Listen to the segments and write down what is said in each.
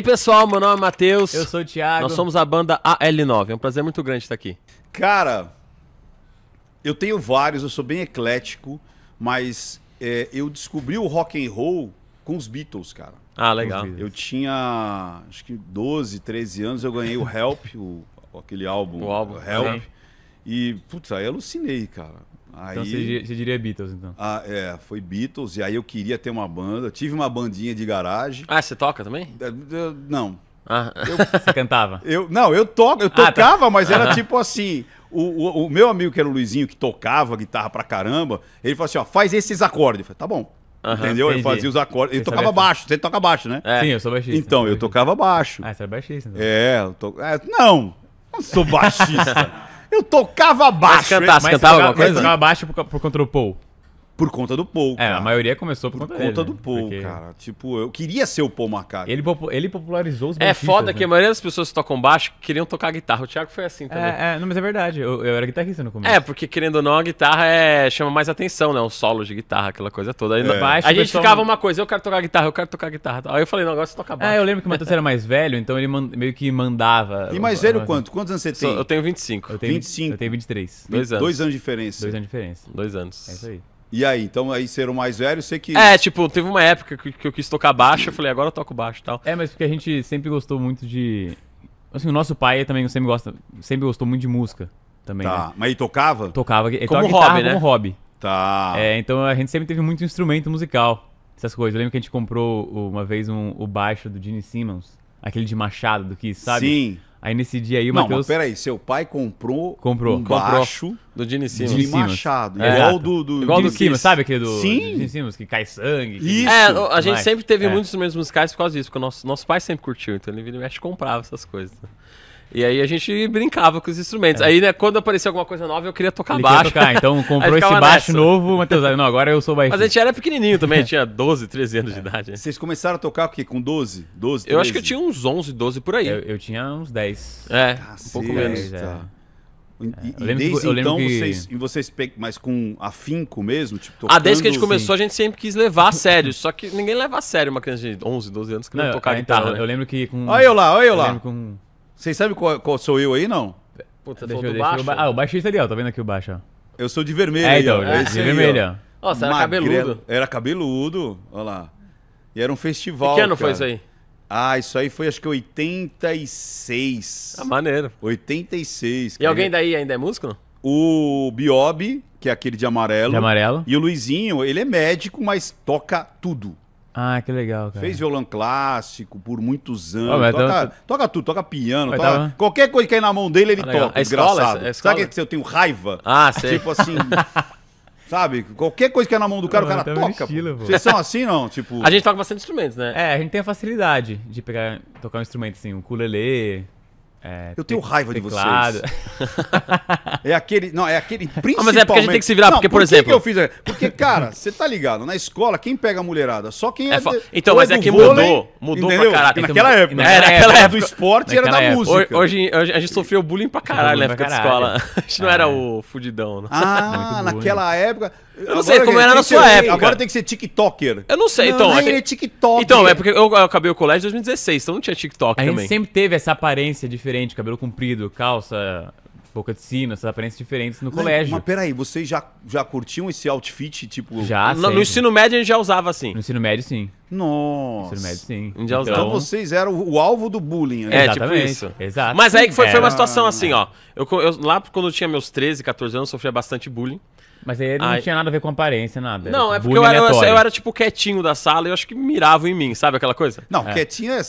aí, pessoal? Meu nome é Matheus. Eu sou o Thiago. Nós somos a banda AL9. É um prazer muito grande estar aqui. Cara, eu tenho vários, eu sou bem eclético, mas é, eu descobri o rock and roll com os Beatles, cara. Ah, legal. Eu tinha acho que 12, 13 anos, eu ganhei o Help, o, aquele álbum. O álbum. O Help. Sim. E, puta, aí alucinei, cara. Então aí, então você, diria Beatles, então? Ah, é, foi Beatles, e aí eu queria ter uma banda. Tive uma bandinha de garagem. Ah, você toca também? É, eu, não. Ah. Eu, você cantava? Eu, não, eu, to, eu tocava, ah, tá. mas era tipo assim. O, o, o, meu amigo, que era o Luizinho, que tocava guitarra pra caramba, ele falou assim: ó, faz esses acordes. Eu falei, tá bom. Uhum, entendeu? Entendi. Eu fazia os acordes. Ele tocava baixo. Você toca baixo, né? É. Sim, eu sou baixista. Então, eu baixista. tocava baixo. Ah, você era baixista. Então. É, eu to... É, não, não sou baixista. Eu tocava baixo. Mas cantasse, cantava alguma coisa? Eu tocava baixo por, por contra o Paul. Por conta do Paul. É, cara. a maioria começou por, por conta, dele, do Paul, porque... cara. Tipo, eu queria ser o Paul McCartney. Ele, popu ele popularizou os É foda né? que a maioria das pessoas que tocam baixo queriam tocar guitarra. O Thiago foi assim também. É, é não, mas é verdade. Eu, eu, era guitarrista no começo. É, porque querendo ou não, a guitarra é... chama mais atenção, né? Um solo de guitarra, aquela coisa toda. Aí, é. baixo, a gente pessoal... ficava uma coisa, eu quero tocar guitarra, eu quero tocar guitarra. Aí eu falei, não, agora você toca baixo. É, eu lembro que o Matheus era mais velho, então ele meio que mandava. E mais velho quanto? Quantos anos você tem? Eu tenho 25. Eu tenho 25. Eu tenho 23. Dois anos. Dois anos de diferença. Dois anos de diferença. Dois anos. É isso aí. E aí, então aí ser o mais velho, sei que. É, tipo, teve uma época que, que eu quis tocar baixo, eu falei, agora eu toco baixo e tal. É, mas porque a gente sempre gostou muito de. Assim, o nosso pai também sempre, gosta, sempre gostou muito de música também. Tá, né? mas ele tocava? Tocava. Ele como hobby, né? Como hobby. Tá. É, então a gente sempre teve muito instrumento musical, essas coisas. Eu lembro que a gente comprou uma vez um, o baixo do Gene Simmons, aquele de machado do que, sabe? Sim. Aí nesse dia aí o Matheus. Não, mas peraí, seu pai comprou, comprou um comprou. baixo do Dini Simas. Dini Machado. É. Igual do, do. Igual Dini do sabe aquele do. Sim. Do Dini Simas, que cai sangue. Que... Isso. É, a gente Mas, sempre teve é. muitos instrumentos musicais por causa disso, porque o nosso, nosso pai sempre curtiu, então ele vira e mexe comprava essas coisas. E aí a gente brincava com os instrumentos. É. Aí, né, quando aparecia alguma coisa nova, eu queria tocar Ele baixo. Queria tocar, então comprou esse baixo nessa. novo, Matheus. Não, agora eu sou baixista. Mas a gente era pequenininho também, é. tinha 12, 13 anos é. de idade. Vocês começaram a tocar o quê? Com 12? 12, 13? Eu acho que eu tinha uns 11, 12 por aí. Eu, eu tinha uns 10. É, Caceta. um pouco menos. É. E, é, desde eu então que... vocês, e vocês mas com afinco mesmo, tipo, tocando... Ah, desde que a gente começou, Sim. a assim? gente sempre quis levar a sério, só que ninguém leva a sério uma criança de 11, 12 anos que não, não tocar então, guitarra. Né? Eu lembro que com Olha eu lá, olha eu, eu lá. Com... Vocês sabem qual, qual, sou eu aí, não? Puta, deixa eu, deixa eu, Ah, o baixista ali, ó. Tá vendo aqui o baixo, ó. Eu sou de vermelho. É, então, de é aí, vermelho. Ó, você era cabeludo. Era cabeludo, olha lá. E era um festival. E que ano cara. foi isso aí? Ah, isso aí foi acho que 86. Ah, maneiro. 86. Cara. E alguém daí ainda é músico? O Biob, que é aquele de amarelo. De amarelo. E o Luizinho, ele é médico, mas toca tudo. Ah, que legal, cara. Fez violão clássico por muitos anos. Oh, toca, tava... toca, tudo, toca piano, toca... qualquer coisa que cair na mão dele, ele ah, toca. É escola, escola? Sabe que eu tenho raiva? Ah, sei. Tipo assim. Sabe? Qualquer coisa que é na mão do cara, o cara tá toca. Estilo, Vocês são assim, não? Tipo... A gente toca bastante instrumentos, né? É, a gente tem a facilidade de pegar, tocar um instrumento assim, um culelê, é, eu tenho raiva teclado. de vocês. é aquele. Não, é aquele. Principalmente... Ah, mas é porque a gente tem que se virar, não, porque, por, por exemplo. Que eu fiz? Porque, cara, você tá ligado, na escola, quem pega a mulherada? Só quem é. é Então, mas é, é que vôlei, mudou. Mudou entendeu? pra caralho. Naquela, então, época, naquela, naquela época. Era do esporte naquela era da época. música. Hoje, hoje, a gente sofreu bullying pra caralho na época de escola. A gente não era é. o fudidão. Ah, naquela época. Eu não sei como é era na sua ser, época. Agora tem que ser TikToker. Eu não sei, não, então. é, é Então, é porque eu acabei o colégio em 2016, então não tinha TikTok a também. A gente sempre teve essa aparência diferente, cabelo comprido, calça, boca de sino, essas aparências diferentes no colégio. Mas peraí, vocês já, já curtiam esse outfit, tipo... Já, no, no, ensino médio a gente já usava assim. No ensino médio, sim. Nossa. No ensino médio, sim. já Então, vocês eram o, o alvo do bullying, né? É, tipo Exatamente. tipo isso. Exato. Mas aí que foi, foi uma situação assim, ó. Eu, eu, lá quando eu tinha meus 13, 14 anos, sofria bastante bullying. Mas aí não aí... tinha nada a ver com aparência, nada. Não, tipo é porque eu era, eu, era, tipo quietinho da sala e eu acho que miravam em mim, sabe aquela coisa? Não, é. quietinho é,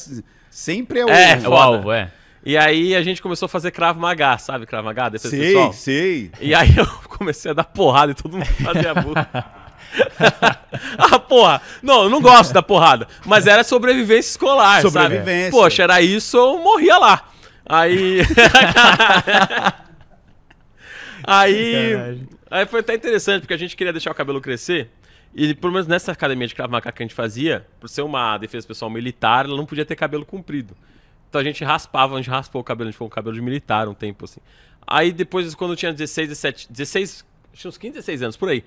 sempre é o, é, é o alvo. É. E aí a gente começou a fazer cravo magá, sabe cravo magá? sei, pessoal. sei. E aí eu comecei a dar porrada e todo mundo fazia burro. ah, porra! Não, eu não gosto da porrada. Mas era sobrevivência escolar, sobrevivência. sabe? Poxa, era isso, eu morria lá. Aí... aí... Caralho. Aí foi até interessante, porque a gente queria deixar o cabelo crescer. E pelo menos nessa academia de Krav Maga que a gente fazia, por ser uma defesa pessoal militar, ela não podia ter cabelo comprido. Então a gente raspava, a gente raspou o cabelo, a gente foi um cabelo de militar um tempo assim. Aí depois, quando eu tinha 16, 17, 16, acho uns 15, 16 anos, por aí.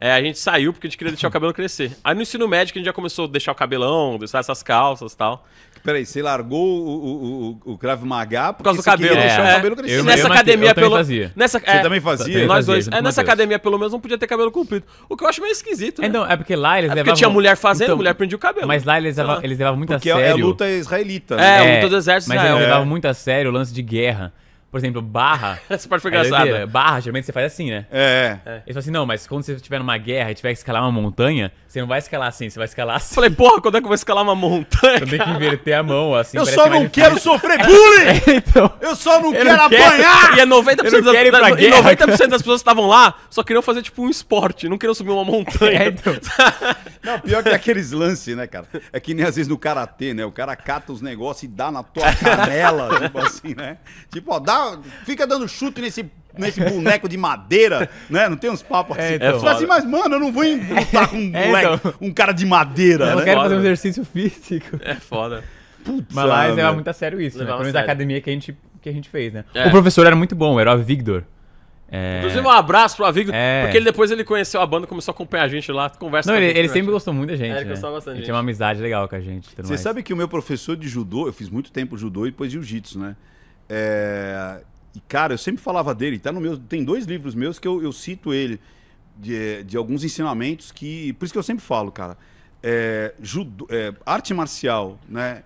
É, a gente saiu porque a gente queria deixar o cabelo crescer. Aí no ensino médio a gente já começou a deixar o cabelão, deixar essas calças e tal. Peraí, você largou o, o, o, o Krav Maga por causa do cabelo. É. O cabelo crescer. Eu, nessa eu, academia eu pelo fazia. nessa Você é, também fazia? Nós dois. É, nessa academia pelo menos não podia ter cabelo comprido. O que eu acho meio esquisito. É, né? É, não, é porque lá eles é porque tinha mulher fazendo, então, mulher prendia o cabelo. Mas lá eles levavam, tá. eles levavam muito porque a sério. Porque é a luta israelita. É, né? É, é, luta do exército Mas eles levavam muito a sério o lance de guerra. Por exemplo, barra. Essa parte foi engraçada. Barra, geralmente você faz assim, né? É. Eles falam assim, não, mas quando você estiver numa guerra e tiver que escalar uma montanha, você não vai escalar assim, você vai escalar assim. Falei, porra, quando é que eu vou escalar uma montanha? eu tenho que inverter a mão, assim. Eu só não quero sofrer bullying! É, então, eu só não quero não apanhar! E é 90%, das, e 90 das pessoas que estavam lá só queriam fazer, tipo, um esporte, não queriam subir uma montanha. É, então. não, pior que é aqueles lances, né, cara? É que nem às vezes no karatê, né? O cara cata os negócios e dá na tua canela, tipo assim, né? Tipo, ó, dá, fica dando chute nesse nesse né, boneco de madeira, né? Não tem uns papos assim. É, então. Fala assim, mas, mano, eu não vou lutar com um, é, moleque, então. um cara de madeira. Eu né? quero foda, fazer um exercício físico. É foda. Putz, mas lá ah, leva muito a sério isso, né? Pelo menos a academia que a gente, que a gente fez, né? É. O professor era muito bom, era o Avigdor. É... Inclusive, um abraço pro Avigdor, é... porque ele, depois ele conheceu a banda, começou a acompanhar a gente lá, conversa Não, com ele, gente, ele sempre gente. gostou muito da gente. É, ele né? gostava bastante. Ele tinha uma amizade legal com a gente. Você sabe que o meu professor de judô, eu fiz muito tempo judô e depois jiu-jitsu, né? É, e, cara, eu sempre falava dele, tá no meu, tem dois livros meus que eu, eu cito ele, de, de alguns ensinamentos que. Por isso que eu sempre falo, cara. É, judo, é, arte marcial, né?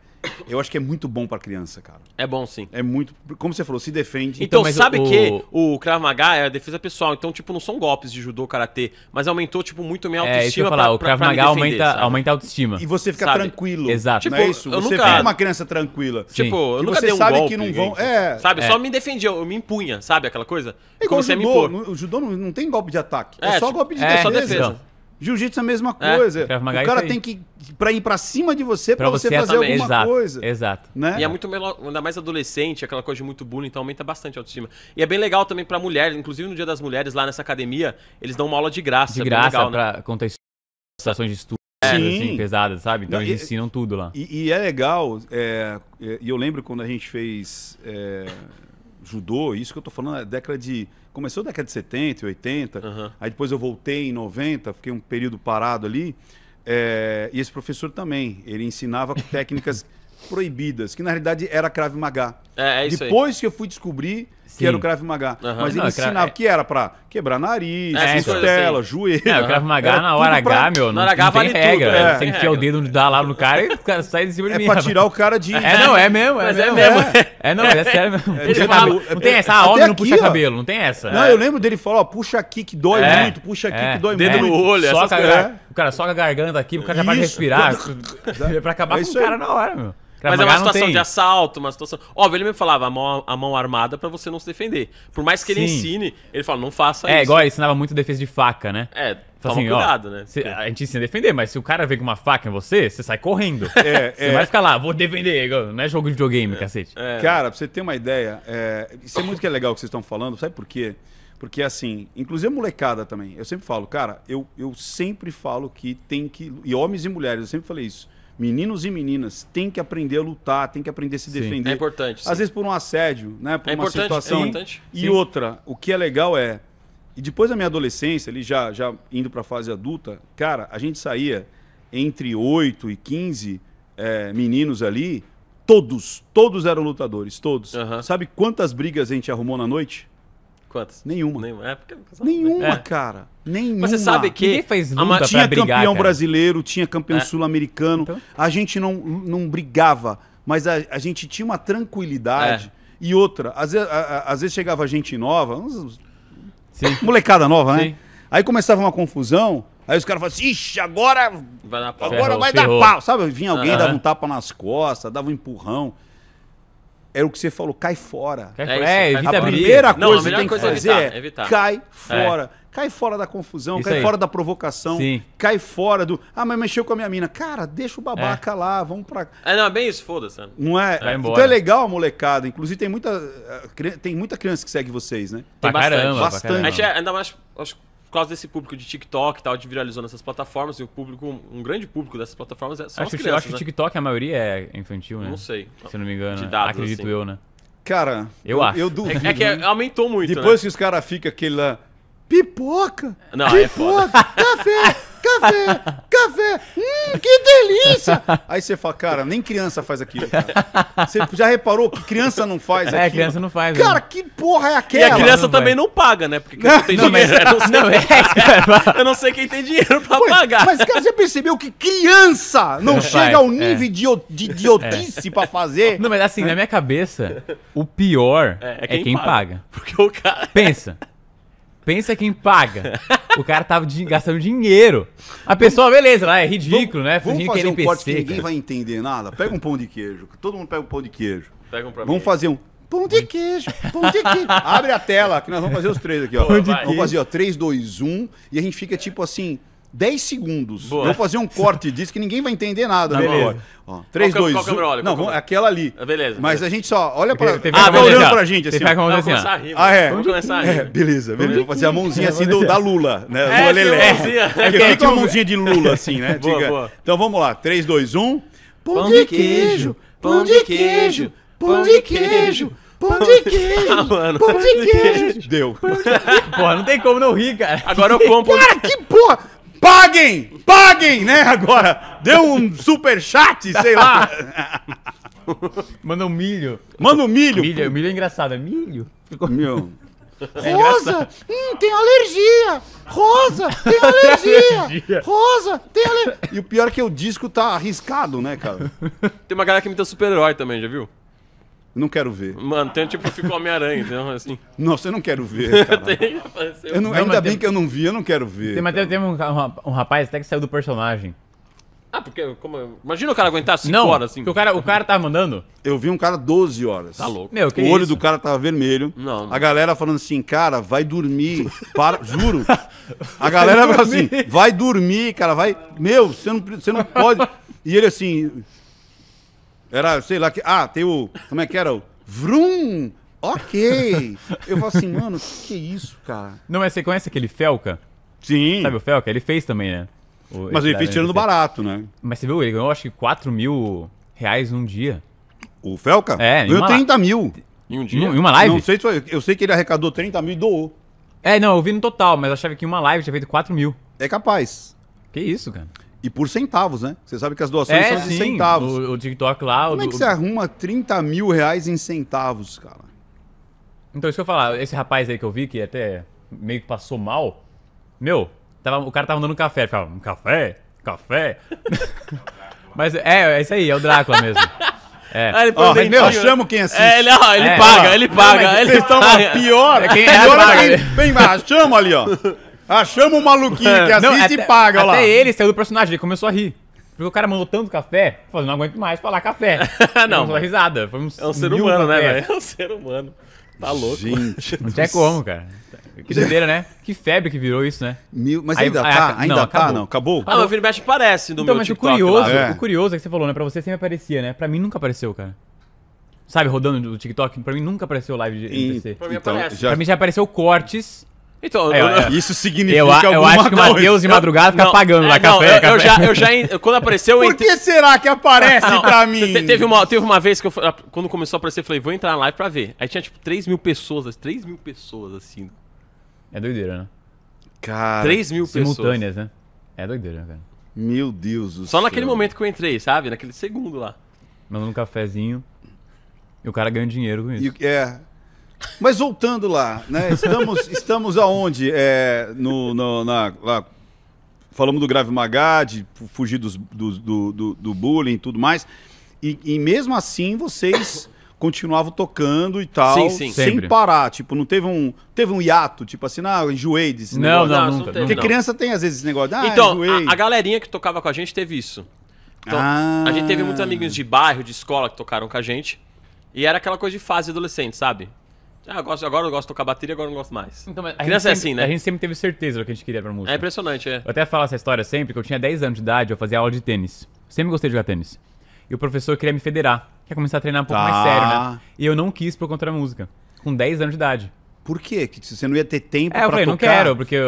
Eu acho que é muito bom pra criança, cara. É bom, sim. É muito. Como você falou, se defende. Então, então sabe o, que o Krav Maga é a defesa pessoal. Então, tipo, não são golpes de judô, karatê. Mas aumentou, tipo, muito minha autoestima. É, isso eu falar, pra, o Krav Maga aumenta, aumenta, a autoestima. E você fica sabe? tranquilo. Exato. Tipo, não é isso? Eu você nunca... fica uma criança tranquila. Sim. Tipo, eu nunca você dei um sabe golpe, que não vão. É. Sabe, é. só me defendia, eu me impunha, sabe aquela coisa? É igual você judô, me o judô não, não tem golpe de ataque. É, é só tipo, golpe de defesa. É só defesa. Jiu-jitsu é a mesma é, coisa. É, o, cara tem que para ir para cima de você para você, você, fazer alguma exato, coisa. Exato. Né? E é muito melhor, ainda mais adolescente, aquela coisa de muito bullying, então aumenta bastante a autoestima. E é bem legal também para mulher, inclusive no Dia das Mulheres lá nessa academia, eles dão uma aula de graça, de graça é legal, né? pra né? contar situações de estudo. É, assim, pesadas, sabe? Então Não, eles e, ensinam tudo lá. E, e é legal, é, e é, eu lembro quando a gente fez judô, isso que eu tô falando, é década de. Começou a década de 70, 80, uhum. aí depois eu voltei em 90, fiquei um período parado ali. É, e esse professor também, ele ensinava técnicas proibidas, que na realidade era Krav Maga. É, é isso Depois aí. que eu fui descobrir Sim. que era o Krav Maga. Uhum. Mas ele não, ensinava Krav... É- que era pra quebrar nariz, é, costela, assim. joelho. É, o Krav Maga era na hora H, meu, não, na hora H não vale regra. Tudo, é. Você enfia o dedo dá lá no cara e o cara sai de cima de é mim. É pra tirar o cara de... É, não, é mesmo. É, mas é mesmo. é mesmo. É, não, é sério mesmo. fala, é, não tem essa, ah, homem não puxa ó. cabelo, não tem essa. Não, eu lembro dele falar, ó, puxa aqui que dói muito, puxa aqui que dói muito. Dedo no olho, essas coisas. O cara soca a garganta aqui, o cara já para respirar. É pra acabar com o cara na hora, meu. Mas é uma situação de assalto, uma situação. Óbvio, ele me falava a mão, a mão armada para você não se defender. Por mais que ele ensine, ele fala, não faça é, isso. É, igual ele ensinava muito defesa de faca, né? É. Fala assim, cuidado, ó, né? Cê, a gente ensina a defender, mas se o cara vem com uma faca em você, você sai correndo. É, você é. vai ficar lá, vou defender. Não é jogo de videogame, é, cacete. É. Cara, pra você ter uma ideia, é, isso é muito que é legal que vocês estão falando, sabe por quê? Porque assim, inclusive a molecada também, eu sempre falo, cara, eu, eu sempre falo que tem que. E homens e mulheres, eu sempre falei isso meninos e meninas têm que aprender a lutar, têm que aprender a se sim. defender. É importante. Sim. Às vezes por um assédio, né? Por é uma é situação. É importante. E sim. outra, o que é legal é. E depois da minha adolescência, ali já, já indo para a fase adulta, cara, a gente saía entre 8 e 15 é, meninos ali, todos, todos eram lutadores, todos. Uhum. Sabe quantas brigas a gente arrumou na noite? Quantas? Nenhuma. Nenhuma, é, porque... Nenhuma é. cara. Nenhuma. Mas você sabe que Ninguém fez luta tinha brigar, campeão cara. brasileiro, tinha campeão é. sul-americano. Então? A gente não, não brigava, mas a, a gente tinha uma tranquilidade. É. E outra, às vezes, a, às vezes chegava gente nova, uns... molecada nova, né? Sim. né? Aí começava uma confusão, Aí os caras falavam assim, ixi, agora vai, agora ferrou, vai ferrou. dar pau. Sabe, vinha alguém, dava um tapa nas costas, dava um empurrão era o que você falou, cai fora. Cai é fora. É, isso, é a primeira briga. coisa Não, a que tem que é fazer é, evitar, é evitar. cai fora. É. Cai fora da confusão, isso cai aí. fora da provocação, Sim. cai fora do. Ah, mas mexeu com a minha mina. Cara, deixa o babaca é. lá, vamos pra. É, não, é bem isso, foda-se. Né? Não é? Vai Então é legal, molecada. Inclusive, tem muita, eh, tem muita criança que segue vocês, né? Tem bastante. Caramba, bastante. Caramba. Gente, ainda mais, acho por causa desse público de TikTok e tal, de viralizou nessas plataformas, e o público, um grande público dessas plataformas é são acho crianças, que, Acho né? que o né? TikTok, a maioria é infantil, né? Não sei. Se não me engano. De dados, acredito assim. eu, né? Cara, eu, eu acho. Eu é duvido. É, é que né? aumentou muito. Né? Depois né? que os caras ficam aquele lá. Pipoca! Não, pipoca! É foda. Café! café, café, hum, que delícia! Aí você fala, cara, nem criança faz aquilo, cara. Você já reparou que criança não faz é, aquilo? É, criança não faz. Cara, mesmo. Né? que porra é aquela? E a criança não também vai. não paga, né? Porque não, tem não, dinheiro. Mas, eu, não é, é eu não sei quem tem dinheiro pra pois, pagar. Mas, cara, você percebeu que criança não, chega ao é. nível é. de, de idiotice é. pra fazer? Não, mas assim, né? na minha cabeça, o pior é, é quem, quem paga. paga. Porque o cara... Pensa. Pensa quem paga. o cara tava de, gastando dinheiro. A pessoa, beleza, lá é ridículo, né? vamos, né? Fugindo vamos é fazer que corte que ninguém cara. vai entender nada. Pega um pão de queijo. Todo mundo pega um pão de queijo. Pega um pra vamos mim. fazer um pão de queijo, pão de queijo. Abre a tela, que nós vamos fazer os três aqui, ó. vamos fazer, ó, 3, 2, 1. E a gente fica tipo assim... 10 segundos. Boa. Eu vou fazer um corte disso que ninguém vai entender nada. Tá beleza. Ó, 3, qual 2, 1. É é um. Não, vamos, é aquela ali. Ah, beleza. Mas beleza. a gente só olha pra. Tem, ah, tá olhando pra gente assim. Tem que assim, assim, começar a rir. Ah, é. Vamos começar a rir. É, beleza, beleza. Vou fazer a mãozinha assim do, da Lula, né? É, Lula Lelé. É, que fica a mãozinha de Lula assim, né? Boa, boa. Então vamos lá. 3, 2, 1. Pão de queijo. Pão de queijo. Pão de queijo. Pão de queijo! Ah, mano. Pão de queijo! Deu. Porra, não tem como não rir, cara. Agora eu compro. Cara, que porra! Paguem! Paguem, né? Agora! Dê um super chat, sei lá! Manda um milho. Manda um milho. Milho, milho é engraçado, é milho. Ficou... Milho. É Rosa, hum, tem alergia! Rosa, tem alergia! Rosa, tem alergia! E o pior é que o disco tá arriscado, né, cara? Tem uma galera que imita super-herói também, já viu? Eu não quero ver. Mano, tem tipo ficou Homem-Aranha, então, assim. Nossa, eu não quero ver. eu não, não, ainda bem tem... que eu não vi, eu não quero ver. Tem, mas cara. teve um, um, um rapaz até que saiu do personagem. Ah, porque. Como, é, imagina o cara aguentar 5 horas assim. o cara, o cara tava tá mandando? Eu vi um cara 12 horas. Tá louco. Meu, o olho isso? do cara tava vermelho. Não, não, A galera falando assim, cara, vai dormir. Para, juro. A galera falando assim, vai dormir, cara, vai. Meu, você não, você não pode. E ele assim, era, sei lá, que. Ah, tem o. Como é que era? O. Vrum! Ok! Eu falo assim, mano, que, que é isso, cara? Não, mas você conhece aquele Felca? Sim. Sabe o Felca? Ele fez também, né? O, mas ele fez tirando barato, né? Mas você viu, ele ganhou acho que 4 mil reais num dia. O Felca? É, ganhou uma... 30 mil. Em um dia? Em uma live? Não sei se foi. Eu sei que ele arrecadou 30 mil e doou. É, não, eu vi no total, mas eu achava que em uma live tinha feito 4 mil. É capaz. Que isso, cara. E por centavos, né? Você sabe que as doações é, são sim. de centavos. O, o TikTok lá. Como o, é que você o... arruma 30 mil reais em centavos, cara? Então, isso que eu falar, esse rapaz aí que eu vi, que até meio que passou mal, meu, tava, o cara tava andando café. Falava, café? Café? Mas é, é isso aí, é o Drácula mesmo. É. Ah, ele oh, quem assiste. É, ele, ó, ele é. paga, ele paga. Não, ele vocês paga. estão pior. É quem é, paga. É quem, ali, ó. Achamos um maluquinho que assiste não, até, e paga lá. Até ele saiu do personagem, ele começou a rir. Porque o cara mandou tanto café, falou, não aguento mais falar café. não. Uma risada. Foi é um ser humano, né, cafés. né, velho? É um ser humano. Tá louco. Gente. Não tinha como, cara. Que doideira, né? Que febre que virou isso, né? Mil... Mas ainda aí, tá, aí, ainda não, tá, acabou. não. Acabou? Ah, o feedback parece do então, meu mas TikTok o curioso, é. o curioso é que você falou, né? Pra você sempre aparecia, né? Pra mim nunca apareceu, cara. Sabe, rodando no TikTok? Pra mim nunca apareceu live de NPC. E, pra mim então, aparece. Já... Pra mim já apareceu cortes então, é, eu, é. isso significa eu, eu acho que o Matheus de madrugada fica pagando lá é, café, eu, café. já, eu já quando apareceu eu Por que será que aparece não, pra mim? Teve uma, teve uma vez que eu quando começou a aparecer, eu falei, vou entrar na live pra ver. Aí tinha tipo 3 mil pessoas, 3 mil pessoas assim. É doideira, né? Cara, 3 mil simultâneas, pessoas. Simultâneas, né? É doideira, velho. Meu Deus do Só céu. naquele momento que eu entrei, sabe? Naquele segundo lá. Mandando um cafezinho. E o cara ganha dinheiro com isso. E, é, mas voltando lá, né? Estamos, estamos aonde? É, no, no, na, lá, falamos do Grave Magad, fugir dos, do, do, do, do bullying e tudo mais. E, e, mesmo assim vocês continuavam tocando e tal, sim, sim. sem Sempre. parar. Tipo, não teve um, teve um hiato, tipo assim, ah, eu enjoei desse não, negócio. Não, não, não, nunca, Porque não. criança tem às vezes esse negócio, ah, Então, enjoei. A, a galerinha que tocava com a gente teve isso. Então, ah. a gente teve ah. muitos amigos de bairro, de escola que tocaram com a gente. E era aquela coisa de fase adolescente, sabe? Ah, gosto, agora eu gosto de tocar bateria, agora eu não gosto mais. Então, a criança é sempre, é assim, né? A gente sempre teve certeza do que a gente queria pra música. É impressionante, é. Eu até falo essa história sempre, que eu tinha 10 anos de idade, eu fazia aula de tênis. Sempre gostei de jogar tênis. E o professor queria me federar, quer começar a treinar um pouco tá. mais sério, né? E eu não quis por conta da música, com 10 anos de idade. Por quê? Que você não ia ter tempo é, pra eu falei, tocar? não quero, porque é,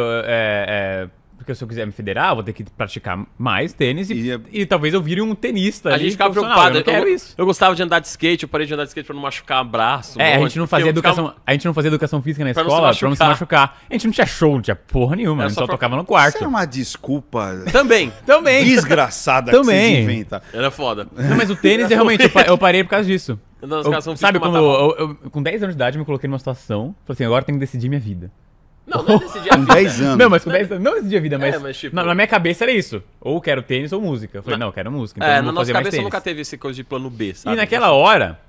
é, porque se eu quiser me federar, eu vou ter que praticar mais tênis e, e, é- e talvez eu vire um tenista. A gente ficava preocupado. Eu, eu, é, isso eu, gostava de andar de skate, eu parei de andar de skate pra não machucar braço. É, um a gente não fazia educação. Ficava... A gente não fazia educação física na pra escola não pra não se machucar. A gente não tinha show, não tinha porra nenhuma. Era a gente só, só pra... tocava no quarto. Isso é uma desculpa. Também, também. Desgraçada também. que vocês Era foda. Não, mas o tênis é realmente, eu parei por causa disso. Não, eu, sabe quando eu, eu, com 10 anos de idade eu me coloquei numa situação, falei assim, agora tenho que decidir minha vida. Não, não é a vida. Com 10 anos. Não, mas com 10 anos. Não é decidir a vida, é, mas. É, mas tipo... na, na, minha cabeça era isso. Ou quero tênis ou música. Eu falei, na... não, quero música. Então é, na nossa cabeça nunca teve esse coisa de plano B, sabe? E naquela hora,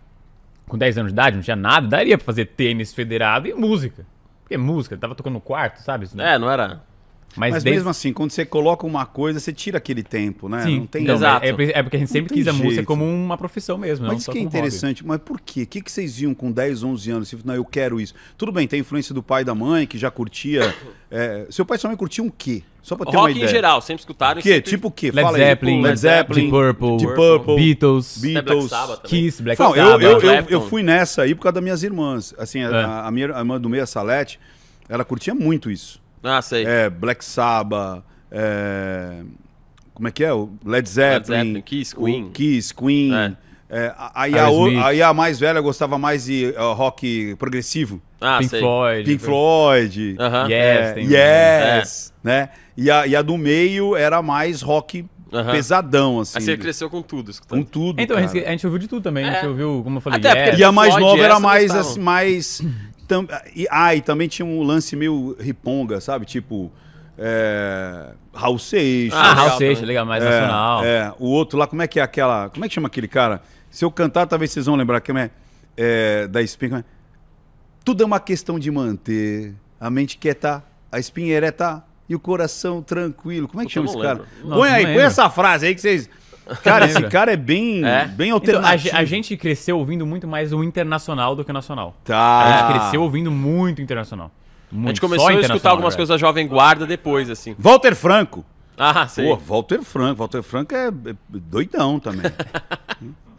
com 10 anos de idade, não tinha nada, daria pra fazer tênis federado e música. Porque música, tava tocando no quarto, sabe? Isso, né? É, não era. Mas, Mas desde... mesmo assim, quando você coloca uma coisa, você tira aquele tempo, né? Sim, não tem então, exato. É, é porque a gente sempre quis jeito. a música como uma profissão mesmo. Mas isso que é interessante. Hobby. Mas por quê? O que, que vocês viam com 10, 11 anos? Assim, não, eu quero isso. Tudo bem, tem influência do pai e da mãe, que já curtia. É, seu pai e sua mãe curtiam o quê? Só pra ter Rock uma ideia. em geral, sempre escutaram. Que? Sempre... Tipo o quê? Led Fala Zeppelin, aí, Led Zeppelin, Deep Purple, Purple, Beatles, Beatles Black Sabbath Kiss, Black não, Sabbath. Eu, eu, eu, eu, fui nessa aí por causa das minhas irmãs. Assim, é. a, a, minha a irmã do meio, a Salete, ela curtia muito isso. Ah, sei. É, Black Sabbath, é... como é que é? Led Zeppelin. Led Zeppelin, Kiss, Queen. Kiss, Queen. É. É, aí, a, aí, a, mais velha gostava mais de uh, rock progressivo. Ah, Pink sei. Floyd. Pink Floyd. É, uh -huh. Yes. É, yes. Né? E a, e, a, do meio era mais rock uh -huh. pesadão, assim. Aí você cresceu com tudo. Escutando. Com tudo, Então, cara. a gente ouviu de tudo também. É. A gente é. ouviu, como eu falei, Até yes. E a mais Floyd, nova era mais, assim, mais Tam, e, ah, e também tinha um lance meio riponga, sabe? Tipo. É, Raul Seixas. Ah, Raul Seixas, legal, mais é, nacional. É, o outro lá, como é que é aquela. Como é que chama aquele cara? Se eu cantar, talvez vocês vão lembrar que é, é da espinha. É? Tudo é uma questão de manter a mente quieta, a espinha ereta é tá, e o coração tranquilo. Como é que chama esse cara? Não, põe não aí, lembro. põe essa frase aí que vocês. Cara, esse cara é bem, é? bem alternativo. Então, a, a, gente cresceu ouvindo muito mais o internacional do que o nacional. Tá. A gente cresceu ouvindo muito internacional. Muito. A gente começou Só a escutar algumas coisas da Jovem Guarda depois, assim. Walter Franco. Ah, sim. Pô, Walter Franco. Walter Franco é, é doidão também.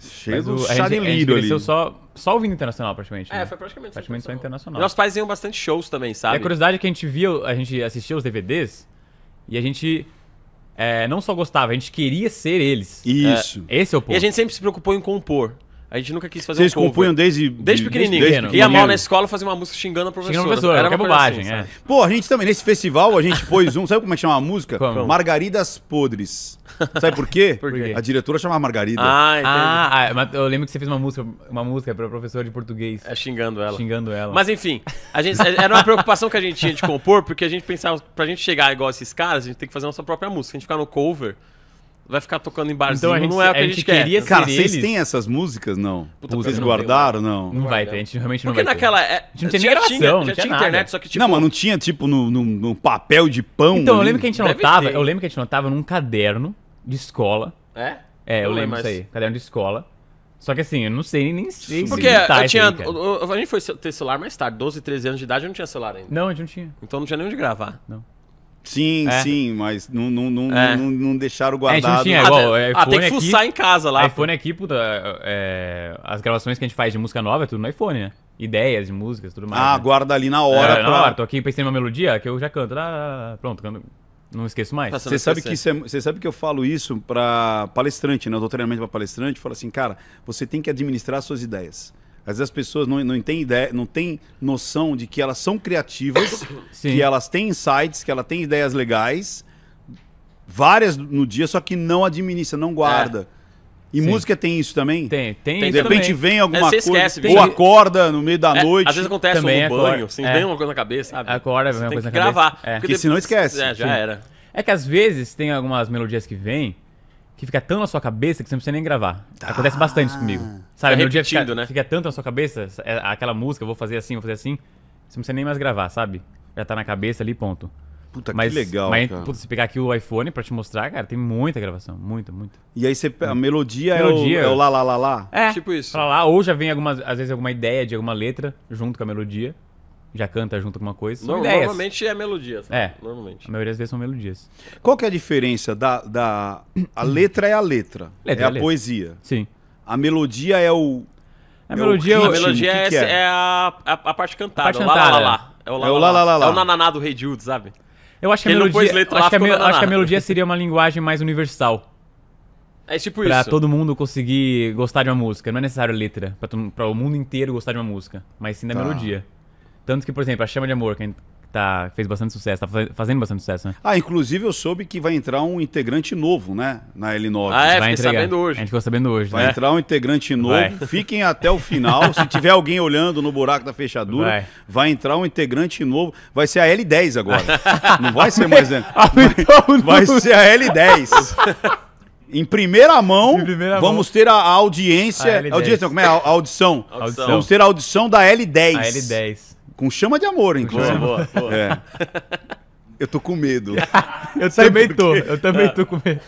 Cheio do charilírio ali. Só, só ouvindo internacional, praticamente. É, né? foi praticamente, praticamente só internacional. Nossos pais iam bastante shows também, sabe? E a curiosidade é que a gente via, a gente assistia os DVDs e a gente é, não só gostava, a gente queria ser eles. É, Isso. É, esse é o ponto. E a gente sempre se preocupou em compor. A gente nunca quis fazer Vocês um Vocês compunham desde... Desde pequenininho. Desde, desde Ia mal na escola fazer uma música xingando a professora. Xingando a professora, Era uma bobagem, assim, é. Pô, a gente também, nesse festival, a gente pôs um... Sabe como é que chama a música? Como? Margaridas Podres. Sabe por quê? por quê? A diretora chamava Margarida. Ah, ah, entendi. Ah, eu lembro que você fez uma música, uma música pra professora de português. É, xingando ela. Xingando ela. Mas enfim, a gente, é, era uma preocupação que a gente tinha de compor, porque a gente pensava, pra gente chegar igual esses caras, a gente tem que fazer a nossa própria música. Se a gente ficar no cover, vai ficar tocando em barzinho, então a gente, não é o que a gente, a gente quer. Queria cara, vocês têm essas músicas? Não. Puta, vocês não guardaram? Não. Não, vai ter, a gente realmente não Porque vai naquela, ter. a gente não tinha gravação, não tinha, tinha internet, nada. só que tipo... Não, mas não tinha tipo no, no, no papel de pão? Então, ali. eu lembro que a gente anotava, eu lembro que a gente anotava num caderno, de escola. É? É, eu, eu lembro disso aí. Caderno de escola. Só que assim, eu não sei nem se. Porque tá eu tinha. Aí, a gente foi ter celular mais tarde, 12, 13 anos de idade, eu não tinha celular ainda. Não, a gente não tinha. Então não tinha nem onde gravar. Não. Sim, é. sim, mas não, não, não, é. não, não deixaram guardado. É, a gente tinha, igual, é, ah, iPhone tem que aqui, fuçar em casa lá. iPhone aqui, puta, é, as gravações que a gente faz de música nova é tudo no iPhone, né? Ideias de músicas, tudo mais. Ah, né? guarda ali na hora. É, pra... Na hora, tô aqui, pensei numa melodia que eu já canto. Ah, pronto, canto, não esqueço mais. Você sabe, que você é, sabe que eu falo isso para palestrante, né? Eu dou treinamento para palestrante, falo assim, cara, você tem que administrar suas ideias. Às vezes as pessoas não, não têm ideia, não têm noção de que elas são criativas, Sim. que elas têm insights, que elas têm ideias legais, várias no dia, só que não administra, não guarda. É. E Sim. música tem isso também? Tem, tem. tem de repente também. vem alguma é, coisa, ou acorda no meio da é, noite. Às vezes acontece também um banho, assim, é. vem uma coisa na cabeça. Sabe? Acorda, vem uma coisa na cabeça. gravar. É. Porque, porque senão esquece. É, já Sim. era. É que às vezes tem algumas melodias que vêm que fica tão na sua cabeça que você não precisa nem gravar. Tá. Acontece bastante isso comigo. Sabe, tá melodia fica, né? fica tanto na sua cabeça, é, aquela música, vou fazer assim, vou fazer assim, você não precisa nem mais gravar, sabe? Já tá na cabeça ali, ponto. Puta, mas, que legal. Mas cara. Puta, se pegar aqui o iPhone pra te mostrar, cara, tem muita gravação. Muita, muita. E aí você, a melodia, melodia é, o, é o lá, lá, lá, lá? É. Tipo isso. Lá, lá, ou já vem algumas, às vezes alguma ideia de alguma letra junto com a melodia. Já canta junto com uma coisa. São Normalmente é melodia. Sabe? É. Normalmente. A maioria das vezes são melodias. Qual que é a diferença da. da a letra é a letra. letra é, é, a, poesia. Sim. A melodia é o. A é melodia, é o a melodia é, que é? é, a, a, a parte cantada. A parte cantada. Lá, lá, lá, lá. É. é o lá, é o lá, lá, lá, lá. É o naná do Rei Jude, sabe? Eu acho que, a melodia, letra acho, que a, me, acho que a melodia seria uma linguagem mais universal. É tipo pra isso. Pra todo mundo conseguir gostar de uma música. Não é necessário letra. Pra, pra o mundo inteiro gostar de uma música. Mas sim da tá. melodia. Tanto que, por exemplo, a Chama de Amor, que a gente tá, fez bastante sucesso, tá fazendo bastante sucesso, né? Ah, inclusive eu soube que vai entrar um integrante novo, né? Na L9. Ah, é, vai sabendo hoje. A gente ficou sabendo hoje, Vai né? entrar um integrante novo. Vai. Fiquem até o final. Se tiver alguém olhando no buraco da fechadura, vai, vai entrar um integrante novo. Vai ser a L10 agora. Não vai ser mais... Né? vai, então vai ser a L10. em primeira mão, em primeira vamos mão. ter a audiência. A audiência, não, como é? A audição. audição. Vamos ter a audição da L10. A L10. Com chama de amor, inclusive. Boa, boa, boa. É. Eu tô com medo. eu também tô. Eu também tô com medo.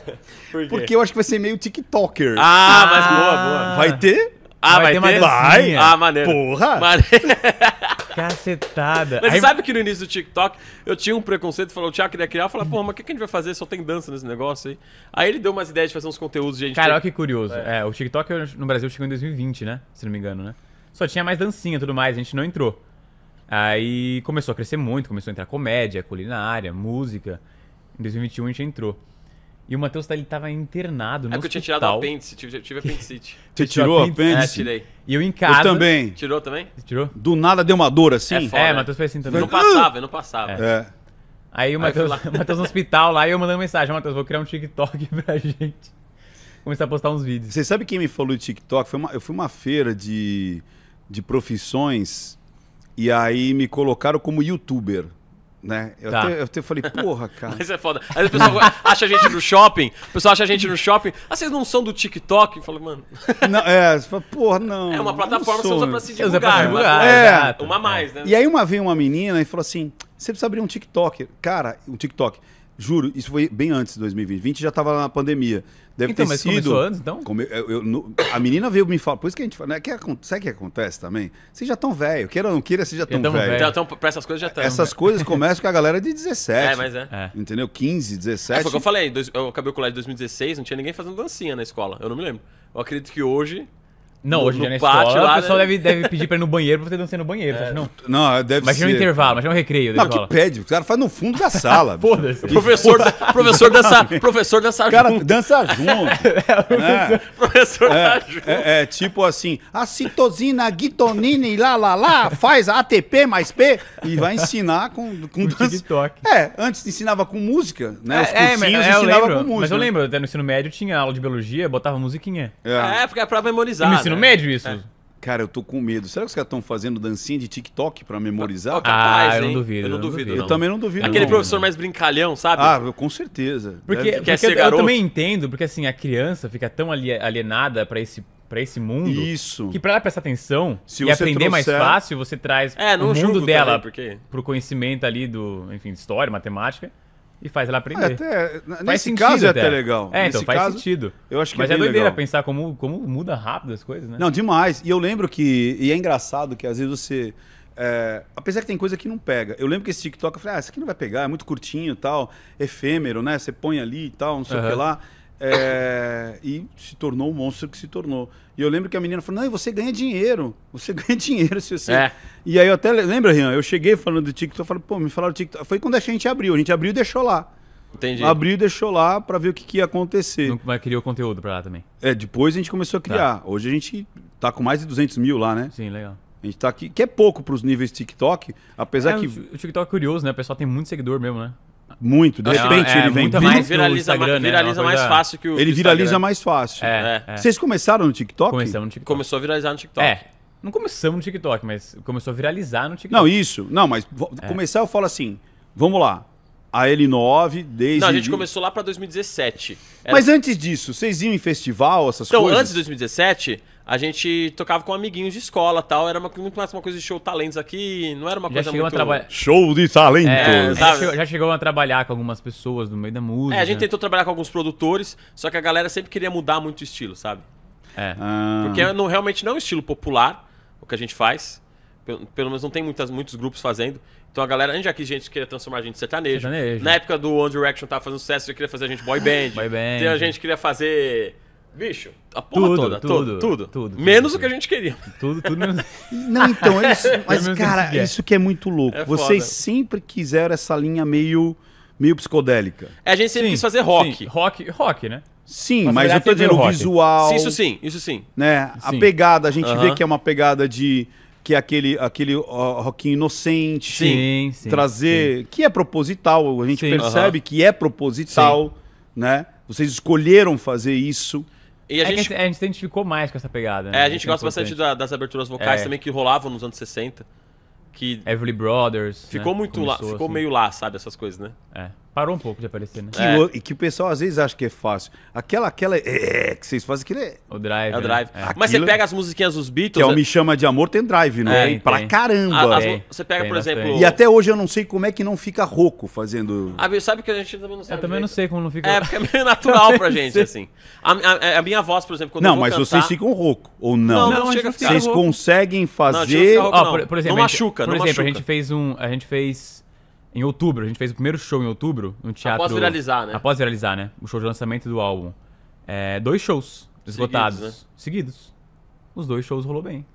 Por Porque eu acho que vai ser meio TikToker. Ah, mas boa, boa. Ah. Vai ter? Ah, vai, vai ter? mais Vai. Ah, maneiro. Porra. Maneiro. Cacetada. Mas Aí... sabe que no início do TikTok eu tinha um preconceito, falou, o Thiago queria criar, eu falei, porra, mas o que, que a gente vai fazer? Só tem dança nesse negócio aí. Aí ele deu umas ideias de fazer uns conteúdos, gente. Cara, olha que curioso. É. é. o TikTok no Brasil chegou em 2020, né? Se não me engano, né? Só tinha mais dancinha e tudo mais, a gente não entrou. Aí começou a crescer muito, começou a entrar comédia, culinária, música. Em 2021 a gente entrou. E o Matheus tá, ele tava internado no É porque eu tinha tirado o apêndice, tive, tive apendicite. Você tirou a apêndice? É, tirei. E eu em casa... Eu também. Tirou também? Você tirou? Do nada deu uma dor assim? É, é né? Matheus foi assim também. Eu não é. passava, eu não passava. É. é. Aí o Matheus, Matheus no hospital lá e eu mandando mensagem, Matheus, vou criar um TikTok pra gente. Começar a postar uns vídeos. Você sabe quem me falou de TikTok? Foi uma, eu fui uma feira de, de profissões e aí me colocaram como youtuber. Né? Eu, tá. até, eu até falei, porra, cara. Mas é foda. Aí o pessoal acha a gente no shopping, o pessoal acha a gente no shopping. Ah, vocês não são do TikTok? Eu falo, mano. Não, é, você fala, porra, não. É uma plataforma que você usa pra se divulgar. É pra divulgar é. Uma, mais, né? E aí uma veio uma menina e falou assim: você precisa abrir um TikTok. Cara, um TikTok. Juro, isso foi bem antes de 2020. já tava na pandemia. Deve então, ter mas sido. começou antes, então? Come... Eu, eu, no... a menina veio me falar, por isso que a gente fala, né? Que Sabe o que acontece também? Vocês já estão velho, queira ou não queira, vocês já estão velho. Já estão, pra essas coisas já estão. Essas véio. Né? coisas começam com a galera de 17. É, mas é. é. Entendeu? 15, 17. É, foi o que eu falei, eu acabei o colégio em 2016, não tinha ninguém fazendo dancinha na escola, eu não me lembro. Eu acredito que hoje não, hoje em dia na escola, lá, o pessoa né? deve, deve pedir pra ir no banheiro pra você dançar no banheiro, é. não? Não, é, deve imagina ser. um intervalo, imagina um recreio. Não, que pede, o cara faz no fundo da sala. Foda-se. Né? É, professor, professor dança, professor dança cara, junto. dança junto. é, é, professor dança junto. É, é, tipo assim, acitosina, e lá, lá, lá, faz ATP mais P e vai ensinar com, com dança. TikTok. É, antes ensinava com música, né? Os cursinhos ensinava lembro, com música. Mas eu lembro, até no ensino médio tinha aula de biologia, botava musiquinha. É, é porque é pra memorizar, ensino médio isso? É. Cara, eu tô com medo. Será que os caras estão fazendo dancinha de TikTok pra memorizar? Tá ah, Capaz, eu, não duvido, eu não duvido. Eu não também não duvido. Aquele não, professor mais brincalhão, sabe? Ah, com certeza. Porque, porque, porque eu também entendo, porque assim, a criança fica tão alienada para esse para esse mundo. Isso. Que para ela prestar atenção Se e aprender trouxer... mais fácil, você traz é, o mundo dela também, porque... pro conhecimento ali do, enfim, história, matemática e faz ela aprender. É, até, nesse sentido, caso é até, até legal. É, então, nesse então faz caso, sentido. Eu acho que Mas é, é doideira legal. pensar como, como muda rápido as coisas, né? Não, demais. E eu lembro que. E é engraçado que às vezes você. É, apesar que tem coisa que não pega. Eu lembro que esse TikTok, eu falei, ah, isso aqui não vai pegar, é muito curtinho e tal, efêmero, né? Você põe ali e tal, não sei o que lá. É, e se tornou o monstro que se tornou. E eu lembro que a menina falou: Não, você ganha dinheiro. Você ganha dinheiro se você. É. E aí eu até. Lembra, Rian? Eu cheguei falando do TikTok. Eu falei: Pô, me falaram do TikTok. Foi quando a gente abriu. A gente abriu e deixou lá. Entendi. Abriu e deixou lá para ver o que, que, ia acontecer. Não, mas criou conteúdo para lá também. É, depois a gente começou a tá. criar. Tá. Hoje a gente tá com mais de 200 mil lá, né? Sim, legal. A gente tá aqui, que é pouco para os níveis TikTok, apesar é, que. O TikTok é curioso, né? O pessoal tem muito seguidor mesmo, né? Muito, de é, repente é, ele vem muito mais viraliza, Instagram, né? É viraliza coisa... mais fácil que o Ele viraliza Instagram. mais fácil. É, é, Vocês começaram no TikTok? Começamos no TikTok. Começou a viralizar no TikTok. É. Não começamos no TikTok, mas começou a viralizar no TikTok. Não, isso. Não, mas começar eu falo assim, vamos lá. A L9 desde Não, a gente começou lá para 2017. Era... Mas antes disso, vocês iam em festival, essas então, coisas? Então, antes de 2017, a gente tocava com amiguinhos de escola tal. Era uma, muito mais uma coisa de show talentos aqui, não era uma já coisa muito... Traba... Show de talentos! É, é já, chegou, já chegou a trabalhar com algumas pessoas no meio da música. É, a gente tentou trabalhar com alguns produtores, só que a galera sempre queria mudar muito o estilo, sabe? É. Ah. Porque não, realmente não é um estilo popular o que a gente faz. Pelo, pelo menos não tem muitas, muitos grupos fazendo. Então a galera, antes aqui a gente queria transformar a gente em sertanejo. sertanejo. Na época do One Direction tava fazendo sucesso, eu queria fazer a gente boy band. boy band. Então a gente queria fazer Bicho, a porra tudo, toda, tudo, tudo, tudo, Menos o que a gente queria. Tudo, tudo menos. Não, então, é é mas cara, isso que é muito louco. É Vocês sempre quiseram essa linha meio meio psicodélica. É, a gente sempre sim, quis fazer rock. Sim. Rock, rock, né? Sim, mas, mas eu tô dizendo o visual. Sim, isso sim, isso sim. Né? Sim. A pegada, a gente uh -huh. vê que é uma pegada de que é aquele aquele uh, rockinho inocente, sim, sim, trazer que é proposital, a gente percebe uh -huh. que é proposital, né? Vocês escolheram fazer isso. E a, é gente... a gente se identificou mais com essa pegada, né? É, a gente Isso é gosta é bastante da, das aberturas vocais é. também que rolavam nos anos 60. Que Everly Brothers. Ficou né? muito Começou, lá, ficou assim. meio lá, sabe, essas coisas, né? É. Parou um pouco de aparecer, né? Que é. o, e que o pessoal às vezes acha que é fácil. Aquela, aquela é, que vocês fazem, aquilo é. O drive. É o né? drive. É. Mas você pega as musiquinhas dos Beatles. Que é o é- Me Chama de Amor, tem drive, né? é pra tem. caramba. a- as- você pega, tem por exemplo. E até hoje eu não sei como é que não fica rouco fazendo. Ah, sabe que a gente também não sabe. Eu também não sei como não fica. É, porque é meio natural pra gente, assim. A, a- é, a minha voz, por exemplo, quando eu não, mas vocês ficam rouco. Ou não? Não, não chega a ficar vocês rouco. conseguem fazer. chega a ficar por, por exemplo, Não a por exemplo, a gente fez um, a gente fez em outubro, a gente fez o primeiro show em outubro, no teatro. Após viralizar, né? Após viralizar, né? O show de lançamento do álbum. É, dois shows esgotados. Seguidos, né? seguidos. Os dois shows rolou bem.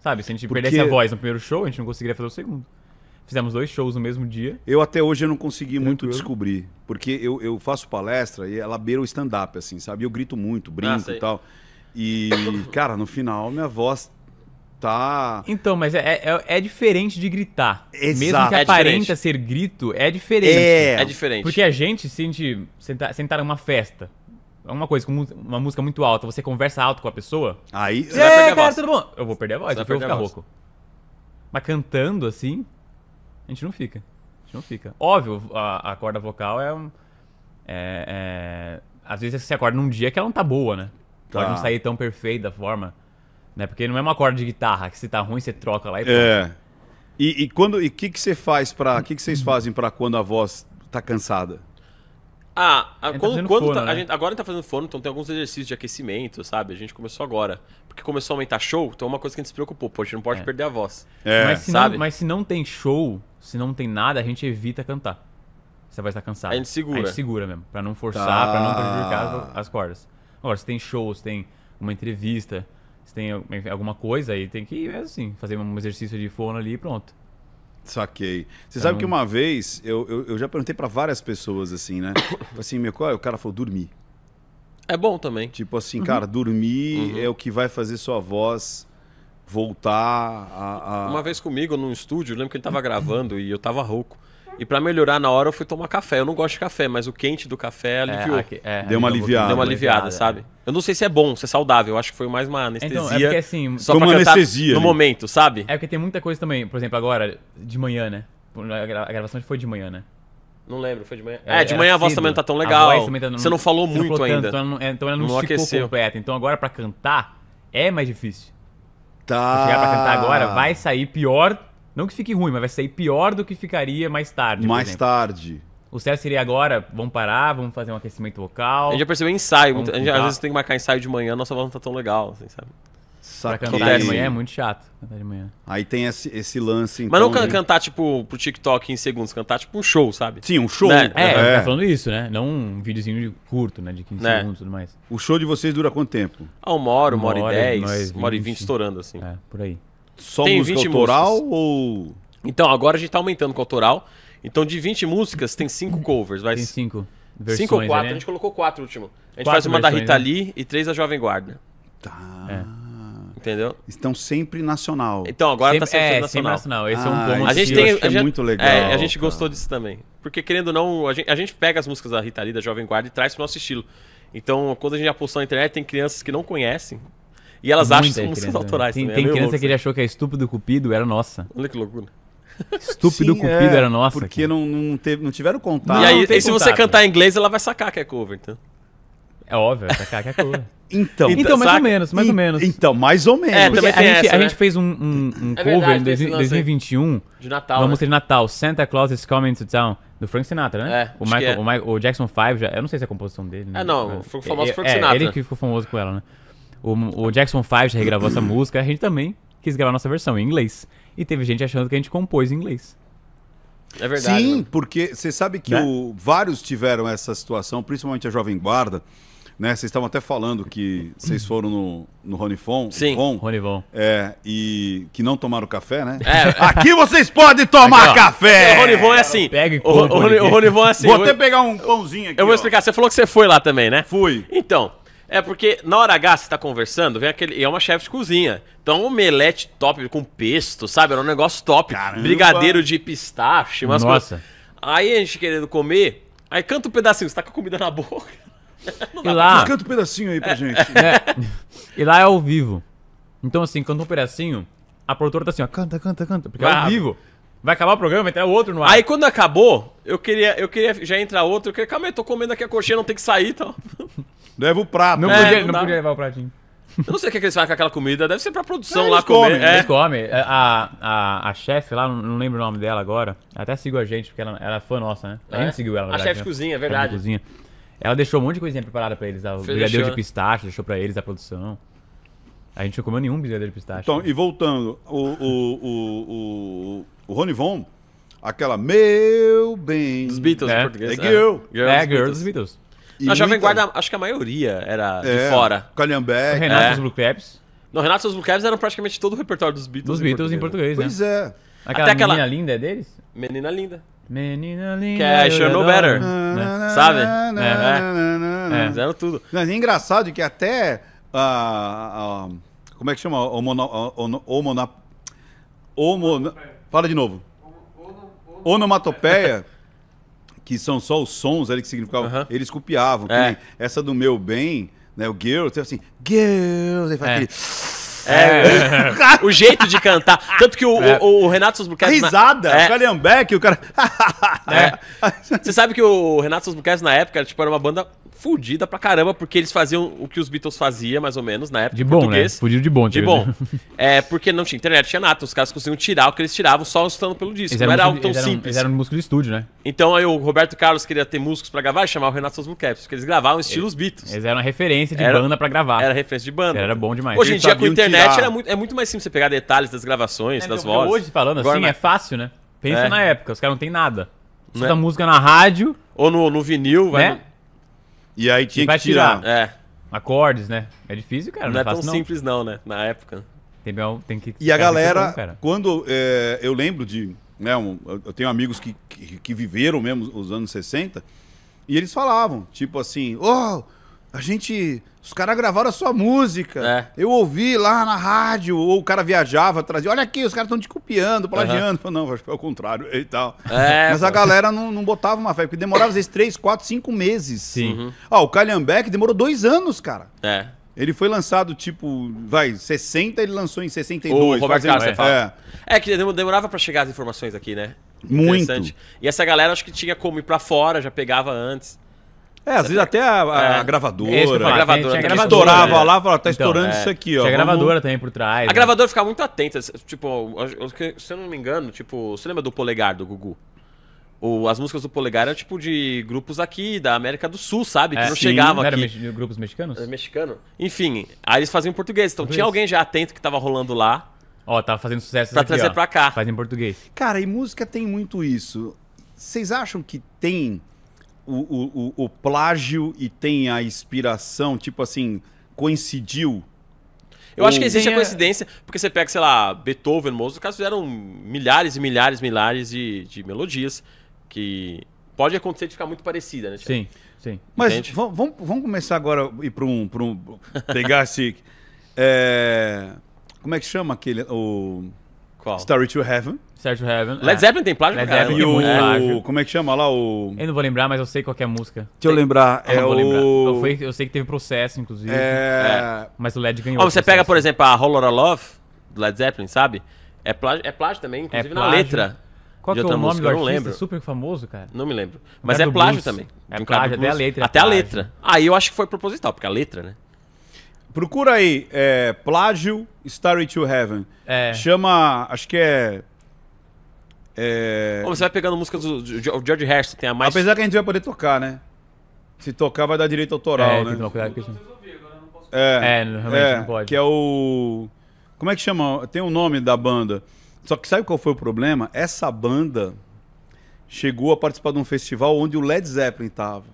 Sabe, se a gente Porque... perdesse a voz no primeiro show, a gente não conseguiria fazer o segundo. Fizemos dois shows no mesmo dia. Eu até hoje eu não consegui Tranquilo. muito descobrir. Porque eu, eu faço palestra e ela beira o stand-up, assim, sabe? Eu grito muito, brinco ah, e tal. E, cara, no final minha voz gritar. Então, mas é, é, é diferente de gritar. Exato. Mesmo que é aparenta ser grito, é diferente. É. é, diferente. Porque a gente, se a gente sentar, sentar numa festa, é uma coisa, com uma música muito alta, você conversa alto com a pessoa. Aí você vai é, perder a voz. tudo Eu vou perder a voz, Você eu vou ficar rouco. Mas cantando assim, a gente não fica. A gente não fica. Óbvio, a, a corda vocal é, é- é- Às vezes você acorda num dia que ela não tá boa, né? Pode não tá. sair tão perfeita da forma. Né? Porque não é uma corda de guitarra que se tá ruim, você troca lá e É. E, e quando e que que você faz para que que vocês fazem para quando a voz tá cansada? Ah, a, a tá quando, tá quando fono, tá, né? a gente, agora a gente tá fazendo forno, então tem alguns exercícios de aquecimento, sabe? A gente começou agora. Porque começou a aumentar show, então é uma coisa que a gente se preocupou, pô, a gente não pode é. perder a voz. É. Mas, se sabe? Não, mas se não tem show, se não tem nada, a gente evita cantar. Você vai estar tá cansado. A gente segura. A gente segura mesmo, pra não forçar, tá. pra não prejudicar as, as cordas. Agora, se tem show, se tem uma entrevista, se tem alguma coisa aí, tem que ir assim, fazer um exercício de forno ali e pronto. Saquei. Você então sabe que uma vez eu, eu, eu já perguntei para várias pessoas assim, né? assim, meu, qual é? O cara falou dormir. É bom também. Tipo assim, uhum. cara, dormir uhum. é o que vai fazer sua voz voltar a, a, Uma vez comigo num estúdio, eu lembro que ele tava gravando e eu tava rouco. E para melhorar na hora eu fui tomar café. Eu não gosto de café, mas o quente do café aliviou. É, aqui, é, deu é, uma aliviada. Deu uma né? aliviada, é. sabe? Eu não sei se é bom, se é saudável. Eu acho que foi mais uma anestesia. Então, é porque assim, só uma anestesia. No momento, sabe? É porque tem muita coisa também. Por exemplo, agora, de manhã, né? A gravação foi de manhã, né? Não lembro, foi de manhã. É, é de manhã a voz também não tá tão legal. Tá não, você não falou muito não falou ainda. Tanto, então, ela não, não aqueceu. completa. Então agora para cantar é mais difícil. Tá. Se chegar pra cantar agora vai sair pior não que fique ruim, mas vai sair pior do que ficaria mais tarde. Mais tarde. O certo seria agora, vamos parar, vamos fazer um aquecimento vocal. A gente já percebeu ensaio. Gente, às vezes tem que marcar ensaio de manhã, nossa voz não tá tão legal, assim, sabe? Pra cantar de manhã é muito chato. Cantar de manhã. Aí tem esse, esse lance. Então, Mas não então, cantar, tipo, pro TikTok em segundos, cantar tipo um show, sabe? Sim, um show. Né? É, é. Tá falando isso, né? Não um videozinho curto, né? De 15 né? segundos e tudo mais. O show de vocês dura quanto tempo? Ah, uma hora, uma, uma hora, hora e dez, uma hora e vinte estourando, assim. É, por aí. Só Tem música 20 autoral músicas. ou. Então, agora a gente tá aumentando com o autoral. Então, de 20 músicas, tem 5 covers. Tem 5. Cinco ou quatro, né? a gente colocou quatro último. A gente faz uma versões, da Rita né? Lee e três da Jovem Guarda. Tá. É. Entendeu? Estão sempre nacional. Então, agora sempre, tá sempre, é, sempre nacional. nacional. Esse ah, é um bom ah, a gente tem, é a gente, é muito legal. É, a gente tá. gostou disso também. Porque, querendo ou não, a gente, a gente pega as músicas da Rita Lee, da Jovem Guarda e traz pro nosso estilo. Então, quando a gente já postou na internet, tem crianças que não conhecem, e elas Muita acham que são músicas autorais Tem, também, é tem é criança louco, que ele achou que é Estúpido Cupido, era nossa. Olha que loucura. Estúpido Sim, Cupido é, era nossa. Porque não, não, teve, não tiveram contato. E aí, e se você cantar em inglês, ela vai sacar que é cover, então. É óbvio, vai sacar que é cover. Então. então, então, mais saca? ou menos, mais e, ou menos. Então, mais ou é, menos. É, também a, gente, essa, a gente né? fez um, um, é um é cover verdade, em 2021. De Natal. Uma né? música de Natal, Santa Claus is Coming to Town, do Frank Sinatra, né? É, o, Michael, é. o, Michael, o Jackson 5, já, eu não sei se é a composição dele. Né? É, não, o famoso Frank Sinatra. É, ele que ficou famoso com ela, né? O, o Jackson 5 já regravou essa música, a gente também quis gravar nossa versão em inglês. E teve gente achando que a gente compôs em inglês. É verdade. Sim, mano. Né? porque você sabe que né? o, vários tiveram essa situação, principalmente a Jovem Guarda. Né, vocês estavam até falando que vocês foram no, no Ronifon. Sim. Von, Ronivon. É, e que não tomaram café, né? É, Aqui vocês podem tomar aqui, café! O é, Ronivon é assim. Pega e o, o, o, Ronivon é assim. Vou até pegar um pãozinho aqui. Eu vou explicar. Você falou que você foi lá também, né? Fui. Então, é porque na hora H você tá conversando, vem aquele. É uma chefe de cozinha. Então, omelete top com pesto, sabe? Era um negócio top. Caramba. Brigadeiro de pistache, umas Nossa. coisas. Aí a gente querendo comer, aí canta um pedacinho, você tá com a comida na boca. e lá. Pra... Canta um pedacinho aí pra é, gente. É. E lá é ao vivo. Então, assim, canta um pedacinho, a produtora tá assim, ó, canta, canta, canta, porque é ao vivo. Vai acabar o programa, vai entrar outro no ar. Aí quando acabou, eu queria, eu queria já entrar outro, eu queria, calma aí, tô comendo aqui a coxinha, não tem que sair, tal. Então. Leva o prato. Não, é, podia, não, não podia levar o pratinho. Eu não sei o que, é que eles fazem com aquela comida, deve ser pra produção é, lá comer. Come é. Né? Eles comem. É, a, a, a chefe lá, não lembro o nome dela agora, até seguiu a gente, porque ela, ela é fã nossa, né? A gente é? seguiu ela, na A né? é chefe de cozinha, é verdade. Cozinha. Ela deixou um monte de coisinha preparada pra eles. O brigadeiro de pistache, deixou pra eles a produção. A gente não comeu nenhum brigadeiro de pistache. Então, né? e voltando, o, o, o, o, Rony Von, aquela Meu Bem... Dos Beatles é. em português. É Girl. Girl é, dos Girl dos Beatles. E Na Jovem muita... Guarda, acho que a maioria era é, de fora. Calhambeck. Renato é. dos Blue Caps. No Renato dos Blue Caps eram praticamente todo o repertório dos Beatles. Dos Beatles em português, em né? português né? Pois é. Aquela Até aquela... Menina Linda é deles? Menina Linda. Menina linda. Que é I Sure Know Better. É. Né? Sabe? É, é. é. Fizeram tudo. Mas é engraçado que até. Uh, uh, como é que chama? Homono, homo, ah, homo, homo, Fala de novo. Onomatopeia que são só os sons ali que significavam, uh -huh. eles copiavam. É. Essa do meu bem, né? O Girls, você assim, Girls, ele faz é. aquele. É, o jeito de cantar. Tanto que o, é. o, o Renato Risada, é. o Calhambeck, é o cara... é. Você sabe que o Renato Sosbuquerque, na época, tipo, era uma banda fudida pra caramba, porque eles faziam o que os Beatles faziam, mais ou menos, na época. De bom, né? português. né? Fudido de bom. De bom. É, porque não tinha internet, tinha nada. Os caras conseguiam tirar o que eles tiravam só usando pelo disco. não era algo tão eles eram, simples. Eles eram músicos de estúdio, né? Então aí o Roberto Carlos queria ter músicos pra gravar e chamava o Renato Sosmo Caps, porque eles gravavam estilos é, Beatles. Eles eram referência de era, banda pra gravar. Era referência de banda. Era bom demais. Hoje em dia, com internet, era muito, é muito mais simples você pegar detalhes das gravações, é, das então, vozes. Hoje, falando Agora, assim, né? é fácil, né? Pensa é. na época, os caras não tem nada. Escuta né? música na rádio. Ou no, no vinil, né? No... E aí tinha e que tirar. tirar. É. Acordes, né? É difícil, cara. Não, não é, é fácil, tão não. simples, não, né? Na época. Tem, tem que. E a galera, quando é, eu lembro de. Né, um, eu tenho amigos que, que, que, viveram mesmo os anos 60 e eles falavam, tipo assim: Oh, a gente. Os caras gravaram a sua música. É. Eu ouvi lá na rádio, ou o cara viajava, trazia. Olha aqui, os caras estão te copiando, plagiando. Uhum. Não, acho que é o contrário e tal. É, Mas pô. a galera não, não botava uma fé, porque demorava às vezes 3, 4, 5 meses. Sim. Uhum. Ah, o Calhambeck demorou dois anos, cara. É. Ele foi lançado, tipo, vai, 60, ele lançou em 62. O Roberto Carlos, você fala. É. é, que demorava para chegar as informações aqui, né? Muito. E essa galera acho que tinha como ir pra fora, já pegava antes. É, às vezes até a, a é. gravadora. É a gravadora. Que né? estourava né? lá, falava, tá então, estourando é, isso aqui, ó. Tinha a gravadora também por trás. A né? gravadora ficava muito atenta. Tipo, se eu não me engano, tipo, você lembra do Polegar, do Gugu? O, as músicas do Polegar eram tipo de grupos aqui da América do Sul, sabe? É, que não chegavam aqui. me grupos mexicanos? Era é, mexicano. Enfim, aí eles faziam em português. Então tinha alguém já atento que tava rolando lá. Ó, tava fazendo sucesso Pra aqui, trazer ó. pra cá. Fazem em português. Cara, e música tem muito isso. Vocês acham que tem o, o, o plágio e tem a inspiração, tipo assim, coincidiu? Eu acho que existe a coincidência, porque você pega, sei lá, Beethoven, Mozart, os caras fizeram milhares e milhares e milhares de, de melodias que pode acontecer de ficar muito parecida, né? Tipo? Sim, sim. Mas vamos, vamos começar agora e para um, um pegar esse é, como é que chama aquele o qual? Story to Heaven. Story to Heaven. Led é. Zeppelin tem plágio Led Zeppelin e o, plágio. Como é que chama lá o... Eu não vou lembrar, mas eu sei qual é a música. Deixa tem... eu lembrar. Eu é o... Lembrar. Eu, eu, sei que teve processo, inclusive. É... é. Mas o Led ganhou Ou você pega, por exemplo, a Whole of Love, do Led Zeppelin, sabe? É plágio, é plágio também, é inclusive é plágio. na letra. Qual que é o nome música, do artista? Eu não lembro. super famoso, cara? Não me lembro. Mas é plágio também. É plágio, até a letra. É até a letra. Aí ah, eu acho que foi proposital, porque a letra, né? Procura aí, é, plágio Starry to Heaven. É. Chama, acho que é... é... Ô, você vai pegando música do, do George Harrison, tem a mais... Apesar que a gente vai poder tocar, né? Se tocar vai dar direito autoral, é, né? Tem que cuidado, porque... É, é, realmente é, não pode. Que é o... Como é que chama? Tem o um nome da banda. Só que sabe qual foi o problema? Essa banda chegou a participar de um festival onde o Led Zeppelin tava.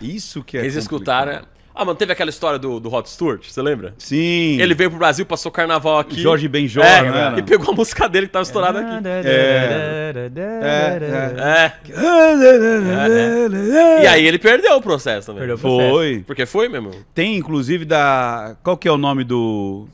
Isso que é Eles complicado. escutaram ah, mano, teve aquela história do, do Rod Stewart, você lembra? Sim. Ele veio pro Brasil, passou carnaval aqui. Jorge Benjor, é, né? E pegou a música dele que tava estourada aqui. É. É, é. é. É. é. E aí ele perdeu o processo também. Perdeu o processo. Foi. Porque foi mesmo. Tem, inclusive, da... Qual que é o nome do...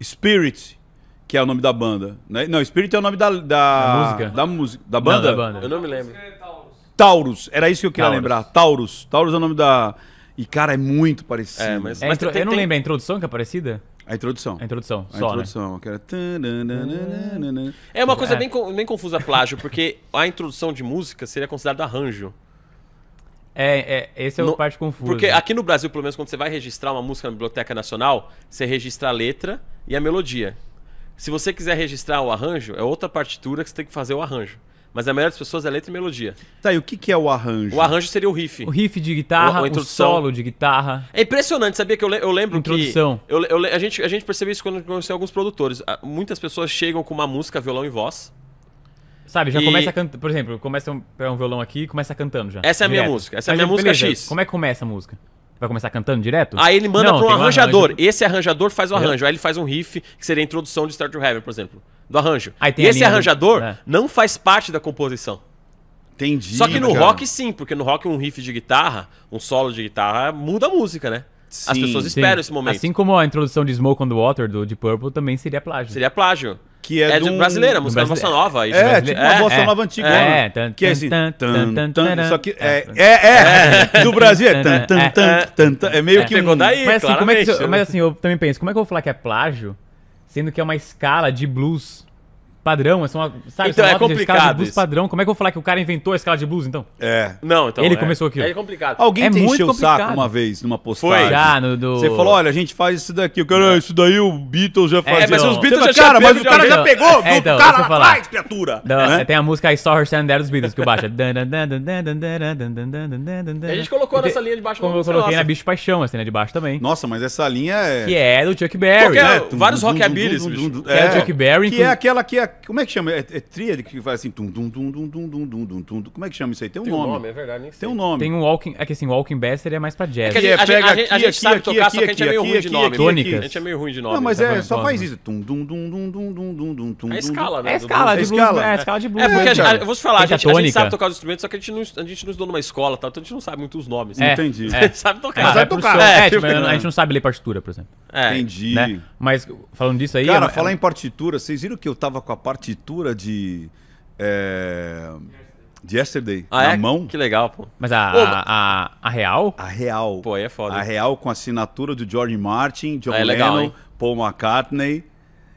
Spirit que é o nome da banda. Né? Não, Spirit é o nome da. Da, da música. Da, música, da banda? Não, da banda? Eu não me lembro. Taurus. Taurus, era isso que eu queria Taurus. lembrar. Taurus. Taurus é o nome da. E, cara, é muito é, parecido. É, mas, mas tem- eu não tem- lembro, é a introdução que é parecida? A introdução. A introdução, A só, né? introdução. que era... É uma coisa É. Bem, bem confusa plágio, porque a introdução de música seria considerado arranjo. É, é, esse é o parte confusa. Porque aqui no Brasil, pelo menos, quando você vai registrar uma música na Biblioteca Nacional, você registra a letra e a melodia. Se você quiser registrar o arranjo, é outra partitura que você tem que fazer o arranjo. Mas a maioria das pessoas é letra e melodia. Tá, e o que, que é o arranjo? O arranjo seria o riff. O riff de guitarra, o, o solo de guitarra. É impressionante, sabia que eu, le eu lembro introdução. que... Introdução. a, gente, a gente percebeu isso quando conheceu alguns produtores. Ah, muitas pessoas chegam com uma música, violão e voz. Sabe, já e... começa cantando. Por exemplo, começa um, um violão aqui e começa cantando já. Essa é a minha música. Essa é a minha beleza, música X. Como é que começa a música? Vai começar cantando direto? Aí ele manda para um arranjador. Um arranjo. Esse arranjador faz o arranjo. Aí ele faz um riff, que seria a introdução de Start to Heaven, por exemplo do arranjo. Aí tem e esse arranjador do... Né? não faz parte da composição. Entendi. Só que no cara. rock sim, porque no rock um riff de guitarra, um solo de guitarra muda a música, né? Sim, As pessoas esperam sim. esse momento. Assim como a introdução de Smoke on the Water do Deep Purple também seria plágio. Seria plágio. Que é, é de um... brasileira, música é Brasile... bossa nova. Isso é, né? tipo uma é, bossa é, nova antiga. É, né? É, que é assim. só que é. é, é, é, do Brasil é. Tan, tan, tan, é meio que. daí, assim, que, mas assim, eu também penso, como é que eu vou falar que é plágio? sendo que é uma escala de blues padrão, é são, sabe, então, são é complicado escala de blues padrão. Como é que eu vou falar que o cara inventou a escala de blues, então? É. Não, então. Ele é. começou aquilo. É complicado. Alguém é te encheu complicado. o saco uma vez numa postagem. Foi. Já, no, do... Você falou, olha, a gente faz isso daqui. O cara, ah, isso daí o Beatles já é, fazia. É, mas os Beatles já cara, mas o cara já pegou é, então, do cara lá atrás, criatura. Né? É, tem a música I Saw Her Stand There dos Beatles que eu baixo. A gente colocou nessa linha de baixo. Como eu coloquei na Bicho Paixão, a assim, cena né, de baixo também. Nossa, mas essa linha é... Que é do Chuck Berry. Vários rockabilly É do Chuck Berry. Que é aquela que é como é que chama? É, é tríade que faz assim, tum, dum dum dum dum dum dum dum dum Como é que chama isso aí? Tem um tem nome. Tem um nome, é verdade, nem sei. Tem um nome. Tem um walking, é que assim, walking bass seria mais pra jazz. É que a gente, pega a gente, aqui, a gente aqui, sabe aqui, tocar, aqui, só que a gente aqui, é meio aqui, ruim de nome. A gente é meio ruim de nome. Não, mas é, só faz isso. Tum, dum dum dum dum dum dum dum É escala, né? É escala de blues. É escala de blues. É porque, eu vou te falar, a gente sabe tocar os instrumentos, só que a gente não estudou numa escola, então a gente não sabe muito os nomes. Entendi. A gente sabe tocar. sabe tocar. a gente não sabe ler partitura, por exemplo. Entendi. Mas falando disso aí... Cara, falar em partitura, vocês viram que eu tava com a partitura de. É, de Yesterday ah, na é? mão. Que legal, pô. Mas a, a, a, real? A real. Pô, aí é foda. A real com assinatura do George Martin, John ah, é legal, Lennon, hein? Paul McCartney.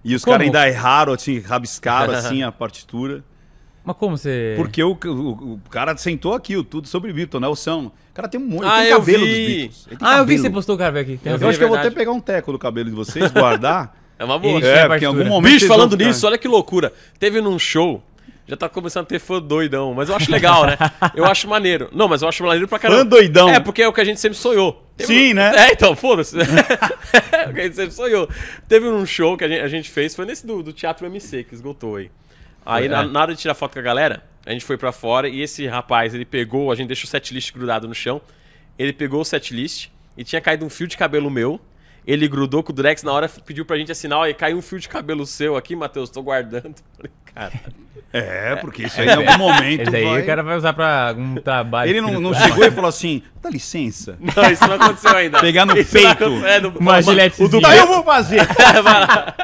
E os caras ainda erraram, assim, rabiscaram assim a partitura. Mas como você. Porque o, o, o, cara sentou aqui, o tudo sobre Beatles, né? O São. O cara tem um monte. Ah, cabelo vi. dos Beatles. ah, cabelo. eu vi que você postou o cara aqui. Eu, eu vi, é acho é que eu vou até pegar um teco do cabelo de vocês, guardar É uma boa. Eles né? é, porque em algum momento. Bicho, falando nisso, olha que loucura. Teve num show. Já tá começando a ter fã doidão, mas eu acho legal, né? Eu acho maneiro. Não, mas eu acho maneiro pra caramba. Fã doidão. É, porque é o que a gente sempre sonhou. Teve Sim, um... né? É, então, foda-se. é o que a gente sempre sonhou. Teve num show que a gente, a gente fez, foi nesse do, do Teatro MC, que esgotou aí. Aí, é. na, na hora de tirar foto com a galera, a gente foi para fora e esse rapaz, ele pegou, a gente deixou o setlist grudado no chão. Ele pegou o setlist e tinha caído um fio de cabelo meu ele grudou com o Drex na hora, pediu pra gente assinar, e caiu um fio de cabelo seu aqui, Matheus, tô guardando. Falei, cara. É, porque isso é, aí em algum é, momento. Esse aí vai... o cara vai usar pra algum trabalho. Ele não, não chegou e falou assim: dá licença. Não, isso não aconteceu ainda. Pegar no isso peito. É, no, uma, uma, o do tá, eu vou fazer. É, vai lá.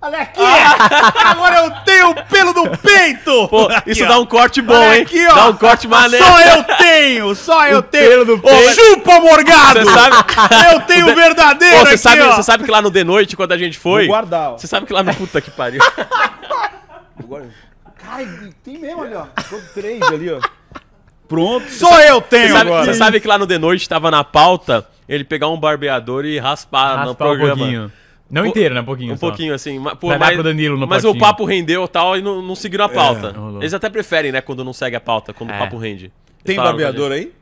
Olha aqui! É. Ah. Agora eu tenho o pelo do peito! Pô, aqui, isso ó. dá um corte bom, Olha hein? Aqui, ó. Dá um corte maneiro. Só eu tenho! Só eu o tenho! Pelo do peito. Oh, chupa, Morgado! Você sabe? Eu tenho o verdadeiro! Você sabe, sabe que lá no The Noite, quando a gente foi. Vou guardar, ó. Você sabe que lá no. Puta que pariu. Cara, tem mesmo ali, ó. Ficou três ali, ó. Pronto. Só sabe, eu tenho você agora. Sabe, você sabe que lá no The Noite tava na pauta ele pegar um barbeador e raspar, raspar no programa. Um não po... inteiro, né? Um pouquinho. Um só. pouquinho, assim. Pô, mas Danilo no mas o papo rendeu e tal e não, não seguiram a é, pauta. É. Eles até preferem, né, quando não segue a pauta, quando é. o papo rende. Tem barbeador aí?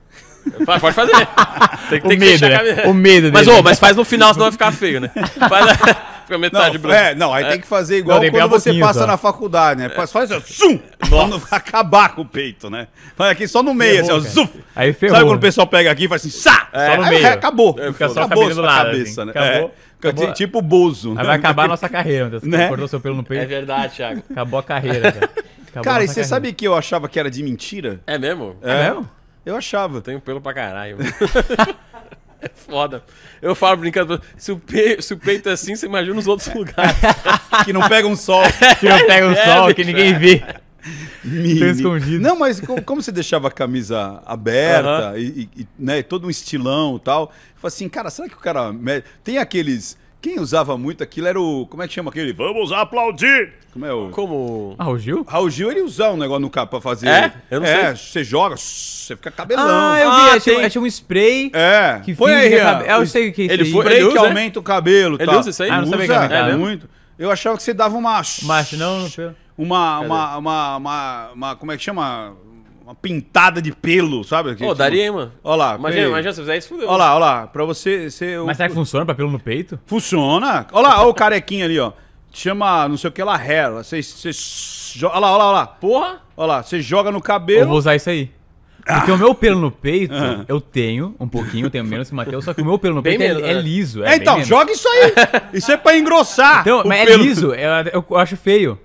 Pode fazer. tem, tem o medo, né? O medo Mas, mas faz no final, senão vai ficar feio, né? Faz... Fica metade não, branco. É, não, aí é. tem que fazer igual não, quando você passa só. na faculdade, né? É. Faz, faz assim, ó, acabar com o peito, né? Faz aqui só no meio, ferrou, assim, ó, zuf. Aí ferrou. Sabe quando o né? pessoal pega aqui e faz assim, sá! É, só no meio. aí, meio. acabou. Fica só acabou o lado, cabeça, assim. né? Acabou. É. Acabou. Tipo o Bozo. Aí vai acabar a nossa carreira, Você né? Acordou seu pelo no peito. É verdade, Thiago. Acabou a carreira. Cara, acabou cara e você carreira. sabe que eu achava que era de mentira? É mesmo? É, é mesmo? Eu achava. Tenho pelo pra caralho. É foda. Eu falo brincando, se o, pe... se o peito é assim, você imagina os outros lugares. que não pega um sol. Que não pega um é, sol, bicho, é. que ninguém vê. escondido. Não, mas como você deixava a camisa aberta e, e, né, todo um estilão e tal, eu assim, cara, será que o cara. Tem aqueles quem usava muito aquilo era o. Como é que chama aquele? Vamos aplaudir! Como é o. Como. Raul ah, Gil? Raul ah, Gil ele usava um negócio no capa pra fazer. É? Eu não é, sei. você joga, você fica cabelão. Ah, eu vi. Ah, tem... tinha um spray. É. Que foi aí, cabe... Eu sei o que é Ele foi spray ele usa, que aumenta o cabelo. Ele tá. usa isso aí? Ah, não sabia que é muito. Eu achava que você dava uma. macho não, não Uma, uma, uma, uma, uma. Como é que chama? uma pintada de pelo, sabe? Pô, oh, tipo, daria, hein, mano? Olha lá. Imagina, imagina, se fizer isso, fudeu. Olha lá, olha lá. Pra você... você Mas eu... será que funciona pra pelo no peito? Funciona. Olha lá, olha o carequinho ali, ó. Chama, não sei o que lá, hair. Você... você olha lá, olha lá, olha lá. Porra! Olha lá, você joga no cabelo... Eu vou usar isso aí. Porque ah. o meu pelo no peito, ah. eu tenho um pouquinho, eu tenho menos que o Matheus, só que o meu pelo no peito é, menos, é, é, liso. É, é então, joga isso aí. Isso é pra engrossar. Então, mas é pelo. é liso, eu, eu acho feio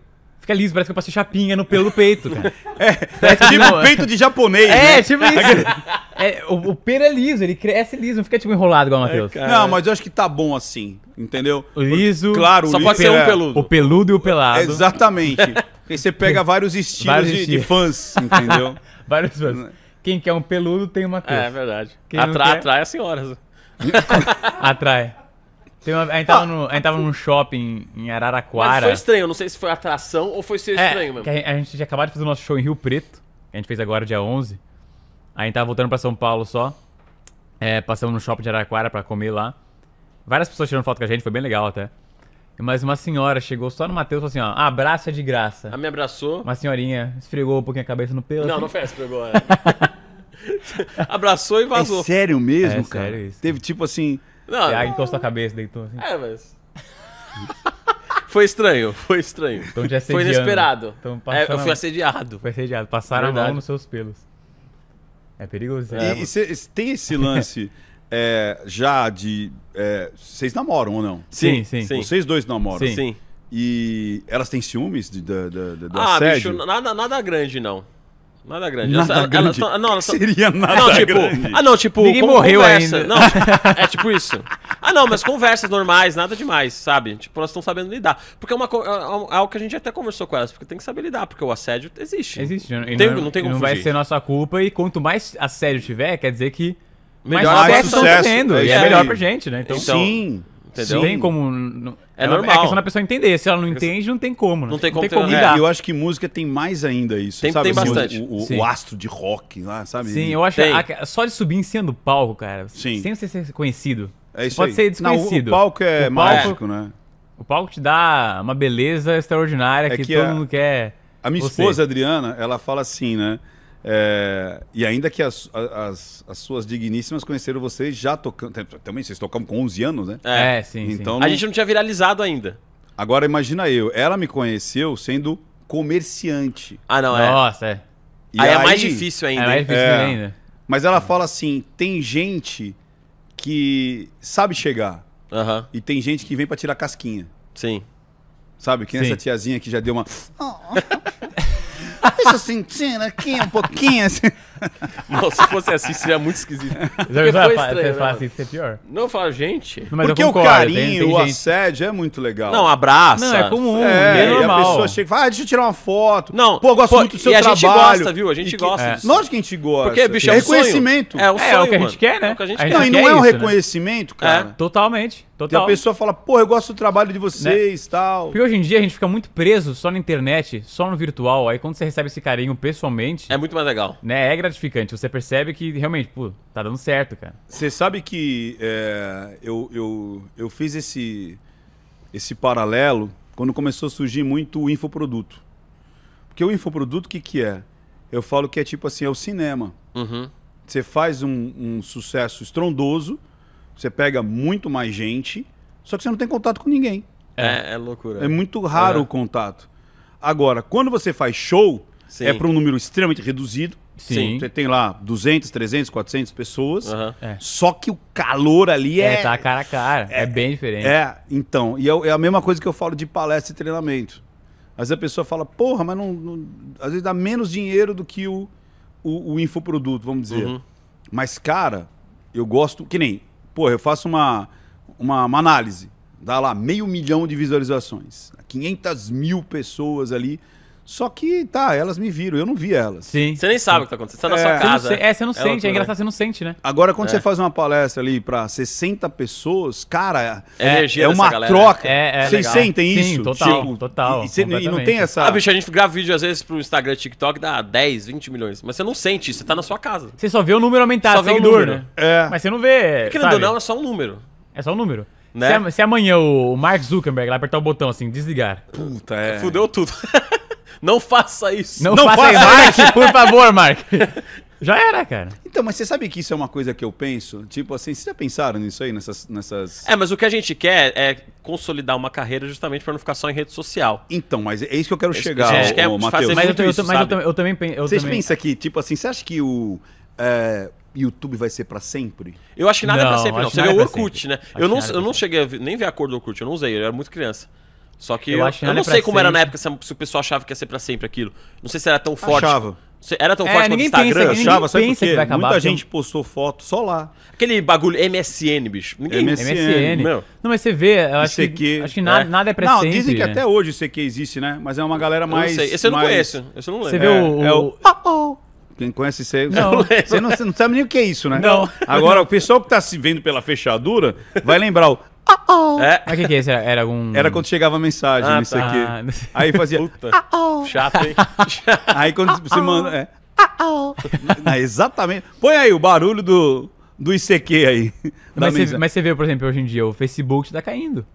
fica liso, parece que eu passei chapinha no pelo do peito, cara. É, tipo é tipo peito de japonês. É, né? tipo isso. É, o, o pelo é liso, ele cresce liso, não fica tipo enrolado igual o é, Matheus. É, não, mas eu acho que tá bom assim, entendeu? O liso. Claro, Só o liso, pode ser um é peludo. O peludo e o pelado. Exatamente. Porque você pega vários estilos, vários de, estilos. de fãs, entendeu? vários fãs. Né? Quem quer um peludo tem uma coisa. É, é verdade. Quem atrai as senhoras. atrai. Tem uma, a gente tava, ah, no, a gente tava ah, num shopping em Araraquara. Mas foi estranho, não sei se foi atração ou foi ser é, estranho é, mesmo. a, gente tinha acabado de fazer o nosso show em Rio Preto, que a gente fez agora dia 11. Aí a gente tava voltando pra São Paulo só. É, passamos no shopping de Araraquara pra comer lá. Várias pessoas tirando foto com a gente, foi bem legal até. Mas uma senhora chegou só no Matheus e falou assim: ó, abraça de graça. A me abraçou. Uma senhorinha esfregou um pouquinho a cabeça no pelo. Não, assim. não fez, esfregou. É. abraçou e vazou. É sério mesmo, é, cara? Sério isso. Teve tipo assim. Não. E aí encostou a cabeça, deitou assim. É, mas. Foi estranho, foi estranho. Então é Foi inesperado. Então, é, eu fui assediado. Foi assediado. Passaram Verdade. a mão nos seus pelos. É perigoso. É, e, né? cê, tem esse lance é, já de. É, vocês namoram ou não? Sim, sim. sim. Vocês dois namoram? Sim. sim. E elas têm ciúmes de, de, de, de ah, assédio? bicho, nada, nada grande não. Nada grande. Nada elas, grande. Elas não, elas Seria ah, nada não, tipo, grande. Ah, não, tipo... Ninguém morreu conversa, ainda. Não, é tipo isso. Ah, não, mas conversas normais, nada demais, sabe? Tipo, elas estão sabendo lidar. Porque é, uma, é, é, é algo que a gente até conversou com elas, porque tem que saber lidar, porque o assédio existe. Existe. Não, tem, não, é- não tem como Não fugir. vai ser nossa culpa e quanto mais assédio tiver, quer dizer que... Melhor mais sucesso estão tendo. É, e é melhor pra gente, né? Então, então sim. Entendeu? Sim. Tem como. É, é normal. É questão da pessoa entender. Se ela não entende, não tem como. Não, né? não tem como, não tem como é, Eu acho que música tem mais ainda isso. Tem, sabe? tem assim, bastante. O, o, o, astro de rock lá, sabe? Sim, eu acho. só de subir em cima do palco, cara. Sim. Sem você ser conhecido. É isso pode aí. ser desconhecido. Não, o palco é o palco, mágico, né? O palco te dá uma beleza extraordinária é que, que, todo mundo quer. A minha você. esposa, Adriana, ela fala assim, né? É, e ainda que as, as, as, suas digníssimas conheceram vocês já tocando. Também vocês tocavam com 11 anos, né? É, é sim. Então, sim. Não... A gente não tinha viralizado ainda. Agora imagina eu, ela me conheceu sendo comerciante. Ah, não, é. Nossa, é. Aí, aí, é mais difícil ainda. É mais difícil é, ainda. Mas ela fala assim: tem gente que sabe chegar. Uh -huh. E tem gente que vem para tirar casquinha. Sim. Sabe? Que nem essa tiazinha que já deu uma. Deixa eu sentindo aqui um pouquinho assim. Não, se fosse assim, seria muito esquisito. Já pensou, foi você fala né, assim, isso é pior? Não, fala, gente. Mas Porque concordo, o carinho, tem, tem o gente. assédio é muito legal. Não, abraça. Não, é comum, é, é normal. a pessoa chega e fala, ah, deixa eu tirar uma foto. Não, pô, eu gosto pô, muito do seu e trabalho. E a gente gosta, viu? A gente que, gosta. É. Disso. Lógico que a gente gosta. Porque, bicho, é, é um reconhecimento. Sonho. É, o é sonho, é, é, o que a gente mano. quer, né? É o que a gente a quer. Não, e não é um né? reconhecimento, cara. É. Totalmente. Total. E a pessoa fala, pô, eu gosto do trabalho de vocês né? tal. Porque hoje em dia a gente fica muito preso só na internet, só no virtual. Aí quando você recebe esse carinho pessoalmente. É muito mais legal. Né? É gratificante. Você percebe que realmente, pô, tá dando certo, cara. Você sabe que é, eu, eu, eu fiz esse, esse paralelo quando começou a surgir muito o infoproduto. Porque o infoproduto, o que, que é? Eu falo que é tipo assim, é o cinema. Uhum. Você faz um, um sucesso estrondoso você pega muito mais gente, só que você não tem contato com ninguém. É. é, é loucura. É muito raro é. o contato. Agora, quando você faz show, Sim. é para um número extremamente reduzido. Sim. Você tem lá 200, 300, 400 pessoas. Uhum. É. Só que o calor ali é. É, tá cara a cara. É, é bem diferente. É, então. E é, é, a mesma coisa que eu falo de palestra e treinamento. Às vezes a pessoa fala, porra, mas não. não... às vezes dá menos dinheiro do que o, o, o infoproduto, vamos dizer. Uhum. Mas, cara, eu gosto. Que nem porra, eu faço uma, uma, uma análise, dá lá meio milhão de visualizações, 500 mil pessoas ali só que, tá, elas me viram, eu não vi elas. Sim. Você nem sabe o que tá acontecendo, você tá na é. sua casa. Você não, é, você não é sente, é engraçado, você não sente, né? Agora, quando é. você faz uma palestra ali pra 60 pessoas, cara, é, é, é uma galera. troca. É, é Vocês legal. sentem Sim, isso? total, tipo, total. E, e, não tem essa... Ah, bicho, a gente grava vídeo às vezes pro Instagram, TikTok, dá 10, 20 milhões. Mas você não sente isso, você tá na sua casa. Você só vê o número aumentar, só vê o número. né? É. Mas você não vê, Porque, sabe? não, é só um número. É só um número. Né? Se, se amanhã o Mark Zuckerberg lá apertar o botão assim, desligar. Puta, é. Fudeu tudo. Não faça isso. Não, não faça, isso, Mark, por favor, Mark. Já era, cara. Então, mas você sabe que isso é uma coisa que eu penso? Tipo assim, vocês já pensaram nisso aí, nessas. nessas... É, mas o que a gente quer é consolidar uma carreira justamente para não ficar só em rede social. Então, mas é isso que eu quero é chegar, que Matheus. Mas, eu, isso, mas eu, também penso. Vocês também... pensam que, tipo assim, você acha que o. É... YouTube vai ser para sempre? Eu acho que nada não, é pra sempre, não. Você vê é o Orkut, né? É eu não, eu não cheguei a ver, nem ver a cor do Orkut, eu não usei, eu era muito criança. Só que eu, eu não é sei como sempre. era na época se o pessoal achava que ia ser pra sempre aquilo. Não sei se era tão forte. Achava. Era tão é, forte quanto o Instagram? Pensa, achava, sabe pensa por quê? Acabar, Muita é gente postou foto só lá. Aquele bagulho MSN, bicho. Ninguém... MSN. MSN. Não, mas você vê, eu acho, que, acho que nada, é. nada é pra não, sempre. Dizem que até hoje o CQ existe, né? Mas é uma galera mais... Eu não sei. Esse eu não mais... conheço. Esse eu não lembro. Você vê é, o... É o... Ah, oh. Quem conhece isso não. Você, não, você não sabe nem o que é isso, né? Não. Agora, o pessoal que está se vendo pela fechadura vai lembrar o Oh, oh. É. Mas o que, que é isso? Era, era algum. Era quando chegava a mensagem, ah, isso tá. aqui. Ah, aí fazia. Puta. Oh, Chato, hein? aí quando você manda. É. Ah, exatamente. Põe aí o barulho do, do ICQ aí. Mas você, mas você vê, por exemplo, hoje em dia, o Facebook tá caindo.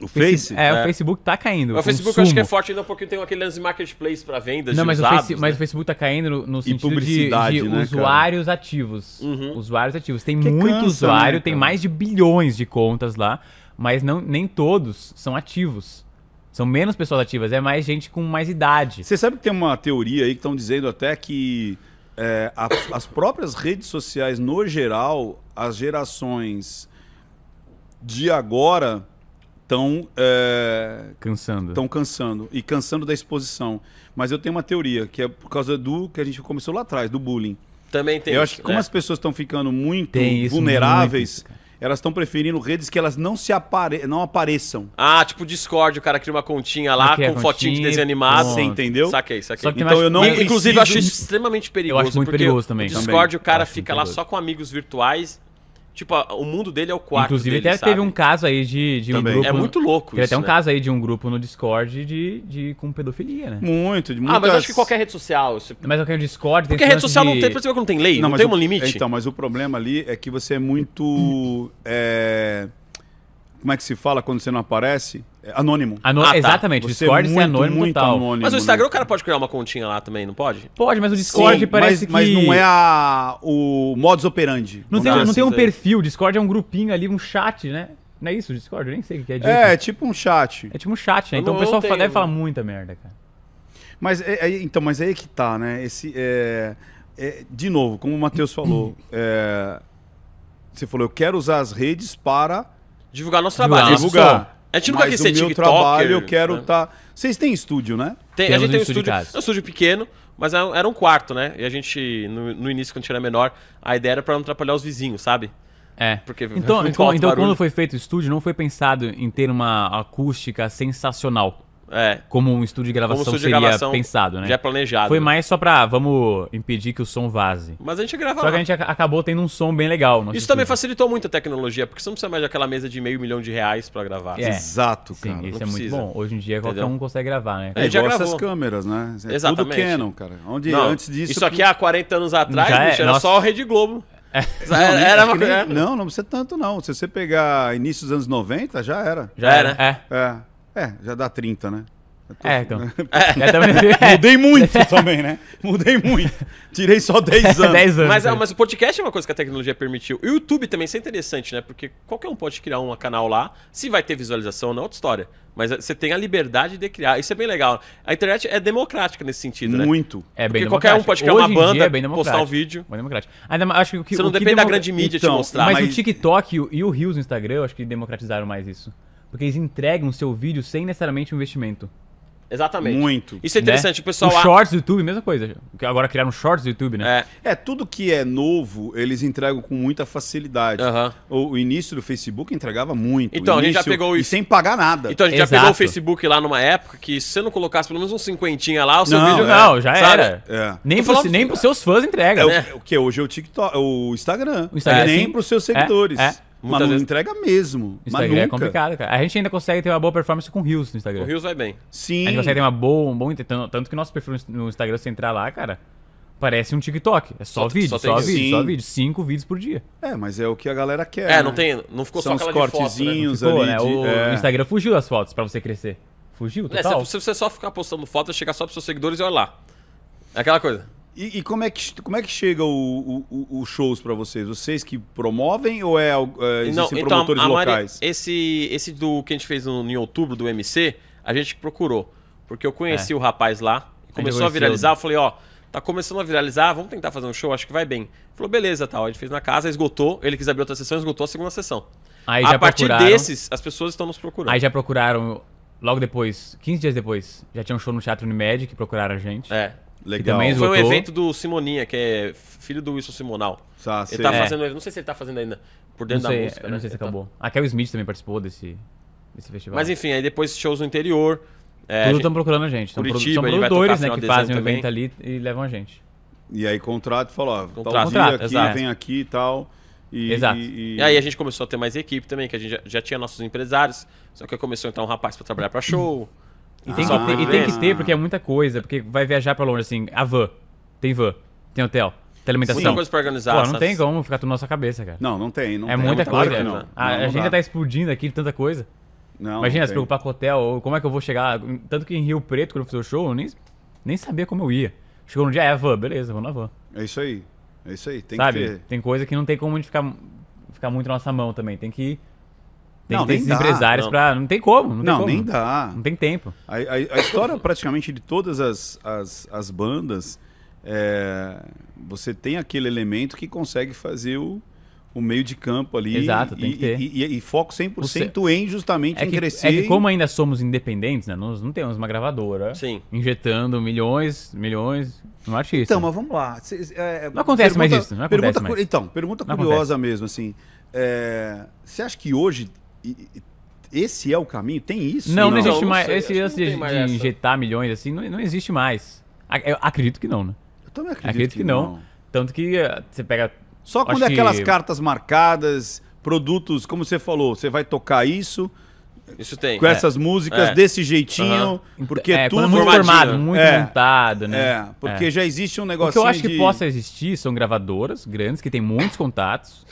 O Face? É, é, o é. Facebook tá caindo. O, o Facebook consumo. eu acho que é forte ainda porque tem aquele lance marketplace para vendas. Não, mas, usados, o face, né? mas o Facebook tá caindo no, no sentido de, de né, usuários cara? ativos. Uhum. Usuários ativos. Tem que muito cansa, usuário, né, tem mais de bilhões de contas lá, mas não, nem todos são ativos. São menos pessoas ativas, é mais gente com mais idade. Você sabe que tem uma teoria aí que estão dizendo até que é, a, as próprias redes sociais, no geral, as gerações de agora estão é, cansando. Estão cansando e cansando da exposição. Mas eu tenho uma teoria que é por causa do que a gente começou lá atrás, do bullying. Também tem. Eu acho que como né? as pessoas estão ficando muito vulneráveis, muito, elas estão preferindo redes que elas não se apare... não apareçam. Ah, tipo Discord, o cara cria uma continha lá é com continha, fotinho de desenho animado. Você entendeu? Saquei, saquei. então eu, não Inclusive, preciso... acho isso extremamente perigoso. Eu acho muito perigoso também. O Discord, também. o cara acho fica lá só com amigos virtuais Tipo, o mundo dele é o quarto. Inclusive, dele, até sabe? teve um caso aí de, de um grupo. É muito louco teve isso. até um né? caso aí de um grupo no Discord de, de, com pedofilia, né? Muito, de muitas... Ah, mas acho que qualquer rede social. Se... Mas qualquer Discord. Porque rede social de... não tem. Por que não tem lei, não, não tem o... um limite. Então, mas o problema ali é que você é muito. é como é que se fala quando você não aparece? É anônimo. Ano ah, tá. Exatamente, o é Discord é, muito, anônimo muito total. Anônimo, mas o Instagram né? o cara pode criar uma continha lá também, não pode? Pode, mas o Discord Sim, parece mas, que... Mas não é a, o modus operandi. Não, tem, não tem um assim. perfil, Discord é um grupinho ali, um chat, né? Não é isso, Discord? Eu nem sei o que é disso. É, é tipo um chat. É tipo um chat, né? Então não, o pessoal deve falar muita merda, cara. Mas é, é, então, mas é aí que tá, né? Esse, é, de novo, como o Matheus falou, você falou, eu quero usar as redes para Divulgar nosso trabalho. Divulgar. A gente nunca Mas quis ser trabalho eu quero estar... Né? Tá... Vocês têm estúdio, né? Tem, a gente tem um estúdio, um estúdio pequeno, mas é era um quarto, né? E a gente, no, no início, quando a gente era menor, a ideia era para não atrapalhar os vizinhos, sabe? É. Porque então, então, então quando foi feito o estúdio, não foi pensado em ter uma acústica sensacional. É. Como um estúdio de gravação estúdio seria de gravação pensado, né? Já é planejado. Foi mais só pra, vamos impedir que o som vaze. Mas a gente gravava. Só que a gente acabou tendo um som bem legal. Isso estúdio. também facilitou muito a tecnologia, porque você não precisa mais daquela mesa de meio milhão de reais pra gravar. É. Exato, cara. Sim, isso é precisa. muito bom. Hoje em dia Entendeu? qualquer um consegue gravar, né? É, é igual essas câmeras, né? É Exatamente. tudo Canon, cara. Onde não, antes disso... Isso aqui há 40 anos atrás, já é, bicho, era Nossa. só o Rede Globo. É. Não, era, era, era, não, não precisa tanto, não. Se você pegar início dos anos 90, já era. Já era, é. É. É, já dá 30, né? Tô... É, então. é, também... Mudei muito também, né? Mudei muito. Tirei só 10 anos. 10 anos mas, é. Ah, mas, o podcast é uma coisa que a tecnologia permitiu. E o YouTube também, isso é interessante, né? Porque qualquer um pode criar um canal lá. Se vai ter visualização ou não, é outra história. Mas eh, você tem a liberdade de criar. Isso é bem legal. A internet é democrática nesse sentido, né? Muito. É bem Porque qualquer um pode criar Hoje uma banda, é postar um vídeo. Bem democrático. Ainda, acho que, o você não depende da grande mídia então, te mostrar. Mas, mas, o TikTok e o Reels no Instagram, eu acho que democratizaram mais isso. Porque eles entregam o seu vídeo sem necessariamente um investimento. Exatamente. Muito. Isso é né? interessante, né? o pessoal. O shorts do YouTube, mesma coisa. Agora criaram shorts do YouTube, né? É. é, tudo que é novo, eles entregam com muita facilidade. Uhum. O, o, início do Facebook entregava muito. Então, início, a gente já pegou isso. E sem pagar nada. Então, a gente Exato. já pegou o Facebook lá numa época que se você não colocasse pelo menos um cinquentinha lá, o seu não, vídeo. É. Não, já era. É. Nem, pro, os seus fãs entrega. É, né? o, o que? Hoje é o TikTok, o Instagram. O Instagram é. É nem sim. pros seus é, seguidores. É. Muitas mas vezes... entrega mesmo. Instagram mas é nunca. é complicado, cara. A gente ainda consegue ter uma boa performance com Reels no Instagram. O Reels vai bem. Sim. A gente consegue ter uma boa, um bom... Tanto que nosso perfil no Instagram, se entrar lá, cara, parece um TikTok. É só, só vídeo, só, só vídeo, Sim. só vídeo. Cinco vídeos por dia. É, mas é o que a galera quer. É, né? não tem... Não ficou São só aquela cortezinhos de foto, né? Ficou, ali. Né? De... O é. Instagram fugiu das fotos pra você crescer. Fugiu, é, total. É, se você só ficar postando fotos chegar só pros seus seguidores e olha lá. É aquela coisa. E, e, como, é que, como é que chega os shows para vocês? Vocês que promovem ou é, é existem Não, então promotores a, a Mari, locais? Esse, esse do que a gente fez no, em outubro do MC, a gente procurou. Porque eu conheci é. o rapaz lá, começou a viralizar, eu falei, ó, tá começando a viralizar, vamos tentar fazer um show, acho que vai bem. Ele falou, beleza, tal. a gente fez na casa, esgotou, ele quis abrir outra sessão, esgotou a segunda sessão. Aí a partir procuraram. desses, as pessoas estão nos procurando. Aí já procuraram logo depois, 15 dias depois, já tinha um show no Teatro Unimed que procuraram a gente. É. Legal. Também Foi um evento do Simoninha, que é filho do Wilson Simonal. Sá, tá, ele tá é. fazendo, não sei se ele tá fazendo ainda por dentro sei, da música. Né? Não sei se tá acabou. Tá... Ah, Smith também participou desse, desse festival. Mas enfim, aí depois shows no interior. É, Tudo estão procurando a gente. Curitiba, são produtores né, que fazem o evento ali e levam a gente. E aí contrato falou ó, contrato, tal dia contrato, aqui, vem aqui e tal. E, Exato. E, e... e, aí a gente começou a ter mais equipe também, que a gente já, já tinha nossos empresários, só que começou a entrar um rapaz para trabalhar para show. E tem, ah, que, ter, e tem que ter, porque é muita coisa. Porque vai viajar pra longe, assim, a van. Tem van, tem hotel, tem alimentação. Muita coisa pra organizar. Pô, não essas... tem como ficar tudo na nossa cabeça, cara. Não, não tem. Não é tem, muita coisa. Claro ah, não. A, não, não a gente já tá explodindo aqui de tanta coisa. Não, Imagina, não se preocupar com hotel, ou como é que eu vou chegar. Tanto que em Rio Preto, quando eu fiz o show, eu nem, nem sabia como eu ia. Chegou no dia, é a van, beleza, vamos na van. É isso aí. É isso aí. Tem Sabe? que ter. Tem coisa que não tem como a gente ficar, ficar muito na nossa mão também. Tem que ir tem não, que ter empresários para. Não tem como. Não, tem não como. nem dá. Não tem tempo. A, a, a história praticamente de todas as, as, as bandas, é, você tem aquele elemento que consegue fazer o, o meio de campo ali. Exato, e, tem que ter. E, e, e foco 100% você... em justamente é em que, crescer. É que como ainda somos independentes, né? Nós não temos uma gravadora Sim. injetando milhões, milhões no artista. Então, mas vamos lá. é, não acontece pergunta, mais isso. Não acontece pergunta, mais. Então, pergunta curiosa mesmo, assim. É, você acha que hoje esse é o caminho? Tem isso? Não, não, não existe mais. esse lance de, de injetar milhões assim não, não existe mais. Eu acredito que não, né? Eu também acredito, acredito que, que não. Tanto que eh, você pega. Só quando é aquelas que... cartas marcadas, produtos, como você falou, você vai tocar isso. Isso tem. Com é. essas músicas é. desse jeitinho, uhum. porque é, é, é, tudo muito formado, muito é. montado, né? É, porque é. já existe um negócio. O que eu acho de... que possa existir são gravadoras grandes que têm muitos contatos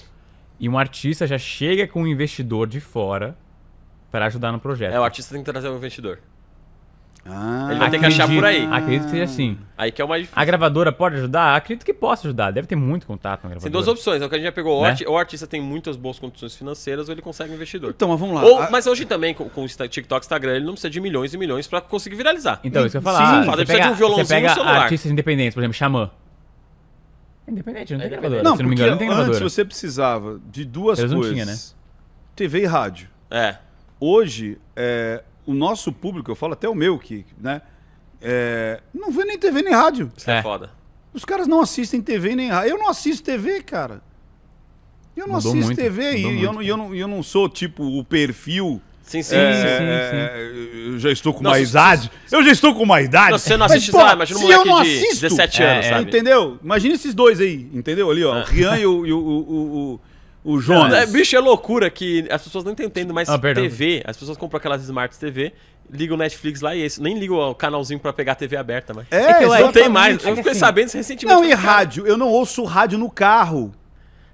e um artista já chega com um investidor de fora para ajudar no projeto. É, o artista tem que trazer um investidor. Ah, Ele vai ter que achar por aí. Acredito que seja assim. Aí que é o mais difícil. A gravadora pode ajudar? Acredito que possa ajudar. Deve ter muito contato a gravadora. Tem duas opções. É o que a gente já pegou. Né? Ou o artista tem muitas boas condições financeiras ou ele consegue um investidor. Então, mas vamos lá. Ou, mas hoje também, com, com o TikTok, Instagram, ele não precisa de milhões e milhões para conseguir viralizar. Então, isso que eu ia falar. Sim, ele precisa de um violãozinho você pega celular. artistas independentes, por exemplo, Xamã. Independente, não tem é, gravadora. Não, se não me engano, não tem gravadora. Antes você precisava de duas Eles coisas. Tinha, né? TV e rádio. É. Hoje, é, o nosso público, eu falo até o meu, que, né? É, não vê nem TV nem rádio. Isso é. é foda. Os caras não assistem TV nem rádio. Eu não assisto TV, cara. Eu não Mudou assisto muito. TV Mudou e, muito, eu, eu, não, eu não sou, tipo, o perfil Sim, sim, é, sim, é, sim, é, sim, é, Eu já estou com não, uma se, idade. Se, eu já estou com uma idade. Não, você não assiste, mas, pô, lá, imagina um moleque eu de assisto, 17 anos, é, sabe? Entendeu? Imagina esses dois aí, entendeu? Ali, ó, ah. o Rian e o, o, o, o, o Jonas. é, bicho, é loucura que as pessoas não entendendo mais ah, TV. As pessoas compram aquelas Smart TV liga o Netflix lá e esse, nem liga o canalzinho pra pegar a TV aberta, mas. É, é que eu, não tem mais. Eu fiquei assim, sabendo isso recentemente. Não, e rádio? Eu não ouço rádio no carro.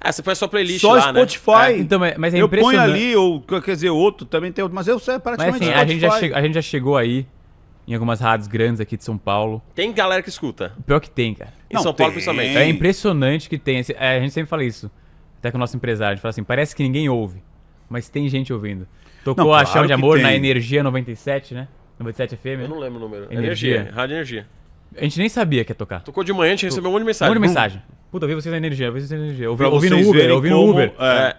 Ah, você põe a sua playlist Só lá, né? Spotify. Né? É. Então, mas é eu ponho ali, ou quer dizer, outro também tem outro, mas eu sei praticamente mas, assim, a gente, já chegou, a gente já chegou aí em algumas rádios grandes aqui de São Paulo. Tem galera que escuta? Pior que tem, cara. Em São Paulo, principalmente. É impressionante que tem. É, a gente sempre fala isso, até com o nosso empresário. A gente fala assim, parece que ninguém ouve, mas tem gente ouvindo. Tocou não, claro a Chão de Amor na Energia 97, né? 97 FM. Eu não lembro o número. Energia. energia. Rádio Energia. A gente nem sabia que ia tocar. Tocou de manhã, a gente recebeu um monte de mensagem. Um monte de mensagem. Hum. Puta, eu vi vocês na energia, eu vi vocês na energia. Eu ouvi no Uber, eu vi no Uber. É. é.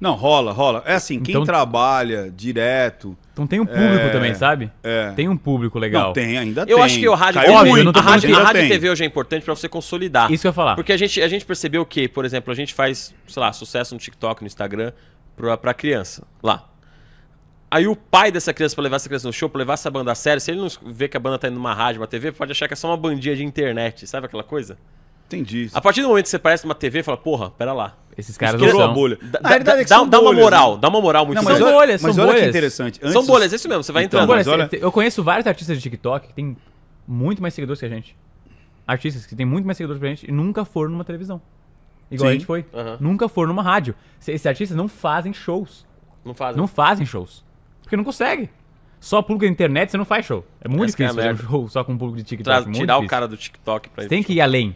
Não, rola, rola. É assim, quem então, trabalha direto. Então tem um público é, também, sabe? É. Tem um público legal. Não, tem, ainda eu tem. Eu acho que o rádio Caiu TV, muito, então a rádio, a rádio TV hoje é importante para você consolidar. Isso que eu ia falar. Porque a gente, a gente percebeu que, por exemplo, a gente faz, sei lá, sucesso no TikTok, no Instagram, pra, pra criança, lá. Aí o pai dessa criança, pra levar essa criança no show, pra levar essa banda a sério, se ele não vê que a banda tá indo numa rádio, uma TV, pode achar que é só uma bandinha de internet, sabe aquela coisa? Entendi. A partir do momento que você aparece numa TV, fala, porra, pera lá. Esses caras Estourou não são. a bolha. Dá, dá, é dá, bolhas, uma moral, né? dá uma moral muito não, mas São bolhas, são mas olha bolhas. que interessante. Antes são bolhas, é isso mesmo, você vai então, entrando. olha... Eu conheço vários artistas de TikTok que têm muito mais seguidores que a gente. Artistas que têm muito mais seguidores que a gente e nunca foram numa televisão. Igual Sim. a gente foi. Uhum. Nunca foram numa rádio. Esses artistas não fazem shows. Não fazem. Não fazem shows. Porque não consegue. Só público da internet você não faz show. É muito Essa é difícil é fazer um show só com um público de TikTok. Tra tirar difícil. o cara do TikTok pra Tem que ir além.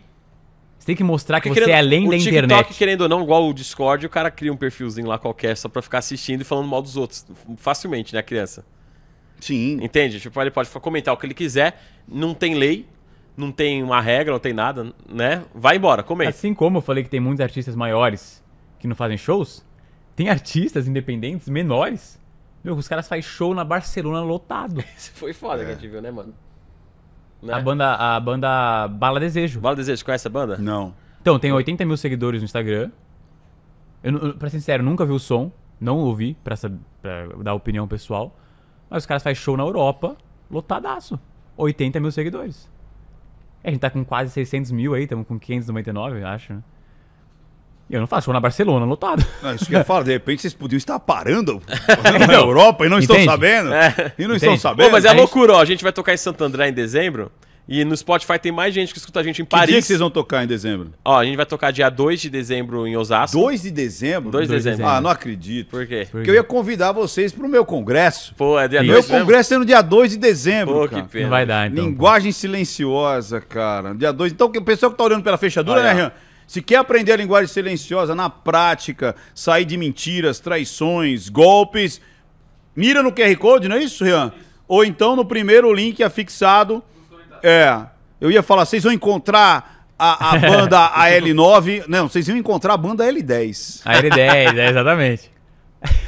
Você tem que mostrar que você querendo, é além da TikTok, internet. O TikTok, querendo ou não, igual o Discord, o cara cria um perfilzinho lá qualquer só pra ficar assistindo e falando mal dos outros. Facilmente, né, criança? Sim. Entende? Tipo, ele pode comentar o que ele quiser, não tem lei, não tem uma regra, não tem nada, né? Vai embora, comenta. Assim como eu falei que tem muitos artistas maiores que não fazem shows, tem artistas independentes menores. Meu, os caras fazem show na Barcelona lotado. Isso foi foda é. que a é. gente viu, né, mano? Né? A banda a banda Bala Desejo. Bala Desejo, conhece a banda? Não. Então, tem 80 mil seguidores no Instagram. Eu, pra ser sincero, nunca vi o som. Não ouvi, pra, saber, pra dar opinião pessoal. Mas os caras fazem show na Europa, lotadaço. 80 mil seguidores. a gente tá com quase 600 mil aí, estamos com 599, eu acho, né? Eu não faço, vou na Barcelona, lotado. Não, isso que eu falo, de repente vocês podiam estar parando na Europa e não estão sabendo. É. E não estão sabendo. Pô, mas é loucura, ó. A gente vai tocar em Santo André em dezembro. E no Spotify tem mais gente que escuta a gente em Paris. Que dia que vocês vão tocar em dezembro? Ó, a gente vai tocar dia 2 de dezembro em Osasco. 2 de dezembro? 2 de dezembro. Ah, não acredito. Por quê? Porque eu ia convidar vocês pro meu congresso. Pô, é dia 2 Meu congresso é no dia 2 de dezembro, Pô, cara. que pena. Não vai dar, então. Linguagem silenciosa, cara. Dia 2. Então, o pessoal que tá olhando pela fechadura, né, Rian? Se quer aprender a linguagem silenciosa na prática, sair de mentiras, traições, golpes, mira no QR Code, não é isso, Rian? Ou então no primeiro link afixado. É, é. Eu ia falar, vocês vão encontrar a, a banda a L9. Não, vocês iam encontrar a banda L10. A L10, é, exatamente.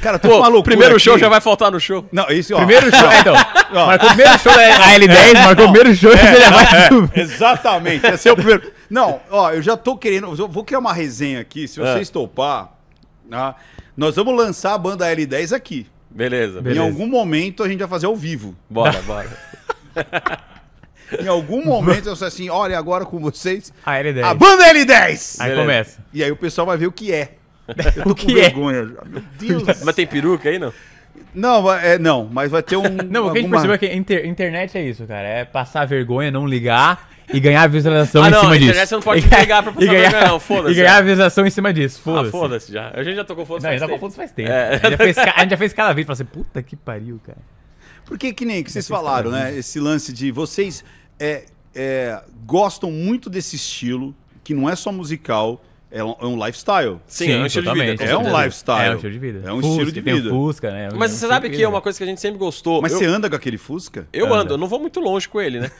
Cara, tô maluco. Primeiro aqui. show já vai faltar no show. Não, isso, ó. Primeiro show. então, ó. Marcou o primeiro show da L10, é, marcou o primeiro show é, já vai é, Exatamente. Esse é o primeiro. Não, ó, eu já tô querendo. Eu vou criar uma resenha aqui, se você é. Tá? nós vamos lançar a banda L10 aqui. Beleza, beleza. Em algum momento a gente vai fazer ao vivo. Bora, bora. em algum momento eu sou assim, olha, agora com vocês. A L10. A banda é L10! Aí começa. E aí o pessoal vai ver o que é. Eu tô o que com é? vergonha já. Meu Deus. Mas tem peruca aí, não? Não, é, não, mas vai ter um. Não, o que alguma... a gente percebeu é que inter, internet é isso, cara. É passar vergonha, não ligar e ganhar visualização ah, em não, cima disso. Ah, não, internet você não pode e pegar pra ganhar, não, foda-se. E ganhar é. a visualização em cima disso, ah, foda-se. Ah, foda-se já. A gente já tocou foda-se faz, foda faz tempo. É. A, gente fez, a, gente já fez cada vez, falou assim, puta que pariu, cara. Porque que nem que vocês falaram, né? Esse lance de vocês é, é, gostam muito desse estilo, que não é só musical, é um, é um lifestyle. Sim, Sim é um estilo totalmente. de vida. É, é um lifestyle. É um estilo de vida. É um Fusca, estilo de vida. Né? Fusca, né? Mas é um você sabe que é uma coisa que a gente sempre gostou. Mas eu, você anda com aquele Fusca? Eu anda. ando, eu não vou muito longe com ele, né?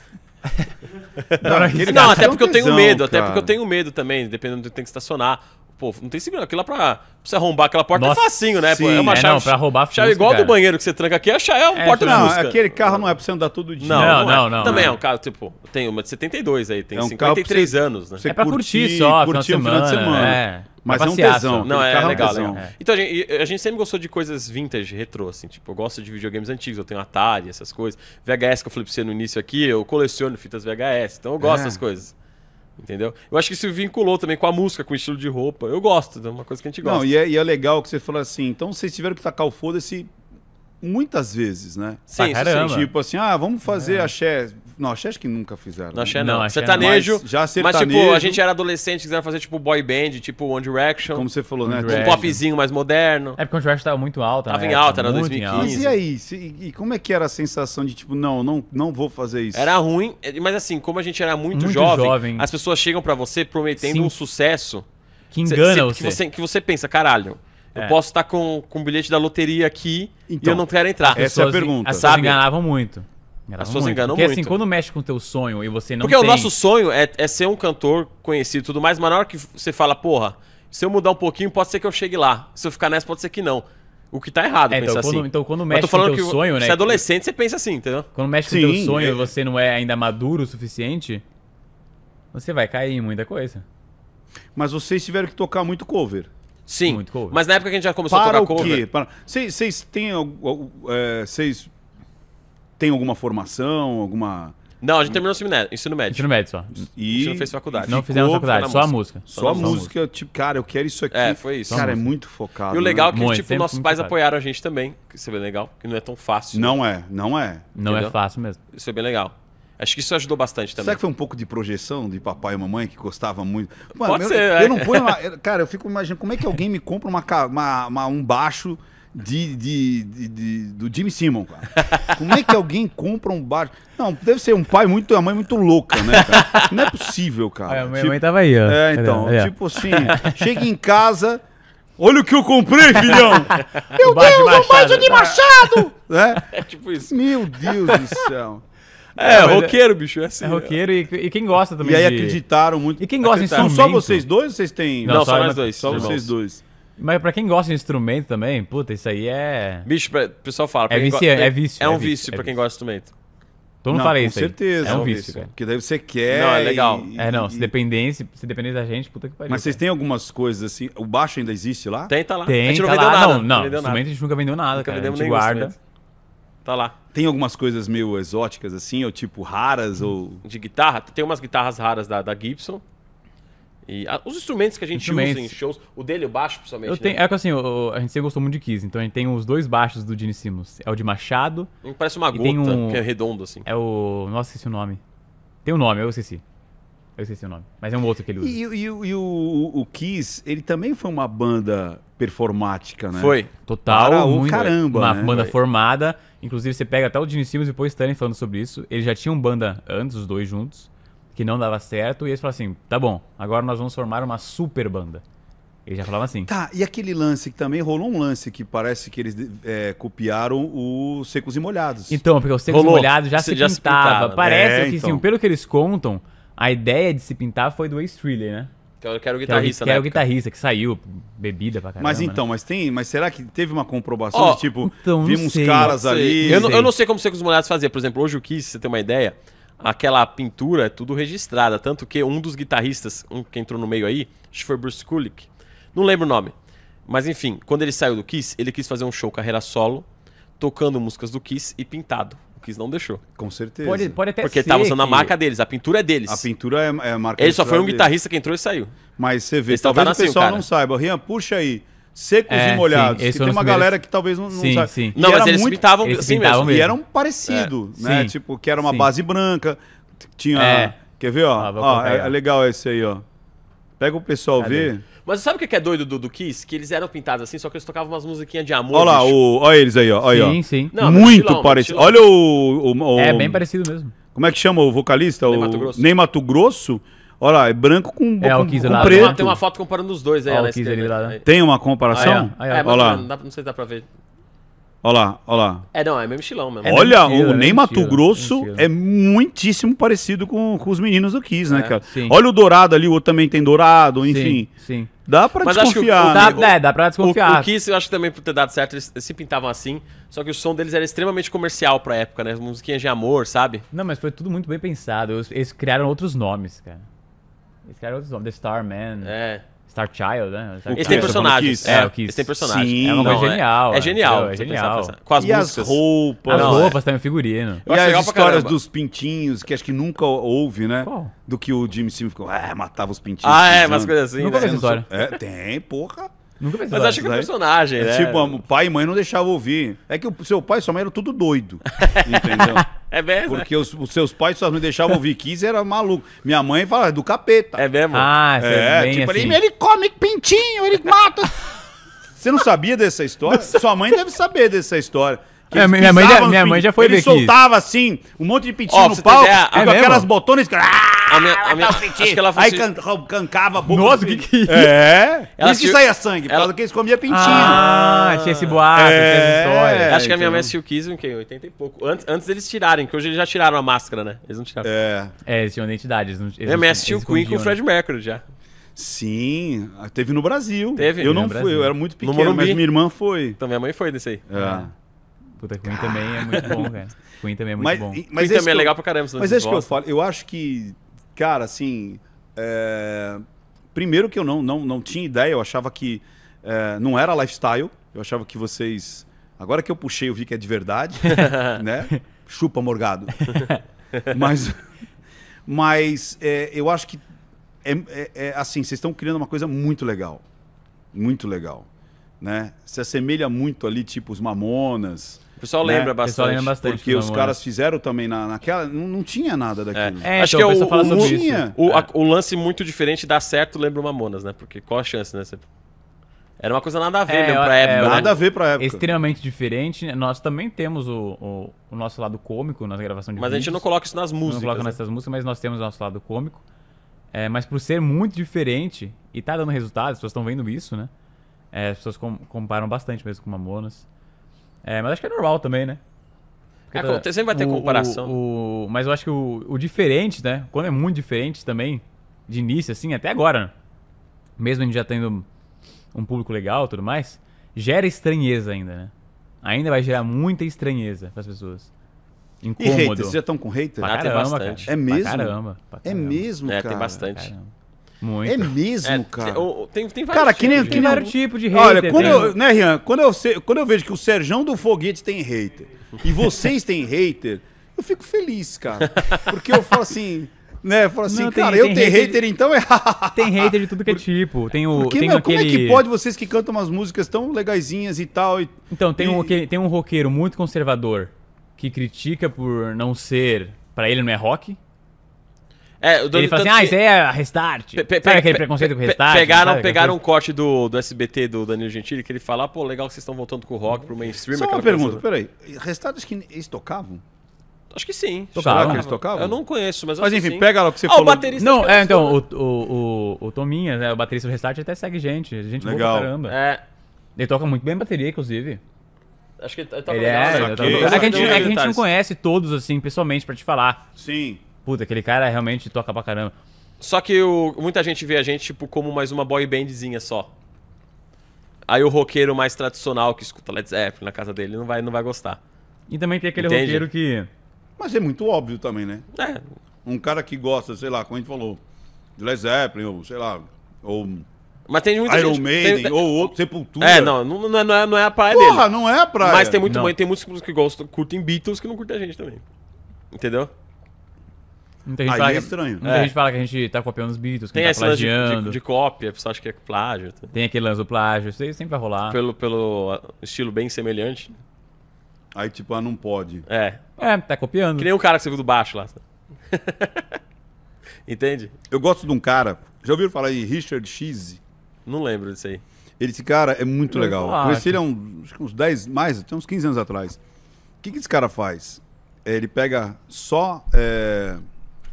Não, não até porque eu tenho é medo, cara. até porque eu tenho medo também, dependendo do que tem que estacionar. Pô, não tem segredo. Aquilo lá pra, você arrombar aquela porta é Nossa, é facinho, né? É sim. é uma é, Não, pra roubar fusca, chave igual cara. do banheiro que você tranca aqui, é a chave, é um é, porta não, fusca. Não, aquele carro não é pra você andar todo dia. Não, não, não. não, não Também é um carro, tipo, tem uma de 72 aí, tem é um 53 você, anos, né? É pra curtir, curtir só, curtir o final de semana. É. Mas é um tesão. Não, é legal, tesão. Então, a gente, a gente, sempre gostou de coisas vintage, retrô, assim. Tipo, eu gosto de videogames antigos, eu tenho Atari, essas coisas. VHS, que eu falei pra você no início aqui, eu coleciono fitas VHS. Então, eu gosto é. das coisas. Entendeu? Eu acho que se vinculou também com a música, com o estilo de roupa. Eu gosto, é uma coisa que a gente gosta. Não, e é, e é legal que você falou assim, então vocês tiveram que tacar o foda-se muitas vezes, né? Sim, sim. Tipo assim, ah, vamos fazer é. axé não achei que nunca fizeram. Não, achei é não. É não sertanejo. Mas, já sertanejo. Mas, tipo, a gente era adolescente, quiseram fazer, tipo, boy band, tipo One Direction. Como você falou, né? Um popzinho mais moderno. É porque o One Direction tava muito alta, Tava né? em alta, era 2015. Mas e aí? Se, e como é que era a sensação de, tipo, não, não, não vou fazer isso? Era ruim, mas assim, como a gente era muito, muito jovem, jovem, as pessoas chegam para você prometendo Sim. um sucesso. Que engana cê, você. Que você. Que você pensa, caralho, eu é. posso estar tá com, com o bilhete da loteria aqui então, e eu então, não quero entrar. Essa pessoas, é a pergunta. As enganavam muito. As pessoas muito. enganam Porque, assim, muito. Porque assim, quando mexe com o teu sonho e você não Porque tem... o nosso sonho é, é ser um cantor conhecido e tudo mais, mas na hora que você fala, porra, se eu mudar um pouquinho, pode ser que eu chegue lá. Se eu ficar nessa, pode ser que não. O que tá errado, é, então, pensa quando, assim. Então, quando mexe com o teu sonho, né? Se é adolescente, você pensa assim, entendeu? Quando mexe Sim, com o teu sonho e é. você não é ainda maduro o suficiente, você vai cair em muita coisa. Mas vocês tiveram que tocar muito cover. Sim, muito cover. mas na época que a gente já começou Para a tocar o quê? cover... Para... Vocês têm... Vocês é, tem alguma formação, alguma. Não, a gente terminou o ensino médio. Ensino médio, ensino médio só. E a gente não fez faculdade. Não fizemos faculdade, só a música. Só, só a música. música, tipo, cara, eu quero isso é, aqui. É, foi isso. Cara, é muito focado. E o né? legal né? é que, muito, tipo, nossos pais focado. apoiaram a gente também. Que isso é bem legal, que não é tão fácil. Não né? é, não é. Não é Entendeu? é fácil mesmo. Isso é bem legal. Acho que isso ajudou bastante também. Será que foi um pouco de projeção de papai e mamãe que gostava muito? Mano, Pode eu, ser, eu, é. não ponho uma, Cara, eu fico imaginando como é que alguém me compra uma, uma, uma um baixo de, de, de, de, do Jimmy Simon, cara. Como é que alguém compra um bar? Não, deve ser um pai muito, uma mãe muito louca, né, cara? Não é possível, cara. É, minha tipo... mãe tava aí, ó. É, então, tipo é, tipo assim, chega em casa, olha o que eu comprei, filhão! Meu Deus, um mais de Machado! É? é tipo isso. Meu Deus do céu. É, é roqueiro, bicho, é assim. É roqueiro e, e quem gosta também. E aí de... acreditaram muito. E quem gosta de São só vocês dois ou vocês têm. Não, não só, só nós dois. Só irmãos. vocês dois. Mas pra quem gosta de instrumento também, puta, isso aí é. Bicho, o pessoal fala. É, vici, é, é, vício. É um é vício, vício é pra quem gosta de instrumento. Todo não fala isso. Com certeza. É um vício, Porque daí você quer. Não, é legal. E, é, não. Se dependesse, se, da gente, puta que pariu. Mas vocês têm algumas coisas assim. O baixo ainda existe lá? Tem, tá lá. Tem, a gente tá não vendeu lá. nada. Não, não. Vendeu nada. a gente nunca vendeu nada, nunca cara. a gente guarda. Tá lá. Tem algumas coisas meio exóticas assim, ou tipo raras, ou. De guitarra? Tem umas guitarras raras da, da Gibson. E a, os instrumentos que a gente usa em shows, o dele, o baixo, principalmente. Eu tenho, né? É que assim, o, a gente sempre gostou muito de Kiss, então a gente tem os dois baixos do Gene Simmons. É o de Machado. Parece uma gota, um, que é redondo assim. É o. Nossa, esqueci o nome. Tem um nome, eu esqueci. Eu esqueci o nome. Mas é um outro que ele usa. E, e, e o, o, o Kiss, ele também foi uma banda performática, né? Foi. Total. Para o muito, caramba. Uma né? banda foi. formada. Inclusive, você pega até o Gene Simmons e o Stanley falando sobre isso. Eles já tinham banda antes, os dois juntos que não dava certo, e eles falaram assim: tá bom, agora nós vamos formar uma super banda. ele já falava assim. Tá, e aquele lance que também rolou um lance que parece que eles é, copiaram os Secos e Molhados. Então, porque o Secos rolou. e Molhados já, se, já pintava. se Parece é, que, assim, então. assim, pelo que eles contam, a ideia de se pintar foi do Ace Thriller, né? Que era o guitarrista, né? Que era né? o guitarrista que saiu, bebida pra caramba. Mas né? então, né? mas tem. Mas será que teve uma comprovação oh, de tipo, então, vimos sei, caras ali. Eu, eu, não sei como Secos e Molhados fazia. Por exemplo, hoje o Kiss, você tem uma ideia aquela pintura é tudo registrada. Tanto que um dos guitarristas, um que entrou no meio aí, acho que foi Bruce Kulick, não lembro o nome. Mas enfim, quando ele saiu do Kiss, ele quis fazer um show carreira solo, tocando músicas do Kiss e pintado. O Kiss não deixou. Com certeza. Pode, pode até Porque estava tava usando que... a marca deles, a pintura é deles. A pintura é, é a marca Ele só foi um deles. guitarrista que entrou e saiu. Mas você vê, Eles talvez o assim, pessoal assim, não saiba. Rian, puxa aí secos é, e molhados. Sim, que é tem uma primeiros. galera que talvez não, não sim, Sim. Não, mas eles muito... pintavam eles assim pintavam mesmo. mesmo. E eram parecido, é, né? Tipo, que era uma base branca, tinha... É. Quer ver, ó? Ah, ó é, legal esse aí, ó. Pega o pessoal ver. Mas sabe o que é doido do, do, Kiss? Que eles eram pintados assim, só que eles tocavam umas musiquinhas de amor. Olha lá, o, olha eles aí, ó. Olha, sim, ó. sim. Não, muito parecido. Olha o, É, bem parecido mesmo. Como é que chama o vocalista? Ney Mato Grosso. Ney Mato Grosso Olha lá, é branco com, é, com, é com lá. preto. Tem uma, foto comparando os dois aí é é né? Tem uma comparação? Ah, é, ah, é. lá. Não, sei se dá pra ver. Olha lá, olha lá. É, não, é mesmo estilão mesmo. É Olha, mentira, o Ney Mato Grosso mentira. é muitíssimo parecido com, com os meninos do Kiss, né, cara? Sim. Olha o dourado ali, o outro também tem dourado, enfim. Sim, sim. Dá pra Mas desconfiar. Acho que o, o, né? dá, é, dá pra desconfiar. O, o Kiss, eu acho que também por ter dado certo, eles se pintavam assim. Só que o som deles era extremamente comercial pra época, né? Musiquinha de amor, sabe? Não, mas foi tudo muito bem pensado. Eles criaram outros nomes, cara. Esse cara é outro nome, The Starman. É. Star Child, né? Star Eles têm personagens. É, o é, Kiss. Eles têm personagens. Sim, é uma coisa é genial. É, é genial. É genial. Com as e músicas. as é. roupas. As roupas é. também, figurino. e as histórias dos pintinhos, que acho que nunca houve, né? Qual? Do que o Jimmy Simpson ficou, ah, matava os pintinhos. Ah, é, umas coisas assim. Nunca né? essa história. É, tem, porra. Nunca Mas acho que né? é personagem, né? Tipo, o pai e mãe não deixavam ouvir. É que o seu pai e sua mãe eram tudo doido. entendeu? É mesmo? Porque os, os seus pais só não deixavam ouvir Kiss era maluco. Minha mãe fala, é do capeta. É mesmo? Ah, é, é tipo, assim. ele, ele come pintinho, ele mata. Você não sabia dessa história? Sua mãe deve saber dessa história. É, minha mãe já, minha assim, mãe já foi ver Ele soltava assim, um monte de pintinho Ó, no palco, ideia, é com é mesmo? aquelas botões que... A minha- a ah, minha- acho que ela Aí assi- can, cancava a boca. Nossa, o que que é É? Ela isso que saía sangue, por ela- causa que eles comiam pintinho. Ah, tinha esse boato, é. tinha essa história. Acho que a minha mãe assistiu Kiss em que, 80 e pouco. Antes, antes deles tirarem, que hoje eles já tiraram a máscara, né? Eles não tiraram. É, É, eles tinham identidade. Eles não, eles minha mãe assistiu Queen com o né? Fred Mercury já. sim. Teve no Brasil. Teve? Eu não fui, eu era muito pequeno, mas minha irmã foi. Então minha mãe foi nesse aí. É. Puta, Queen também é muito bom, cara. Queen também é muito mas, bom. Mas Queen é também é legal pra caramba. Mas é isso que eu falo. Eu acho que, cara, assim... É... Primeiro que eu não, não, não tinha ideia. Eu achava que é, não era lifestyle. Eu achava que vocês... Agora que eu puxei, eu vi que é de verdade, né? Chupa, Morgado. mas mas é, eu acho que... É, é, é assim, vocês estão criando uma coisa muito legal. Muito legal né? Se assemelha muito ali, tipo os Mamonas, o pessoal né? lembra bastante. Pessoal lembra bastante porque os caras fizeram também na, naquela. Não, não tinha nada é. daquilo. É. É, Acho então, que é o, o, o tinha. O, a, o, lance muito diferente dá certo lembra o Mamonas, né? Porque qual a chance, né? Você... Era uma coisa nada a ver é, mesmo pra é, época. Né? Nada né? a ver pra época. Extremamente diferente. Nós também temos o, o, o nosso lado cômico nas gravações de Mas vídeos. a gente não coloca isso nas músicas. Não coloca né? nessas músicas, mas nós temos o nosso lado cômico. É, mas por ser muito diferente e tá dando resultado, as pessoas estão vendo isso, né? É, as pessoas com, comparam bastante mesmo com Mamonas. É, mas acho que é normal também, né? É, sempre vai ter o, comparação. O, o, mas eu acho que o, diferente, né? Quando é muito diferente também, de início, assim, até agora, né? mesmo a gente já tendo um público legal e tudo mais, gera estranheza ainda, né? Ainda vai gerar muita estranheza para as pessoas. Incômodo. E haters? Vocês já estão com haters? Pra ah, caramba, tem bastante. Cara. É mesmo? Pra caramba, pra é caramba. É mesmo, cara. É, tem bastante. É mesmo, é, cara. tem, tem vários cara, que nem, tipos, que nem vários de hater. Olha, quando né? eu, né, Rian? Quando eu, quando eu vejo que o Serjão do Foguete tem hater e vocês têm hater, eu fico feliz, cara. Porque eu falo assim né? Fala assim, não, tem, cara, tem eu tenho hater, hater de... então é. tem hater de tudo que é tipo. Tem o. Porque, tem meu, aquele... Como é que pode vocês que cantam umas músicas tão legaisinhas e tal? E... Então, tem, e... um, tem um roqueiro muito conservador que critica por não ser. para ele não é rock. É, o Ele fala assim, ah, isso aí é restart. Pega aquele preconceito com restart? Pegaram, sabe? pegaram um corte do, do SBT do Danilo Gentili que ele fala, ah, pô, legal que vocês estão voltando com o rock pro mainstream. Só uma pergunta, peraí. Restart que eles tocavam? Acho que sim. Tocava. Será que eles tocavam? Eu não conheço, mas Mas enfim, pega lá o que você ah, falou. O baterista não, é, então, o, o, o, o Tominha, né, o baterista do Restart, até segue gente. Gente Legal. boa caramba. É. Ele toca muito bem bateria, inclusive. Acho que ele toca tá- ele é, né? é, que a gente, é que a gente não conhece todos, assim, pessoalmente, pra te falar. Sim puta, aquele cara realmente toca pra caramba. Só que o, muita gente vê a gente, tipo, como mais uma boy bandzinha só. Aí o roqueiro mais tradicional que escuta Led Zeppelin na casa dele não vai, não vai gostar. E também tem aquele Entende? roqueiro que. Mas é muito óbvio também, né? É. Um cara que gosta, sei lá, como a gente falou, de Led Zeppelin, ou sei lá, ou. Mas tem muita Iron gente, Maiden, tem... ou outro, Sepultura. É, não, não, não, é, não é, é a praia Porra, dele. Porra, não é a praia. Mas tem, muito, tem muitos que gostam, curtem Beatles que não curtem a gente também. Entendeu? Muita gente Aí fala, é, é estranho. Muita é. gente fala que a gente tá copiando os Beatles, que tem a gente tá plagiando. De, de, de, cópia, a pessoa acha que é plágio. Tá? Tem aquele lance do plágio, isso aí sempre vai rolar. Pelo, pelo estilo bem semelhante. Aí tipo, ah, não pode. É. É, tá copiando. Que nem o cara que você viu do baixo lá. Entende? Eu gosto de um cara, já ouviram falar em Richard Cheese? Não lembro disso aí. Ele, esse cara é muito eu legal. Falar, Conheci ele há uns, uns 10, mais, até uns 15 anos atrás. O que, que esse cara faz? É, ele pega só é,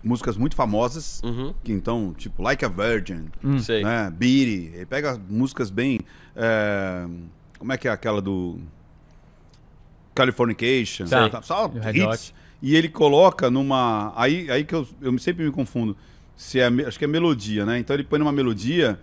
músicas muito famosas, uhum. que então, tipo, Like a Virgin, hum. né? Beatty. Ele pega músicas bem. É... Como é que é aquela do. Californication, tá. Tá, só hits, e ele coloca numa. Aí, aí que eu, eu sempre me confundo. Se é, acho que é melodia, né? Então ele põe numa melodia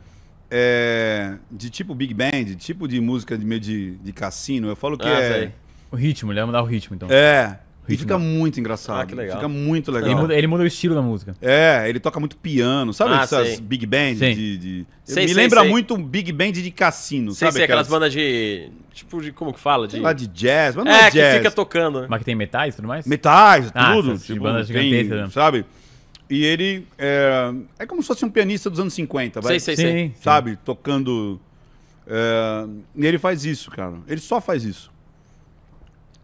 é, de tipo big band, tipo de música de meio de, de cassino. Eu falo que ah, é. Sei. O ritmo, ele vai mudar o ritmo, então. É ritmo. E fica muito engraçado. Ah, que legal. Fica muito legal. Ele muda, ele muda o estilo da música. É, ele toca muito piano, sabe? Ah, Essas sei. big bands Sim. de. de... Sei, me sei, lembra muito um big band de cassino, sabe? Sei, aquelas... aquelas bandas de. Tipo, de. Como que fala? De... Sei lá, de jazz, mas não é, é jazz. que fica tocando. Né? Mas que tem metais e tudo mais? Metais, ah, tudo. Tipo, de bandas gigantescas, né? Sabe? E ele é, é como se fosse um pianista dos anos 50, vai? Sei, sei, sei. Sabe? Tocando. É, e ele faz isso, cara. Ele só faz isso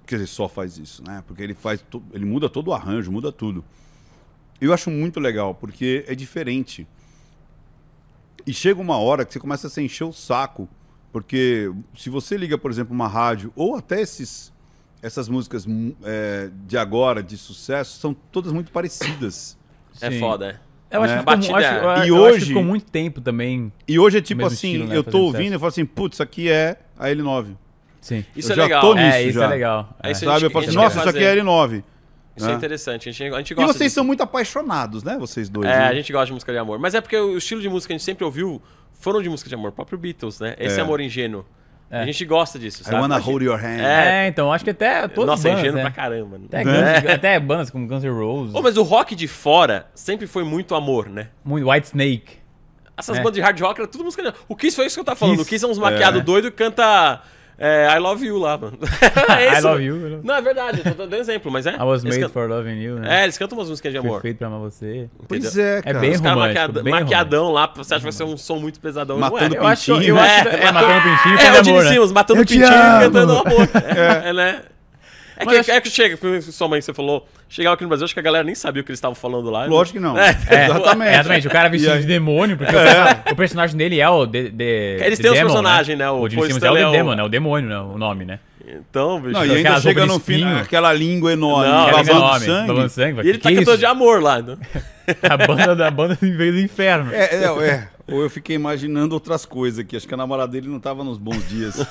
quer dizer, só faz isso, né? Porque ele faz, ele muda todo o arranjo, muda tudo. Eu acho muito legal, porque é diferente. E chega uma hora que você começa a se encher o saco, porque se você liga, por exemplo, uma rádio, ou até esses, essas músicas hum, é, de agora, de sucesso, são todas muito parecidas. É Sim. foda, é. eu é acho, que ficou, acho, eu, e eu hoje, acho ficou muito tempo também. E hoje é tipo assim, estilo, né, eu tô ouvindo e falo assim, putz, isso aqui é a L9. Sim. Isso eu é já legal. Tô é, nisso é, é. é, isso já. é legal. É. Isso Sabe, gente, eu falo assim, nossa, isso aqui é L9. Isso é, é interessante. A gente, a gente gosta e vocês de... são muito apaixonados, né? Vocês dois. É, né? a gente gosta de música de amor. Mas é porque o estilo de música que a gente sempre ouviu foram de música de amor. O próprio Beatles, né? Esse é. amor ingênuo. É. A gente gosta disso, sabe? I wanna hold your hand. É, então, acho que até todas Nossa, bandas, é ingênuo né? pra caramba. Né? Até, Guns, até bandas como Guns N' Roses. Oh, mas o rock de fora sempre foi muito amor, né? Muito White Snake. Essas bandas de hard rock era tudo música de... amor O Kiss foi isso que eu tava falando. Kiss. O Kiss é uns maquiados é. que canta... É, I Love You lá, mano. é I Love You? Né? Não, é verdade, eu tô dando exemplo, mas é. I was made for loving you, né? É, eles cantam umas músicas de amor. Perfeito pra amar você. Pois é, é, cara. É bem Os caras bem maquiadão lá, você acha que vai ser um som muito pesadão. Matando é. pintinho. Eu acho, eu né? acho... É, é, matando pintinho. É, o Dini né? matando pintinho e cantando amor. É, é né? É que, é que chega, sua mãe, você falou Chegava aqui no Brasil, acho que a galera nem sabia o que eles estavam falando lá. Lógico que não. É, é, exatamente. É, exatamente. O cara vestido de demônio, porque é. o, o, personagem dele é o. De, de, eles têm os né? personagens, né? O, o é o, é o né? O demônio, né? O nome, né? Então, bicho. Não, e ainda chega no fim né? aquela língua enorme, não, babando nome, sangue. Babando sangue. E ele tá que tá cantando de amor lá. Né? a banda da banda veio do inferno. É, é, é. Ou eu fiquei imaginando outras coisas aqui. Acho que a namorada dele não tava nos bons dias.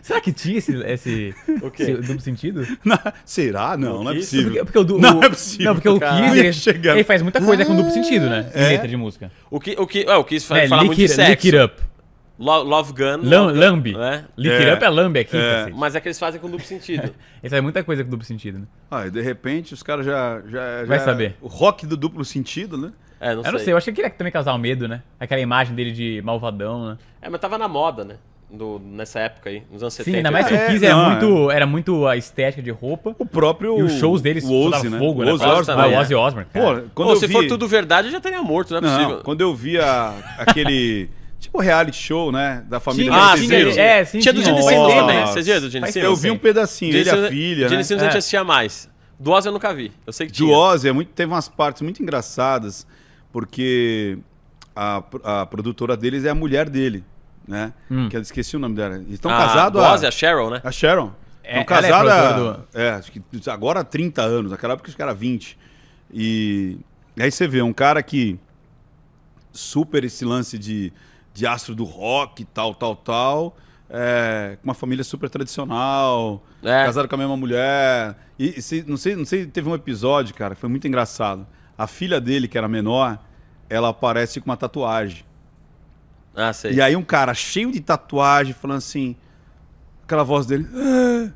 Será que tinha esse, esse, esse duplo sentido? Não, será? Não, não é possível. Porque, porque o, não é possível. Não, porque o Kiss, ele, ele, faz muita coisa ah, com duplo sentido, né? É? letra de música. O, que, o, que, é, o Kiss faz, é, fala muito it, de sexo. Lick It Up. love Gun. Lam, love né? Lick It é. Up é lambe aqui. É. Mas é que eles fazem com duplo sentido. eles fazem muita coisa com duplo sentido, né? Ah, e de repente os caras já, já, já... Vai saber. O rock do duplo sentido, né? É, não eu sei. não sei, eu acho que ele queria também causar o um medo, né? Aquela imagem dele de malvadão, né? É, mas tava na moda, né? do, nessa época aí, nos anos 70. Sim, ainda mais que o é, Kiss era, é não, muito, é. era muito a estética de roupa. O próprio. E os shows deles o Ozzy, né? fogo, o né? Ozzy né? Osbourne. Ozzy Osbourne. Pô, quando Pô, se vi... for tudo verdade, eu já teria morto, não é não, possível. Quando eu via aquele. Tipo reality show, né? Da família ah, sim, Ah, sim, é, sim. Tinha do Gene Simmons, né? Vocês viram do Gene Simmons? Eu vi um pedacinho, ele ele a filha, Gene né? Simmons a gente assistia mais. Do Ozzy eu nunca vi, eu sei que tinha. Do Ozzy teve umas partes muito engraçadas, porque a, a produtora deles é a mulher dele né? Hum. Que eu esqueci o nome dela. estão ah, casados a... Rose a... Cheryl, né? A Cheryl. É, estão casados é, é, acho que agora há 30 anos. Naquela época que era 20. E aí você vê um cara que super esse lance de, de astro do rock, tal, tal, tal. É, uma família super tradicional, é. casado com a mesma mulher. E, e se, não, sei, não sei, teve um episódio, cara, foi muito engraçado. A filha dele, que era menor, ela aparece com uma tatuagem. Ah, sei. E aí um cara cheio de tatuagem falando assim, aquela voz dele, ah,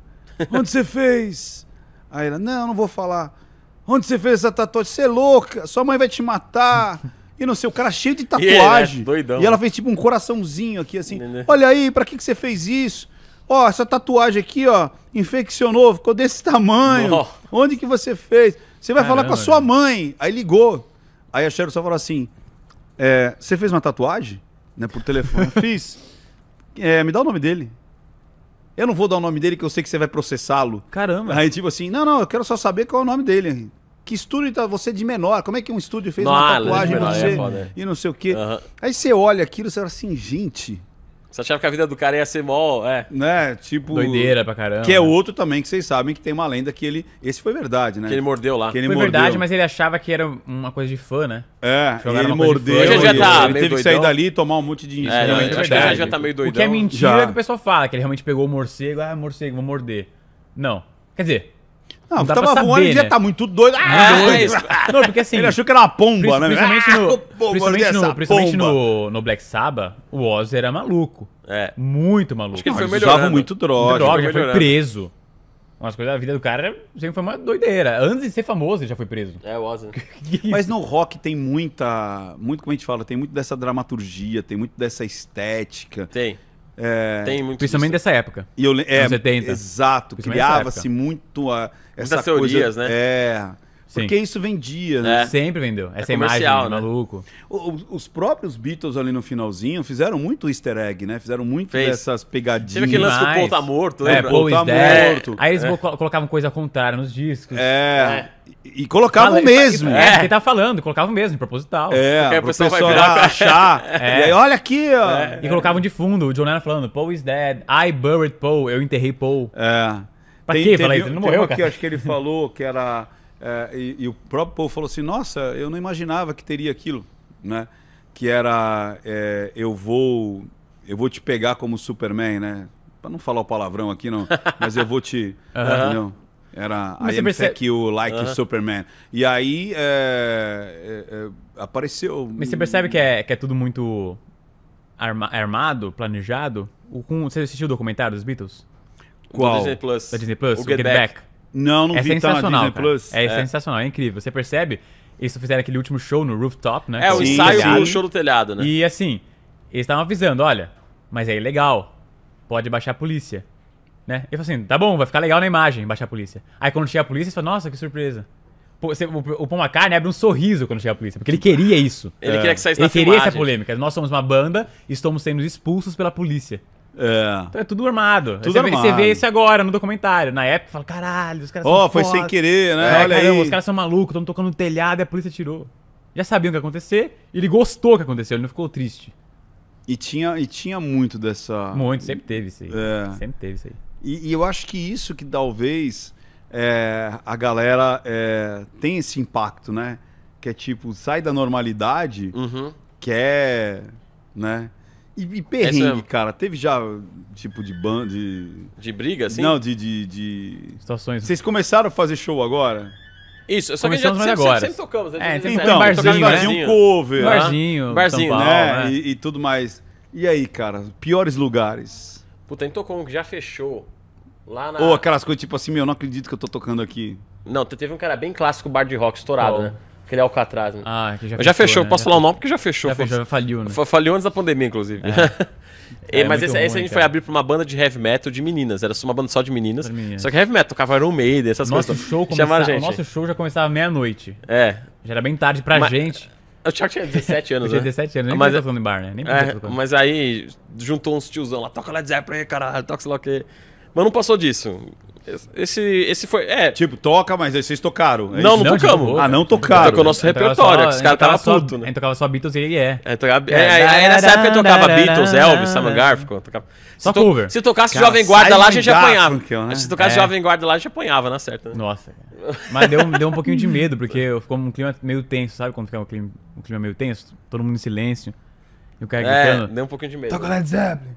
onde você fez? Aí ela, não, não vou falar. Onde você fez essa tatuagem? Você é louca, sua mãe vai te matar. E não sei, o cara cheio de é tatuagem. E, né? Doidão. e ela né? fez tipo um coraçãozinho aqui, assim. Olha aí, pra que, que você fez isso? Ó, essa tatuagem aqui, ó, infeccionou, ficou desse tamanho. Oh. Onde que você fez? Você vai falar com a sua mãe. Aí ligou. Aí a Cheryl só falou assim: é, Você fez uma tatuagem? né, por telefone. Fiz. É, me dá o nome dele. Eu não vou dar o nome dele que eu sei que você vai processá-lo. Caramba. Aí tipo assim, não, não, eu quero só saber qual é o nome dele. Que estúdio tá você de menor? Como é que um estúdio fez não, uma ah, tatuagem em é foda, é e não sei o quê. Uhum. Aí você olha aquilo e você fala assim, gente, você achava que a vida do cara ia ser mó, é. Né? Tipo. Doideira pra caramba. Que é outro também que vocês sabem que tem uma lenda que ele. Esse foi verdade, né? Que ele mordeu lá. Que ele foi mordeu. verdade, mas ele achava que era uma coisa de fã, né? É, Jogaram ele mordeu. Hoje já tá ele teve doidão. que sair dali e tomar um monte de. É, não, é, é já tá meio doidão. O que é mentira já. é que o pessoal fala, que ele realmente pegou o morcego, ah, morcego, vou morder. Não. Quer dizer, não, não dá tava voando e né? já tá muito doido. Ah, doido. Não, porque assim. Ele achou que era uma pomba, né? Principalmente no, ah, principalmente, no, principalmente no, no, Black Sabbath, o Ozzy era maluco. É. Muito maluco. Acho que ele não, melhor. usava muito droga. Droga, foi, foi preso. Umas coisas da vida do cara sempre foi uma doideira. Antes de ser famoso, ele já foi preso. É, o Ozzy. Né? Mas no rock tem muita. Muito como a gente fala, tem muito dessa dramaturgia, tem muito dessa estética. Tem. É, tem muito Principalmente disso. dessa época. E eu, é, 70. Exato. Criava-se muito a essa teorias, coisa, né? É. Porque isso vendia, né? É. Sempre vendeu. É essa é imagem, né? maluco. O, os próprios Beatles ali no finalzinho fizeram muito easter egg, né? Fizeram muito Fez. dessas pegadinhas. Teve aquele lance do Paul tá morto, né? É, Paul tá morto. É. Aí eles é. colocavam coisa contrária contrário nos discos. É. é. E, e colocavam mesmo. É, é. quem tá falando, colocavam mesmo, proposital. É, Porque a pessoa vai virar achar. É. E aí, olha aqui, ó. E colocavam de fundo, o John Lennon falando, Paul is dead, I buried Paul, eu enterrei Paul. É. Pra tem, que Ele não morreu, cara. Que, acho que ele falou que era... É, e, e, o próprio povo falou assim, nossa, eu não imaginava que teria aquilo, né? Que era, é, eu vou eu vou te pegar como Superman, né? Pra não falar o palavrão aqui, não. Mas eu vou te... uh -huh. Era Mas I am percebe... thank you like uh -huh. Superman. E aí é, é, é apareceu... Mas você percebe que é, que é tudo muito arma, armado, planejado? O, com, você assistiu o documentário dos Beatles? Qual? Disney Plus. Da Disney Plus, o, Get, Get Back. Back. Não, não é vi, tá sensacional, tá É, é sensacional, é incrível. Você percebe, eles fizeram aquele último show no rooftop, né? É, o ensaio do show do telhado, né? E assim, eles estavam avisando, olha, mas é ilegal, pode baixar a polícia. Né? Eu falei assim, tá bom, vai ficar legal na imagem, baixar a polícia. Aí quando chega a polícia, você fala, nossa, que surpresa. Pô, você, o, o Paul McCartney abre um sorriso quando chega a polícia, porque ele queria isso. Ele é. queria que saísse Ele queria filmagem. essa polêmica. Nós somos uma banda e estamos sendo expulsos pela polícia. É. Então é tudo armado. Tudo você, armado. Vê, você vê isso agora no documentário. Na época, fala, caralho, os caras oh, são foi foda. sem querer, né? É, Olha caramba, aí. os caras são malucos, estão tocando no telhado e a polícia tirou. Já sabiam o que ia acontecer, ele gostou do que aconteceu, ele não ficou triste. E tinha, e tinha muito dessa... Muito, sempre teve isso aí. É. Sempre teve isso aí. E, e, eu acho que isso que talvez é, a galera é, tem esse impacto, né? Que é tipo, sai da normalidade, uhum. que é... Né? E, e perrengue, é- cara, teve já tipo de banda. De... de briga, assim? Não, de. de, de... Situações. Vocês começaram a fazer show agora? Isso, só Começamos que a gente sempre, sempre, sempre, tocamos. Né? É, sempre então, barzinho, né? cover. Barzinho, né? barzinho, né? Paulo, né? né? E, e, tudo mais. E aí, cara, piores lugares? Puta, a gente tocou um que já fechou. Lá na... Ou aquelas coisas tipo assim, meu, não acredito que eu tô tocando aqui. Não, teve um cara bem clássico, bar de rock estourado, oh. né? Aquele é Alcatraz, né? Ah, que já fechou. Já fechou, né? posso já falar o nome porque já fechou. Já foi, fechou, faliu, né? Faliu antes da pandemia, inclusive. É. É, é, mas esse, ruim, esse a gente foi abrir pra uma banda de heavy metal de meninas. Era uma banda só de meninas. meninas. Só que heavy metal tocava Iron Maiden, essas nosso coisas. Show começava, gente. O nosso show já começava meia-noite. É. Já era bem tarde pra mas, gente. O Thiago tinha 17 anos, né? 17 anos, nem mas, falando é- em bar, né? Nem é, mas aí juntou uns tiozão lá, toca Led Zeppelin, caralho, toca sei lá o quê. Mas não passou disso. Esse, esse foi. É. Tipo, toca, mas aí vocês tocaram. É não, não, não tocamos. Tipo, ah, não tocaram. Tocou o nosso repertório, só, que os caras tava puto, né? tocava só Beatles e ele é. é tocava, é, é aí nessa época eu tocava Beatles, Elvis, Simon ficou Tocava. Só se cover. se tocasse cara, Jovem Guarda lá, a gente apanhava. Né? Se tocasse é. Jovem Guarda lá, a gente apanhava, na certa. Né? Nossa. Mas deu, deu um pouquinho de medo, porque ficou um clima meio tenso, sabe? Quando fica um clima, um clima meio tenso, todo mundo em silêncio. E o cara é, gritando. Deu um pouquinho de medo. Toca Led Zeppelin.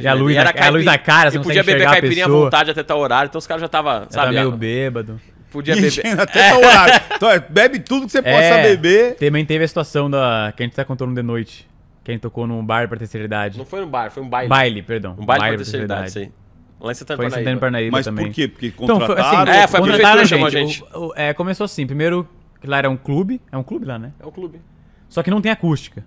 E a luz, e era na, a luz na cara, você e podia beber caipirinha à vontade até tal horário, então os caras já estavam, sabe? meio bêbado. Podia beber. Até é. tal horário. Então, é, bebe tudo que você é. possa beber. Também teve a situação da que a gente tá contando de noite. Quem tocou num bar pra terceira idade. Não foi num bar, foi um baile. Baile, perdão. Um baile, baile pra terceira idade, sei. Lá em Santana Foi em Santana Parnaíba Mas também. por quê? Porque contrataram? Então, foi, assim, é, foi a prefeitura a gente. gente. O, o, é, começou assim, primeiro, lá era um clube. É um clube lá, né? É um clube. Só que não tem acústica.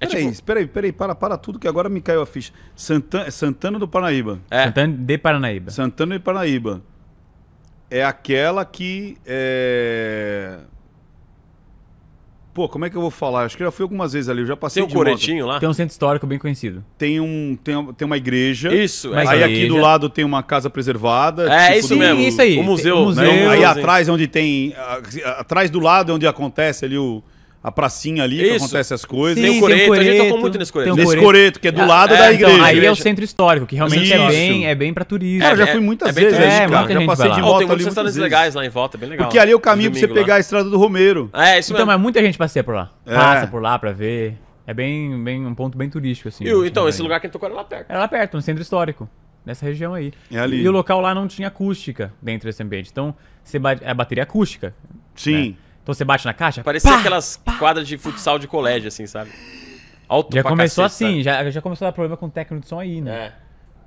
É peraí, tipo... peraí, peraí, para, para tudo que agora me caiu a ficha. Santana, Santana do Parnaíba. É. Santana de Paranaíba. Santana de Parnaíba. É aquela que. É... Pô, como é que eu vou falar? Acho que já fui algumas vezes ali, eu já passei Tem um coretinho lá? Tem um centro histórico bem conhecido. Tem, um, tem, tem uma igreja. Isso. É. Uma aí igreja. aqui do lado tem uma casa preservada. É, tipo isso do, mesmo. Isso aí. O museu. O museu né? Aí atrás, é onde tem... Atrás do lado é onde acontece ali o a pracinha ali Isso. que acontece as coisas. Sim, tem o coreto, tem o coreto, a gente tocou muito nesse coreto. Um nesse coreto, que é do lado é, da então, igreja. Então, aí é o centro histórico, que realmente é bem, é bem pra turismo é, eu já é, fui muitas é, vezes, é, aí, cara. Já passei de volta oh, Tem muitos restaurantes legais lá em volta, bem legal. Porque ali é o caminho pra você pegar a estrada do Romeiro. É, isso então, mesmo. Então, mas muita gente passeia por lá. É. Passa por lá pra ver. É bem, bem um ponto bem turístico, assim. E, né, então, tipo, esse lugar que a gente tocou era lá perto. Era lá perto, no centro histórico nessa região aí. É e o local lá não tinha acústica dentro desse ambiente. Então, você é bateria acústica. Sim. Né? Então você bate na caixa? Parecia pá, aquelas pá, quadras de futsal de colégio, assim, sabe? Alto já começou cacete, assim, já, já começou a dar problema com o técnico de som aí, né? É.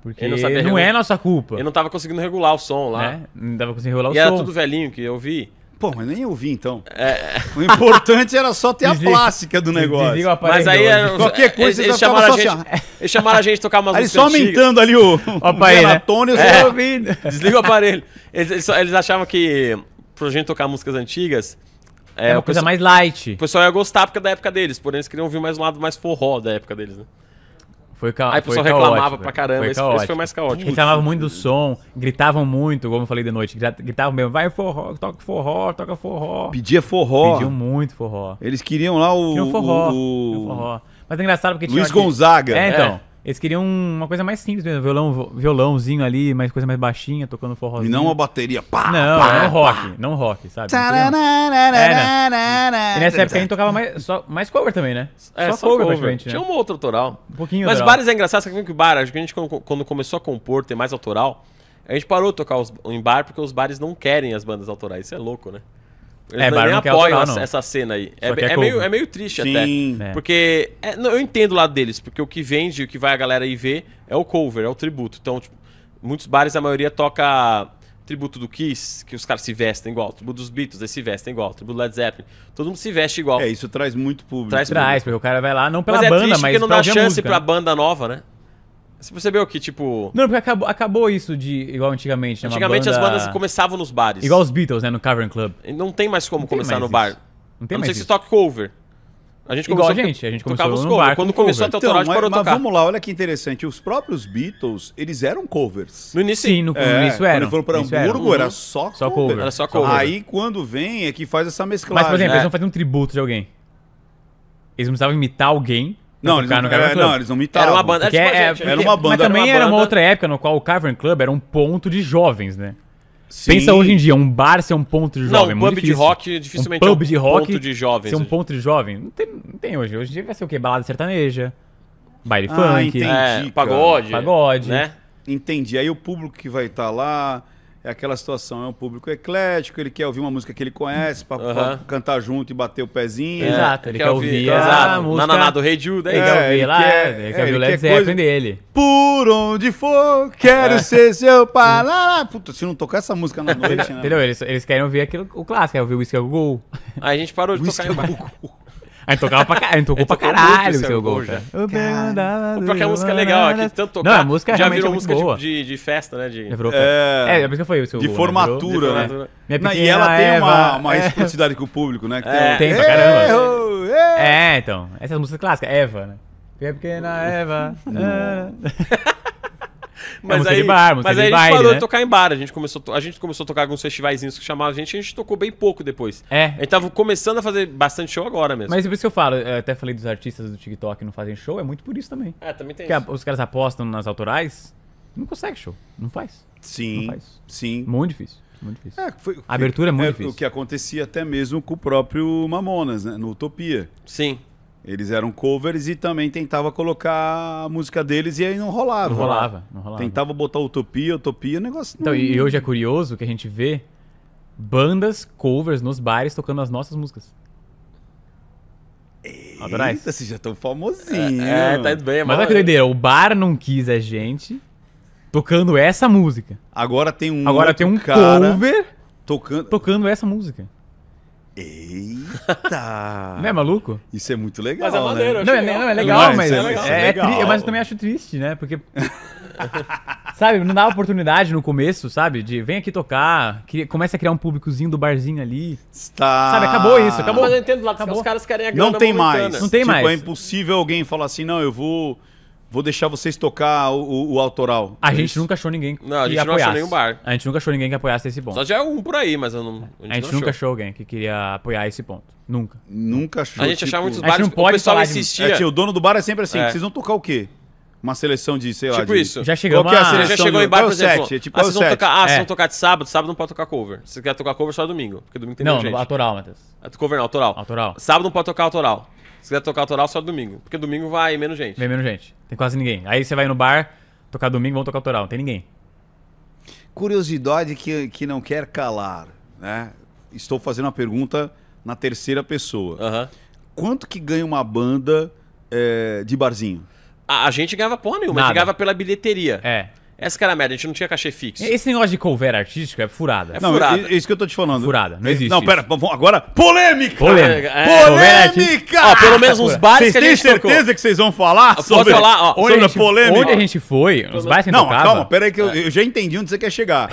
Porque não, não, é nossa culpa. Eu não tava conseguindo regular o som lá. É, não tava conseguindo regular e o som. E era tudo velhinho que eu vi. Pô, mas nem ouvi então. É... O importante era só ter a plástica do negócio. Mas aí aparelho qualquer é, coisa eles, eles chamaram a gente. Assim, eles chamaram a gente tocar umas Aí só aumentando ali o, o aparelho, maratone, né? é, Desliga o aparelho. Eles, eles, eles achavam que pra gente tocar músicas antigas, é, é, uma coisa mais light. O pessoal ia gostar porque é da época deles, porém eles queriam ouvir mais um lado mais forró da época deles, né? Foi ca... Aí o pessoal reclamava caótico, pra né? caramba, esse, esse, foi mais caótico. Reclamavam muito do som, gritavam muito, como eu falei de noite, gritavam mesmo, vai forró, toca forró, toca forró. Pedia forró. Pediam muito forró. Eles queriam lá o... Queriam forró. O... Queriam forró. Mas é engraçado porque tinha... Luiz Gonzaga. É, então. É. Eles queriam uma coisa mais simples mesmo, violão, violãozinho ali, mais coisa mais baixinha, tocando forrozinho. E não uma bateria, pá, Não, pá, é não rock, pá. não rock, sabe? Não é, e nessa época a gente tocava mais, só, mais cover também, né? É, só, só cover, cover. Né? Tinha uma outra autoral. Um pouquinho Mas bares é engraçado, sabe que o bar, acho que a gente quando começou a compor, ter mais autoral, a gente parou de tocar os, em bar porque os bares não querem as bandas autorais, isso é louco, né? Eles é, não, nem apoiam essa, essa, cena aí. É, é, meio, é, meio, triste Sim. até. Porque é, não, eu entendo o lado deles, porque o que vende, o que vai a galera aí ver é o cover, é o tributo. Então, tipo, muitos bares, a maioria toca tributo do Kiss, que os caras se vestem igual, tributo dos Beatles, eles se vestem igual, tributo do Led Zeppelin, todo mundo se veste igual. É, isso traz muito público. Traz, público. traz porque o cara vai lá não pela é mas banda, é triste mas porque não dá chance música, pra né? banda nova, né? você percebeu que, tipo. Não, porque acabou, acabou isso de igual antigamente, né? Antigamente banda... as bandas começavam nos bares. Igual os Beatles, né? No Cavern Club. Não tem mais como começar mais no bar. Não tem a mais. A não ser isso. que você toque cover. A gente começou Igual a gente, a gente começou os cover. Bar, Quando cover. começou até o Torage parou mas vamos lá, olha que interessante. Os próprios Beatles, eles eram covers. No início, sim. No, é, início era. Quando foram para Hamburgo, era, era só, só cover. cover. Era só cover. Aí quando vem é que faz essa mesclagem. Mas, por exemplo, né? eles é. vão fazer um tributo de alguém. Eles precisavam imitar alguém é, não, eles não, no não, eles não Era uma banda, porque, tipo, é, gente, era uma banda. Mas também era uma, outra época no qual o Cavern Club era um ponto de jovens, né? Sim. Pensa hoje em dia, um bar ser um ponto de jovem. Não, um pub de rock dificilmente um pub é um de rock ponto de jovens. Ser um né? ponto de jovem. Não tem, não tem hoje. Hoje em dia vai ser o quê? Balada sertaneja, baile ah, funk, entendi, é, pagode. Pagode. Né? Entendi. Aí o público que vai estar tá lá é aquela situação, é um público eclético, ele quer ouvir uma música que ele conhece pra, uhum. cantar junto e bater o pezinho. É, exato, ele quer, quer ouvir, tá? exato. Música... na do Rei Jude, é, ele quer ouvir ele lá, quer, ele quer é, ouvir o Led dele. Por onde for, quero é. ser seu parará. Puta, se não tocar essa música na noite, né? Entendeu? Eles, eles querem ouvir aquilo, o clássico, é ouvir o Whisky Go. Aí a gente parou de tocar em barco. A gente tocava pra, a gente tocou pra caralho o seu gol, cara. O pior que é a música é legal aqui, tanto tocar. Não, a música já virou é música boa. De, de festa, né? De, já é, virou É, é, a música foi o seu de gol. Né? Formatura, né? de formatura, né? E ela tem uma, uma reciprocidade com o público, né? é, tem, pra caramba. É, então. a música clássica Eva, né? Minha pequena Eva. É mas é aí, bar, mas aí a gente baile, né? de tocar em bar. A gente, começou, a gente começou a tocar alguns festivaizinhos que chamavam a gente, a gente tocou bem pouco depois. É. A gente tava começando a fazer bastante show agora mesmo. Mas é por isso que eu falo, eu até falei dos artistas do TikTok que não fazem show, é muito por isso também. É, também tem isso. A, os caras apostam nas autorais, não consegue show, não faz. Sim, não faz. sim. Muito difícil. Muito difícil. É, foi, a abertura é muito é, difícil. O que acontecia até mesmo com o próprio Mamonas, né? No Utopia. Sim. Eles eram covers e também tentava colocar a música deles e aí não rolava. Não né? rolava, não rolava. Tentava botar utopia, utopia, negócio. Então, não... e hoje é curioso que a gente vê bandas covers nos bares tocando as nossas músicas. Eita, Adorais. vocês já estão famosinhos. É, é, tá indo bem, mas. Mas olha que doideira, o bar não quis a gente tocando essa música. Agora tem um. Agora tem um cara cover tocando... tocando essa música. Eita! não é maluco? Isso é muito legal. Mas é né? maneiro, né? não, é, não, é legal, mas, é mas é, legal. É, mas eu também acho triste, né? Porque. sabe, não dá oportunidade no começo, sabe? De vem aqui tocar, cria, começa a criar um públicozinho do barzinho ali. Tá. Sabe, acabou isso, acabou. Mas eu entendo lá, acabou. os caras querem a Não tem momentana. mais. Né? Não tem tipo, é mais. É impossível alguém falar assim, não, eu vou vou deixar vocês tocar o, o, o autoral. A é gente isso. nunca achou ninguém que Não, a gente apoiasse. não achou nenhum bar. A gente nunca achou ninguém que apoiasse esse ponto. Só tinha um por aí, mas eu não. A gente, a gente não nunca achou. alguém que queria apoiar esse ponto. Nunca. Nunca achou. Tipo- a gente tipo... achava muitos bares, que não pode o pessoal falar de- É, o dono do bar é sempre assim, É. vocês vão tocar o quê? Uma seleção de, sei lá, Tipo de- isso. Já chegou é a já chegou em bar, qual é por exemplo. tipo, ah, é vocês o vão tocar, ah, vocês é. vão tocar de sábado, sábado não pode tocar cover. Se você quer tocar cover só domingo, porque domingo tem Não, muita gente. autoral, Matheus. Cover não, autoral. Autoral. Sábado não pode tocar autoral. Se quiser tocar autoral, só domingo. Porque domingo vai menos gente. Vem menos gente. Tem quase ninguém. Aí você vai no bar, tocar domingo, vão tocar autoral. Não tem ninguém. Curiosidade que, que não quer calar, né? Estou fazendo uma pergunta na terceira pessoa. Uhum. Quanto que ganha uma banda é, de barzinho? A, a gente ganhava porra nenhuma, a gente ganhava pela bilheteria. É. Essa que era a merda, a gente não tinha cachê fixo. É, esse negócio de cover artístico é furada. É não, furada. Isso que eu tô te falando. Furada, não é, existe. Não, pera, vamos, agora. Polêmica! Polêmica! É, polêmica! Ó, pelo menos uns bares Vocês têm certeza tocou. que vocês vão falar eu sobre, falar, ó, a polêmica? Onde a gente foi, os bares que Não, tocava. calma, pera aí que eu, é. eu, já entendi onde você quer chegar.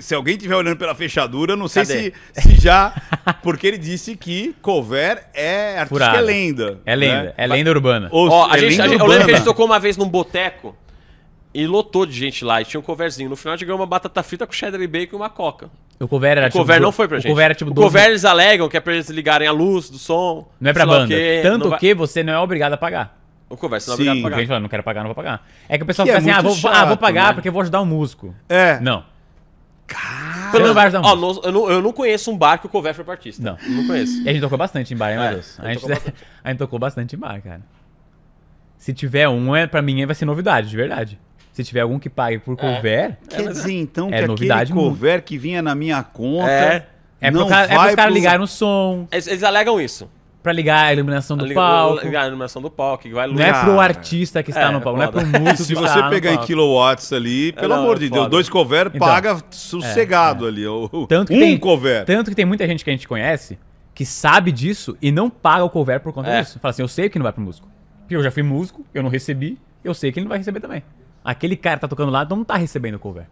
se alguém estiver olhando pela fechadura, não sei se, se, já. Porque ele disse que cover é furada. é lenda. É lenda, né? é lenda urbana. Ou, Ó, é gente, lenda gente, urbana. Eu lembro que a gente tocou uma vez num boteco. E lotou de gente lá. E tinha um coverzinho. No final, a gente ganhou uma batata frita com cheddar e bacon e uma coca. O cover era o tipo. O cover não foi pra gente. O cover era tipo. O 12... cover eles alegam que é pra eles ligarem a luz do som. Não é pra banda. Que, Tanto vai... que você não é obrigado a pagar. O cover, você não é obrigado a pagar. Gente fala, não quero pagar, não vou pagar. É que o pessoal que é assim, ah, ah vou, chato, ah, vou, pagar né? porque eu vou ajudar o um músico. É. Não. Caramba. Bar da ó, eu, não, eu não conheço um bar que o cover foi pra artista. Não. Eu não conheço. E a gente tocou bastante em bar, hein, é, Deus? A, gente... a gente tocou bastante em bar, cara. Se tiver um, é, pra mim vai ser novidade, de verdade. Se tiver algum que pague por é. cover. É. Quer dizer, então, é que novidade aquele cover que vinha na minha conta. É, é para cara, é os caras pro... ligarem o som. Eles, eles alegam isso. Pra ligar a iluminação do palco. Ligar a iluminação do palco, que vai Não é pro artista que está é, no é palco, não é pro músico. Se você pegar em kilowatts ali, é, pelo não, amor de foda. Deus, dois cover então, paga sossegado é, ali. Tanto um tem, cover. Tanto que tem muita gente que a gente conhece que sabe disso e não paga o cover por conta disso. Fala assim, eu sei que não vai pro músico. Porque eu já fui músico, eu não recebi, eu sei que ele não vai receber também aquele cara que tá tocando lá não tá recebendo cover.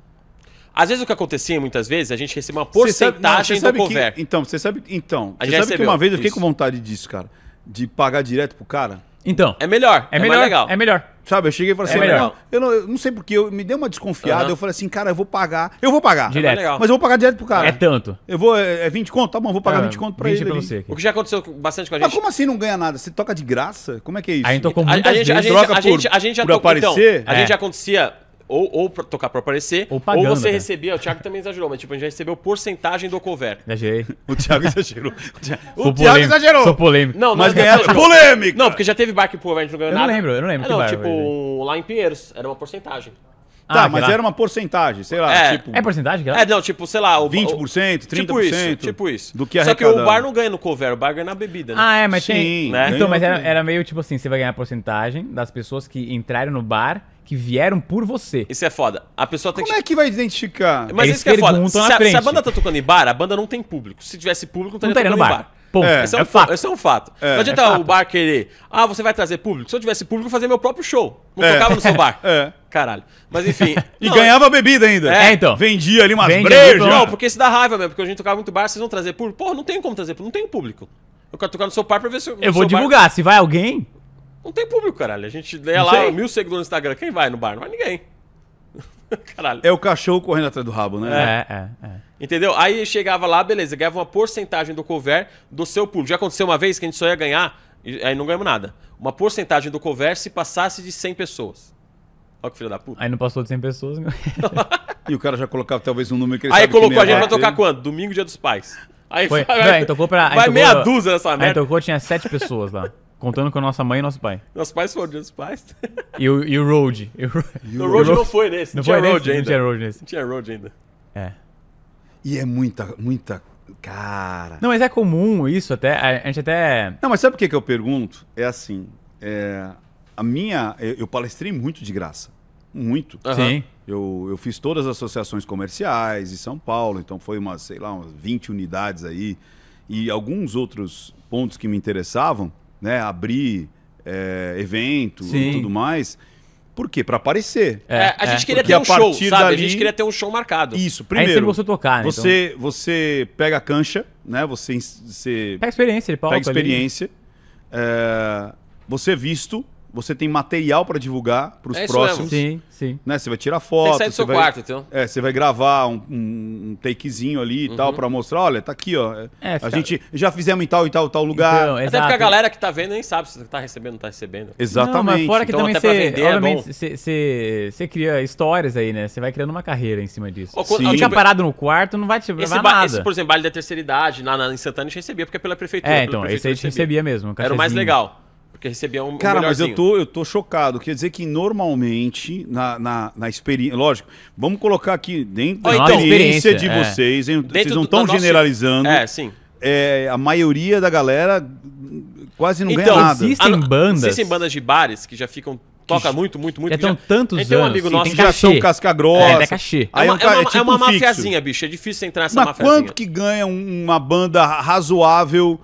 Às vezes o que acontecia, muitas vezes, a gente recebia uma porcentagem sabe, não, do cover. Que, então, você sabe. Então, a você sabe recebeu, que uma vez eu fiquei isso. com vontade disso, cara. De pagar direto pro cara. Então. É, é melhor. É, é melhor. É melhor. Sabe, eu cheguei e falei é assim, é não, eu não, eu não sei porque, eu me deu uma desconfiada, eu falei assim, cara, eu vou pagar, eu vou pagar. Direto. É legal. Mas eu vou pagar direto pro cara. É tanto. Eu vou, é é 20 conto? Tá bom, vou pagar 20 ah, conto pra 20 ele. pra você. O que já aconteceu bastante com a gente. Mas como assim não ganha nada? Você toca de graça? Como é que é isso? A gente tocou A, a gente, a gente, a, gente, a gente já tocou- então, aparecer? a gente É. já acontecia ou, ou tocar pra aparecer, ou, pagando, ou você né? recebia, o Thiago também exagerou, mas tipo, a gente já recebeu porcentagem do cover. Exagerei. O Thiago exagerou. O Thiago, o Thiago exagerou. Sou polêmico. Não, mas ganhava Polêmico! Não, porque já teve bar que pô, a gente não ganhou eu nada. Eu não lembro, eu não lembro. É, não, bar, tipo, lá em Pinheiros, era uma porcentagem. Ah, tá, ah, mas era uma porcentagem, sei lá, é, tipo... É porcentagem? galera É, não, tipo, sei lá... O, 20%, 30%? Tipo isso, tipo isso. Do que é Só que o bar não ganha no cover, o bar ganha na bebida. Né? Ah, é, mas Sim, tem... Né? Então, mas era, era meio tipo assim, você vai ganhar a porcentagem das pessoas que entraram no bar que vieram por você. Isso é foda. A pessoa tem Como que... é que vai identificar? Mas Eles isso que é foda. Se a, se a, banda tá tocando em bar, a banda não tem público. Se tivesse público, não estaria, não estaria tocando no bar. Em bar. É, esse, é, é um fato. esse é um fato. É, não adianta é fato. o bar querer. Ah, você vai trazer público. Se eu tivesse público, eu fazia meu próprio show. Não é. tocava no seu bar. É. Caralho. Mas enfim. e não, ganhava bebida ainda. É, é então. Vendia ali umas brejas. Então. Não, porque isso dá raiva mesmo. Porque a gente tocava muito bar, vocês vão trazer público. Pô, não tem como trazer público. Não tem público. Eu quero tocar no seu bar pra ver se. Eu vou divulgar. Bar... Se vai alguém, não tem público, caralho. A gente lê lá sei. mil seguidores no Instagram. Quem vai no bar? Não vai ninguém. Caralho. É o cachorro correndo atrás do rabo, né? É, é, é. é. Entendeu? Aí chegava lá, beleza, ganhava uma porcentagem do cover do seu público. Já aconteceu uma vez que a gente só ia ganhar, e aí não ganhamos nada. Uma porcentagem do cover se passasse de 100 pessoas. Olha que filho da puta. Aí não passou de 100 pessoas. e o cara já colocava talvez um número que ele Aí colocou a gente pra tocar quando? Domingo, dia dos pais. Aí foi. Vai, tocou pra, vai tocou, meia dúzia nessa merda. Aí tocou, tinha 7 pessoas lá. Contando com a nossa mãe e nosso pai. Nossos pais foram de nossos pais. E o, e o Road. E o, o, o Road não foi nesse. Não, não tinha foi Road nesse, ainda. Não tinha Road nesse. Não tinha Road ainda. É. E é muita, muita. Cara. Não, mas é comum isso até. A gente até. Não, mas sabe por que, que eu pergunto? É assim. É, a minha. Eu palestrei muito de graça. Muito. Uhum. Sim. Eu, eu fiz todas as associações comerciais em São Paulo, então foi umas, sei lá, umas 20 unidades aí. E alguns outros pontos que me interessavam né, abrir é, evento Sim. e tudo mais. Por quê? Pra aparecer. É, é a gente é. queria Porque ter um show, sabe? Dali... A gente queria ter um show marcado. Isso, primeiro. Aí você tocar, né? Então. Você, então. você pega a cancha, né? Você, você pega experiência ele palco Pega experiência. É, você é visto, você tem material para divulgar para os é próximos. Sim, sim. Né? Você vai tirar foto. Tem que sair do seu vai, quarto, então. É, você vai gravar um, um takezinho ali e uhum. tal para mostrar, olha, tá aqui, ó. É, é fica... A gente já fizemos em tal e tal, tal lugar. Então, Até porque a galera que tá vendo nem sabe se tá recebendo ou não tá recebendo. Exatamente. Não, mas fora que então, também você, você, é cria histórias aí, né? Você vai criando uma carreira em cima disso. Ou, quando, tinha parado no quarto, não vai te levar esse nada. Esse, por exemplo, baile da terceira idade, na, na, em Santana, a gente recebia, porque é pela prefeitura. É, então, prefeitura, esse a gente recebia, recebia mesmo. Um Era o mais legal. Porque recebia um Cara, mas eu tô, eu tô chocado. Quer dizer que normalmente, na, na, na experiência. Lógico, vamos colocar aqui dentro da então, experiência, experiência de é. vocês, hein, vocês não estão generalizando. Nossa... É, sim. É, a maioria da galera quase não então, ganha nada. Existem ah, bandas. Existem bandas de bares que já ficam toca muito, muito, muito. então tantos tem um amigo nosso que já são casca grossa. É, é cachê. É, é, uma, é, uma, é, tipo é uma um mafiazinha, bicho. É difícil entrar nessa Mas quanto que ganha uma banda razoável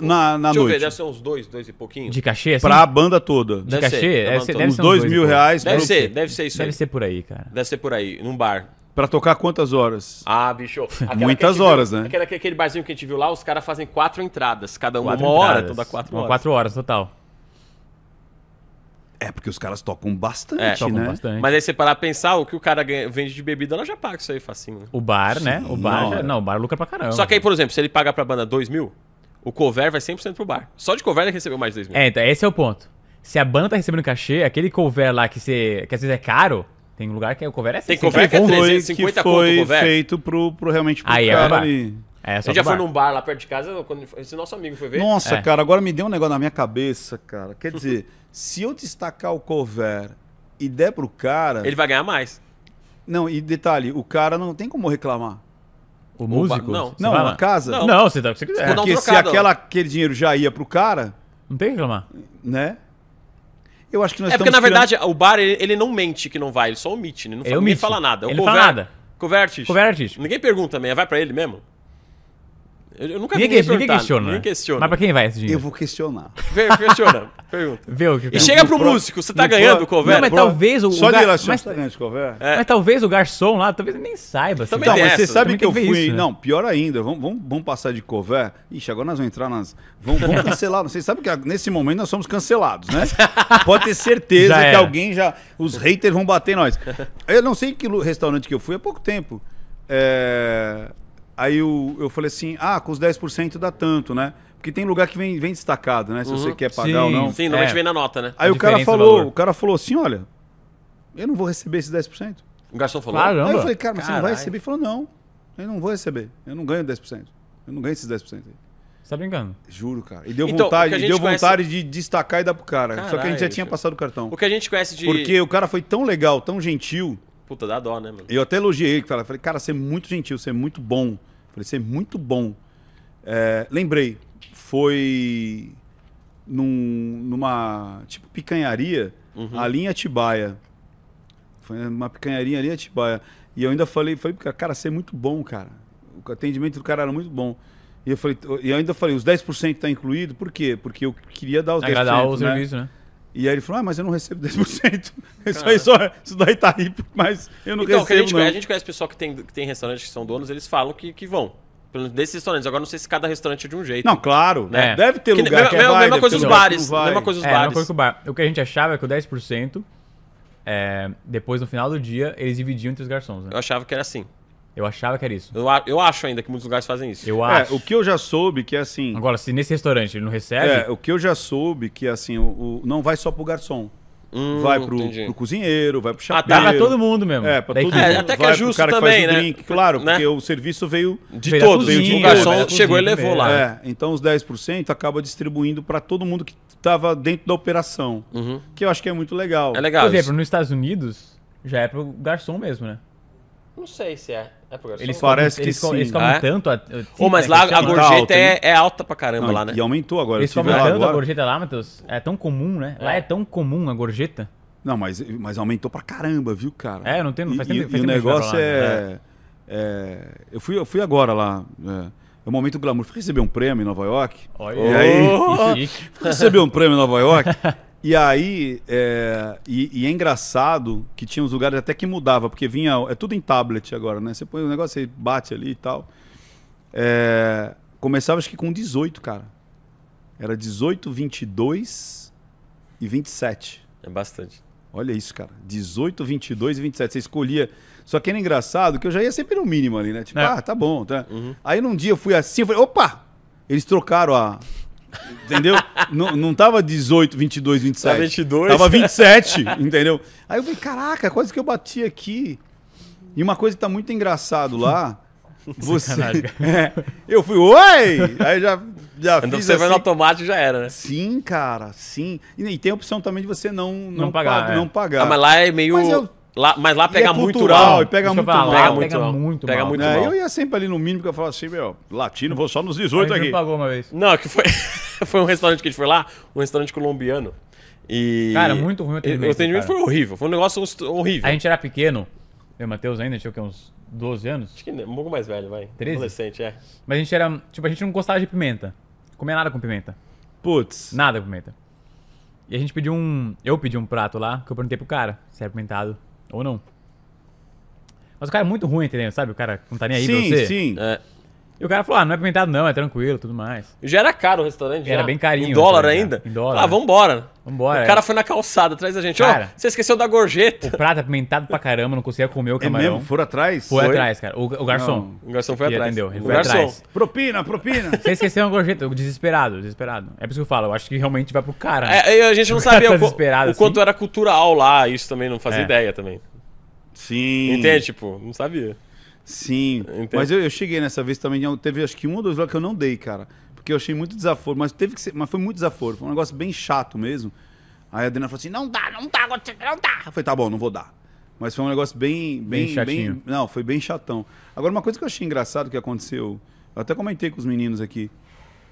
na, na Deixa noite. Deixa eu ver, deve ser uns dois, dois e pouquinho. De cachê, assim? Pra a banda toda. De deve cachê? Ser, deve ser, deve uns dois, dois mil reais. Deve ser, deve ser isso deve aí. Deve ser por aí, cara. Deve ser por aí, num bar. Pra tocar quantas horas? Ah, bicho. Muitas horas, viu, né? aquele aquele barzinho que a gente viu lá, os caras fazem quatro entradas. Cada uma, quatro uma entradas. hora, toda quatro uma horas. Quatro horas total. É, porque os caras tocam bastante, é, tocam né? Bastante. Mas aí você parar a pensar, o que o cara ganha, vende de bebida, ela já paga isso aí facinho. Né? O bar, né? Sim, né? O bar, não, já, é. não, o bar lucra pra caramba. Só que aí, por exemplo, se ele pagar pra banda 2 mil, o cover vai 100% pro bar. Só de cover ele recebeu mais de 2 mil. É, então, esse é o ponto. Se a banda tá recebendo cachê, aquele cover lá que, você, que às vezes é caro, tem lugar que é, o cover é 60. Tem cover que é 350 que foi conto, feito pro, pro realmente pro aí é cara é ali. É, só a gente já foi num bar lá perto de casa, quando esse nosso amigo foi ver. Nossa, é. cara, agora me deu um negócio na minha cabeça, cara. Quer dizer... Se eu destacar o cover e der pro cara. Ele vai ganhar mais. Não, e detalhe, o cara não tem como reclamar. O músico? Não, não a casa? Não. você dá o você quiser. Porque um se aquela, aquele dinheiro já ia pro cara. Não tem que reclamar. Né? Eu acho que nós É porque, na tirando... verdade, o bar, ele, ele, não mente que não vai, ele só omite, né? é, é ele não fala, omite. fala nada. O ele cover... fala nada. Cover artístico. Ninguém pergunta também, vai pra ele mesmo? Eu, nunca ninguém, vi ninguém, ninguém questiona. Ninguém questiona. Mas pra quem vai esse dinheiro? Eu vou questionar. questiona, pergunta. Vê o que E chega pro, pro músico, você tá ganhando pro... cover? Não, mas pro... talvez o. Só o gar... de mas... tá ganhando cover? É. Mas talvez o garçom lá, talvez ele nem saiba. Assim. Então, mas você sabe que eu fui. Isso, né? Não, pior ainda, vamos, vamos, vamos passar de cover. Ixi, agora nós vamos entrar nas. Vamos, vamos cancelar. Vocês sabem que nesse momento nós somos cancelados, né? Pode ter certeza que alguém já. Os haters vão bater nós. Eu não sei que restaurante que eu fui há pouco tempo. É, Aí eu, eu falei assim, ah, com os 10% dá tanto, né? Porque tem lugar que vem, vem destacado, né? Se uhum. você quer pagar sim, ou não. Sim, normalmente é. vem na nota, né? Aí o cara é falou, o cara falou assim, olha, eu não vou receber esses 10%. O garçom falou? Caramba. Aí eu falei, cara, mas Carai. você não vai receber? Ele falou, não, eu não vou receber. Eu não ganho 10%. Eu não ganho esses 10% aí. Você tá brincando? Juro, cara. E deu então, vontade, deu conhece... vontade de destacar e dar pro cara. Carai, Só que a gente já tinha passado o cartão. O que a gente conhece de. Porque o cara foi tão legal, tão gentil. Puta, dá dó, né, mano? Eu até elogiei ele, falei, cara, você é muito gentil, você é muito bom. Falei, você é muito bom. É, lembrei, foi num, numa, tipo, picanharia uhum. ali em Atibaia. Foi uma picanharia ali em Atibaia. E eu ainda falei, falei, cara, você é muito bom, cara. O atendimento do cara era muito bom. E eu falei, e eu ainda falei, os 10% está incluído, por quê? Porque eu queria dar os Agradar 10%. Agradar o né? serviço, né? E aí ele falou, ah, mas eu não recebo 10%. Isso, aí só, isso daí tá aí, mas eu não então, recebo, a não. a gente conhece pessoal que tem, que tem restaurantes que são donos, eles falam que, que vão. Pelo menos desses restaurantes. Agora não sei se cada restaurante é de um jeito. Não, claro. Né? É. Deve ter lugar mesma, que é mesma, vai, mesma coisa os bares. É, mesma coisa os é, bares. Coisa o, o que a gente achava é que o 10%, é, depois no final do dia, eles dividiam entre os garçons. Né? Eu achava que era assim. Eu achava que era isso. Eu, eu acho ainda que muitos lugares fazem isso. Eu é, acho. O que eu já soube que é assim. Agora, se nesse restaurante ele não recebe. É, o que eu já soube que é assim, o, o não vai só pro garçom. Hum, vai pro, pro, cozinheiro, vai pro chapéu. Ah, tá pra todo mundo mesmo. É, pra Daí todo é, mundo. Até que é justo também, né? Drink, claro, né? porque o serviço veio de veio todos. Veio de um garçom, chegou e levou lá. É, então os 10% acaba distribuindo para todo mundo que tava dentro da operação. Uhum. Que eu acho que é muito legal. É legal. Por exemplo, nos Estados Unidos já é pro garçom mesmo, né? Não sei se é. É Eles parece que eles, sim. Eles comem ah, é? tanto. A, oh, mas lá a gorjeta tá é, é, alta pra caramba não, lá, né? E aumentou agora. Eles comem tanto agora... a gorjeta lá, Matheus. É tão comum, né? Lá é. é tão comum a gorjeta. Não, mas, mas aumentou pra caramba, viu, cara? É, não tem. Faz e, tempo, faz e tempo o negócio né? é, é, Eu fui, eu fui agora lá. É, é o momento glamour. Fui receber um prêmio em Nova York. Olha. E aí, oh! fui receber um prêmio em Nova York. E aí, é, e, e, é engraçado que tinha uns lugares até que mudava, porque vinha. É tudo em tablet agora, né? Você põe o um negócio, e bate ali e tal. É, começava acho que com 18, cara. Era 18, 22 e 27. É bastante. Olha isso, cara. 18, 22 e 27. Você escolhia. Só que era engraçado que eu já ia sempre no mínimo ali, né? Tipo, é. ah, tá bom. Tá. Uhum. Aí num dia eu fui assim, eu falei, opa! Eles trocaram a, Entendeu? não, não tava 18, 22, 27. Tava 22. Tava 27, entendeu? Aí eu falei, caraca, quase que eu bati aqui. E uma coisa que tá muito engraçado lá. Você. É, eu fui, oi! Aí já, já então fiz. Você assim. vai no assim. automático já era, né? Sim, cara, sim. E, e tem a opção também de você não, não, não pagar. Paga, é. Não pagar. Ah, mas lá é meio. Mas eu, Lá, mas lá pega é muito cultural, E pega muito mal pega, muito, pega mal. muito pega mal. Muito é, mal. Eu ia sempre ali no mínimo, que eu falava assim, meu, latino, vou só nos 18 aqui. pagou uma vez. Não, que foi, foi um restaurante que a gente foi lá, um restaurante colombiano. E... Cara, muito ruim o atendimento. O atendimento foi horrível, foi um negócio horrível. A gente era pequeno, eu e Matheus ainda, tinha uns 12 anos? Acho que um pouco mais velho, vai. 13? Adolescente, é. Mas a gente era, tipo, a gente não gostava de pimenta. Comia nada com pimenta. Putz. Nada com pimenta. E a gente pediu um, eu pedi um prato lá, que eu perguntei pro cara se era pimentado. Ou não. Mas o cara é muito ruim, entendeu? Sabe? O cara não tá nem aí sim, pra você. Sim, sim. É. E o cara falou, ah, não é pimentado não, é tranquilo, tudo mais. já era caro o restaurante, Era já. bem carinho. Em dólar ainda? Em dólar. Ah, vambora. Vambora. O é. cara é. foi na calçada atrás da gente. Ó, você esqueceu da gorjeta. O prato é pimentado pra caramba, não conseguia comer o camarão. É mesmo? Foram atrás? Foi, foi, atrás, cara. O, o garçom. Não, o garçom foi atrás. Entendeu? Ele o foi garçom. atrás. Propina, propina. Você esqueceu a gorjeta. Desesperado, desesperado. É por isso que eu falo, eu acho que realmente vai pro cara. Né? É, a gente não sabia tá o quanto assim. era cultural lá, isso também não fazia é. ideia também. Sim. Entende? Tipo, não sabia. Sim. Mas eu, eu, cheguei nessa vez também, teve acho que um ou dois jogos que eu não dei, cara. Porque eu achei muito desaforo, mas teve que ser, mas foi muito desaforo, foi um negócio bem chato mesmo. Aí a Adriana falou assim: "Não dá, não dá, não dá". Eu falei: "Tá bom, não vou dar". Mas foi um negócio bem bem bem, chatinho. bem não, foi bem chatão. Agora uma coisa que eu achei engraçado que aconteceu, eu até comentei com os meninos aqui.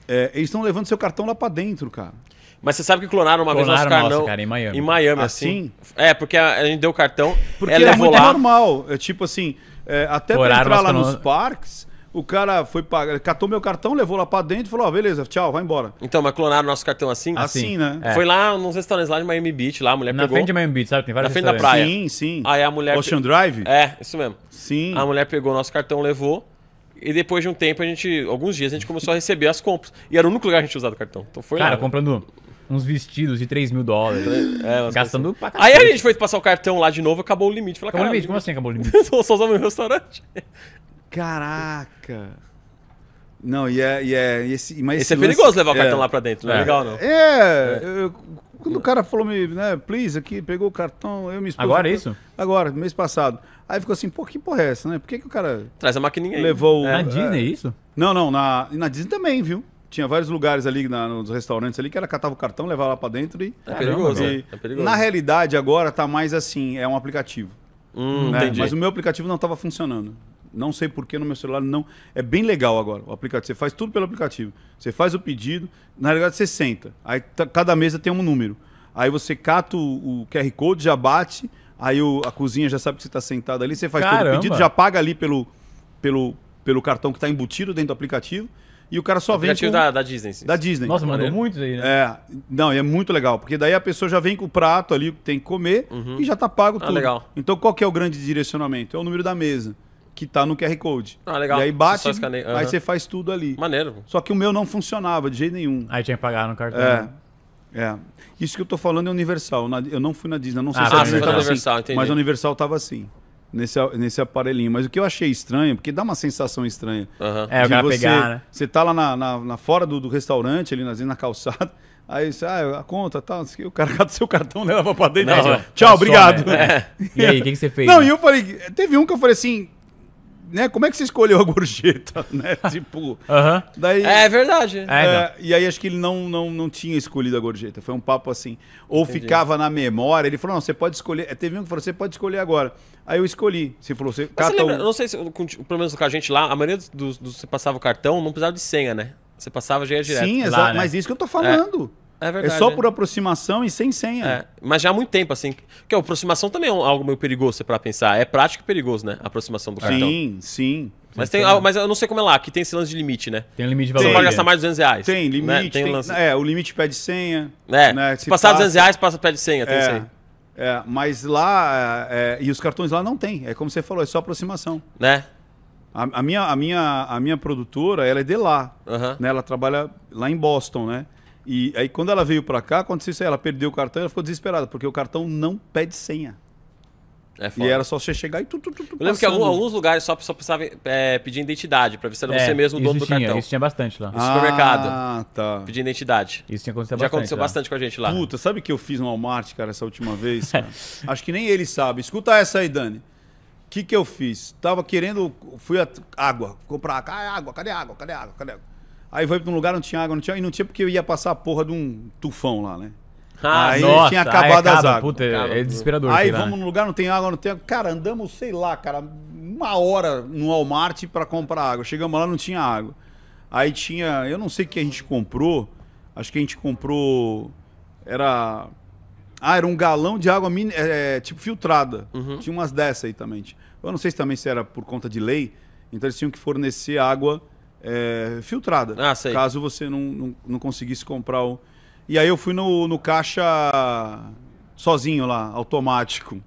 É, eles estão levando seu cartão lá para dentro, cara. Mas você sabe que clonaram uma clonaram vez nosso cartão. Nossa, cara, em Miami. Em Miami, ah, assim. assim? É, porque a, a gente deu o cartão. Porque ela é muito lá. normal. É tipo assim, é, até para entrar lá nos parques, o cara foi pagar, catou meu cartão, levou lá para dentro e falou: ó, oh, beleza, tchau, vai embora. Então, mas clonaram nosso cartão assim? Assim, assim né? É. Foi lá nos restaurantes lá de Miami Beach, lá a mulher Na pegou. Na frente de Miami Beach, sabe? Tem várias Na frente da praia. Sim, sim. Aí a mulher. Ocean pe... Drive? É, isso mesmo. Sim. A mulher pegou nosso cartão, levou. E depois de um tempo, a gente, alguns dias, a gente começou a receber as compras. E era o único lugar que a gente usava o cartão. Então foi Cara, lá. comprando uns vestidos de 3 mil dólares. É, assim. gastando pra Aí a gente foi passar o cartão lá de novo, acabou o limite. Falei, acabou o limite? Como assim acabou o limite? Só usava no restaurante. Caraca. Não, e é. E é esse, mas esse, esse é perigoso lance... levar o cartão é. lá pra dentro, não é, é. legal, não. É, é, eu, quando o cara falou, me, né, please, aqui, pegou o cartão, eu me expus. Agora é isso? Agora, mês passado. Aí ficou assim, pô, que porra é essa, né? Por que, que o cara. Traz a maquininha aí. Levou. É. Na Disney, é isso? Não, não, na, na Disney também, viu? tinha vários lugares ali na, nos restaurantes ali que ela catava o cartão, levava lá para dentro e. É perigoso, e, é. é perigoso. Na realidade, agora tá mais assim, é um aplicativo. Hum, né? Entendi. Mas o meu aplicativo não estava funcionando. Não sei porquê no meu celular não. É bem legal agora o aplicativo. Você faz tudo pelo aplicativo. Você faz o pedido. Na realidade, você senta. Aí cada mesa tem um número. Aí você cata o, o QR Code, já bate. Aí o, a cozinha já sabe que você está sentado ali. Você faz Caramba. todo o pedido, já paga ali pelo, pelo, pelo cartão que está embutido dentro do aplicativo e o cara só vem com... da, da Disney. Sim. Da Disney. Nossa, mandou muitos aí, né? É. Não, e é muito legal, porque daí a pessoa já vem com o prato ali que tem que comer uhum. e já tá pago ah, tudo. legal. Então qual que é o grande direcionamento? É o número da mesa que tá no QR Code. Ah, legal. E aí bate, você uhum. aí você faz tudo ali. Maneiro. Só que o meu não funcionava de jeito nenhum. Aí tinha que pagar no cartão. É. Né? É. Isso que eu tô falando é universal. Eu não fui na Disney, não sei ah, se ah, você tava assim, Universal, entendi. Mas a Universal tava assim nesse, nesse aparelhinho. Mas o que eu achei estranho, porque dá uma sensação estranha. Uhum. É, o cara você, pegar, né? Você tá lá na, na, na fora do, do, restaurante, ali na, na calçada, aí você, ah, a conta, tal, tá, o cara cata seu cartão, leva pra dentro. Não, é. tchau, tchau, né? obrigado. é. e aí, o que, que, você fez? Não, né? e eu falei, teve um que eu falei assim, né? Como é que você escolheu a gorjeta, né? tipo, uh -huh. daí é, é verdade. É, então. é, e aí acho que ele não, não, não tinha escolhido a gorjeta. Foi um papo assim, ou Entendi. ficava na memória, ele falou: "Não, você pode escolher". É, teve um que falou: "Você pode escolher agora". Aí eu escolhi. Você falou: "Você, cata você lembra, Não sei se pelo menos com a gente lá, a maioria dos, você passava o cartão, não precisava de senha, né? Você passava já ia direto. Sim, exato, né? mas é isso que eu tô falando. É. É, é verdade. É só por aproximação e sem senha. É, mas já há muito tempo, assim. Porque a aproximação também é algo meio perigoso para pensar. É prático e perigoso, né? A aproximação do cartão. Sim, sim. Mas, tem, ah, mas eu não sei como é lá, que tem esse lance de limite, né? Tem limite de valor. Você pode gastar mais de 200 reais. Tem, limite. Né? Tem, tem lance... É, o limite pede senha. É, né? se, se passar passa... 200 reais, passa, pede senha, tem é, senha. É, mas lá, é, é, e os cartões lá não tem. É como você falou, é só aproximação. Né? A, a minha, a, minha, a minha produtora, ela é de lá. Uh -huh. né? Ela trabalha lá em Boston, né? E aí, quando ela veio para cá, aconteceu isso aí. Ela perdeu o cartão e ela ficou desesperada, porque o cartão não pede senha. É e era só você chegar e tudo. Tu, tu, tu, Eu lembro que alguns, lugares só, só precisava é, pedir identidade, pra ver se era você é, mesmo o dono do tinha, cartão. Isso tinha bastante lá. No ah, supermercado. Ah, tá. Pedir identidade. Isso tinha acontecido Já bastante. Já aconteceu lá. bastante com a gente lá. Puta, sabe o que eu fiz no Walmart, cara, essa última vez? Acho que nem ele sabe. Escuta essa aí, Dani. O que, que eu fiz? Tava querendo. Fui a água. Comprar. Ah, é água? Cadê água? Cadê água? Cadê água? Aí foi pra um lugar, não tinha água, não tinha. E não tinha porque eu ia passar a porra de um tufão lá, né? Ah, aí nossa, tinha acabado aí acaba, as águas. Puta, é acaba, é desesperador. Aí né? vamos num lugar, não tem água, não tem água. Cara, andamos, sei lá, cara, uma hora no Walmart para comprar água. Chegamos lá, não tinha água. Aí tinha, eu não sei o que a gente comprou. Acho que a gente comprou. Era. Ah, era um galão de água mini, é, é tipo filtrada. Uhum. Tinha umas dessas aí também. Eu não sei se também se era por conta de lei. Então eles tinham que fornecer água é, filtrada. Ah, sei. Caso você não, não, não, conseguisse comprar o. E aí eu fui no, no caixa sozinho lá, automático.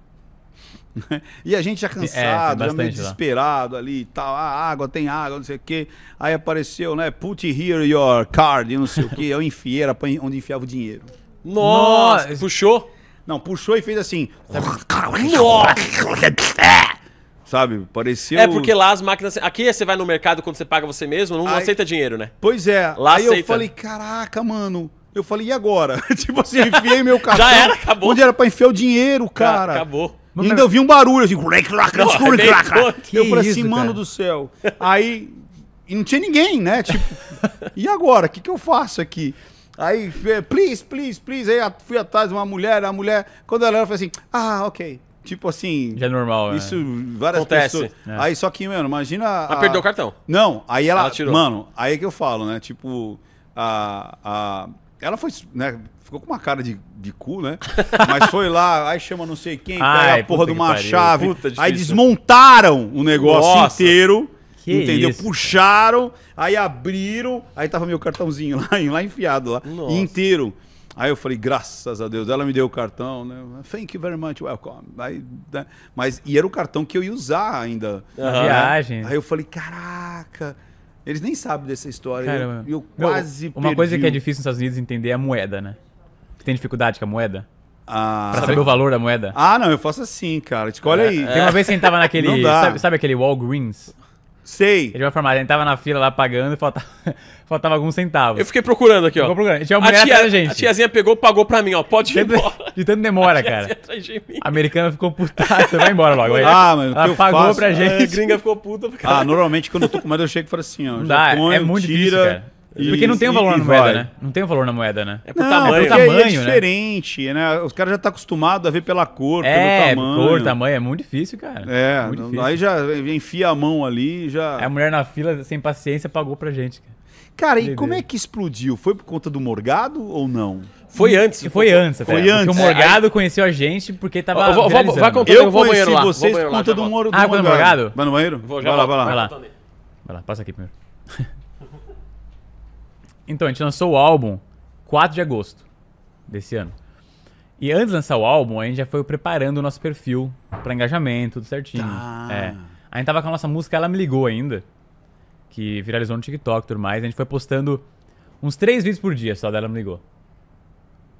e a gente já é, cansado, é, já meio desesperado lá. ali e tal. Ah, água, tem água, não sei o quê. Aí apareceu, né? Put here your card, não sei o quê. Eu enfiei, era onde enfiava o dinheiro. Nossa! Puxou? Não, puxou e fez assim. Nossa! Sabe? Parecia. É o... porque lá as máquinas. Aqui você vai no mercado quando você paga você mesmo, não Aí... aceita dinheiro, né? Pois é. Lá Aí aceita. eu falei, caraca, mano. Eu falei, e agora? tipo assim, enfiei meu cartão. Já era, acabou. Onde era pra enfiar o dinheiro, cara. Já acabou. E ainda eu vi um barulho assim. Pô, eu falei assim, mano do céu. Aí. E não tinha ninguém, né? Tipo, e agora? O que, que eu faço aqui? Aí, please, please, please. Aí fui atrás de uma mulher, a mulher, quando ela era, eu falei assim, ah, ok. Tipo assim. Já é normal, né? Isso é. várias Acontece. pessoas. É. Aí só que, mano, imagina. A... perdeu o cartão. Não, aí ela. ela tirou. Mano, aí é que eu falo, né? Tipo, a. a... Ela foi, né? Ficou com uma cara de, de cu, né? Mas foi lá, aí chama não sei quem, Ai, pega a porra de uma chave. Puta, aí desmontaram o negócio Nossa. inteiro. Que entendeu? Isso, Puxaram, aí abriram, aí tava meu cartãozinho lá, lá enfiado lá, Nossa. inteiro. Aí eu falei, graças a Deus, ela me deu o cartão, né? Thank you very much, welcome. Aí, né? Mas, e era o cartão que eu ia usar ainda. Uhum. Na né? viagem. Aí eu falei, caraca, eles nem sabem dessa história. Cara, Eu, eu quase Uma perdi coisa que é difícil nos Estados Unidos entender é a moeda, né? Você tem dificuldade com a moeda? Ah, pra saber o valor da moeda? Ah, não, eu faço assim, cara. Tipo, olha é, aí. Tem uma vez que a gente tava naquele. Sabe, sabe aquele Walgreens? Sei. Ele vai formar, a gente tava na fila lá pagando e faltava, faltava alguns centavos. Eu fiquei procurando aqui, ó. Procurando. Tinha uma a, tia, gente. a tiazinha pegou, pagou pra mim, ó. Pode ir tanto, embora. De tanto demora, cara. a americana ficou putada, vai embora logo. ah, mano, ela pagou faço? pra é, gente. A gringa ficou puta. Cara. Ah, normalmente quando eu tô com medo eu chego e falo assim, ó. Dá, ponho, é muito tira, difícil, cara porque não tem o um valor na moeda, vai. né? Não tem o um valor na moeda, né? É pro não, tamanho. É, é tamanho, é diferente, né? Os caras já estão tá acostumados a ver pela cor, é, pelo tamanho. cor, tamanho, é muito difícil, cara. É, muito difícil. aí já enfia a mão ali já... A mulher na fila, sem paciência, pagou pra gente, cara. Cara, e como é que explodiu? Foi por conta do Morgado ou não? Foi antes. Foi, antes, Foi antes. Porque o Morgado é, conheceu a gente porque tava. Eu vou, vou, vai eu, eu vou conheci banheiro vocês por conta do, ah, Moro, do ah, Morgado. Ah, Morgado? Vai no banheiro? Vou, já lá, vai lá, vai lá. Vai lá, passa aqui primeiro. Então, a gente lançou o álbum 4 de agosto desse ano. E antes de lançar o álbum, a gente já foi preparando o nosso perfil para engajamento, tudo certinho. Tá. É. A gente tava com a nossa música Ela Me Ligou ainda, que viralizou no TikTok e tudo mais. A gente foi postando uns três vídeos por dia só dela Me Ligou.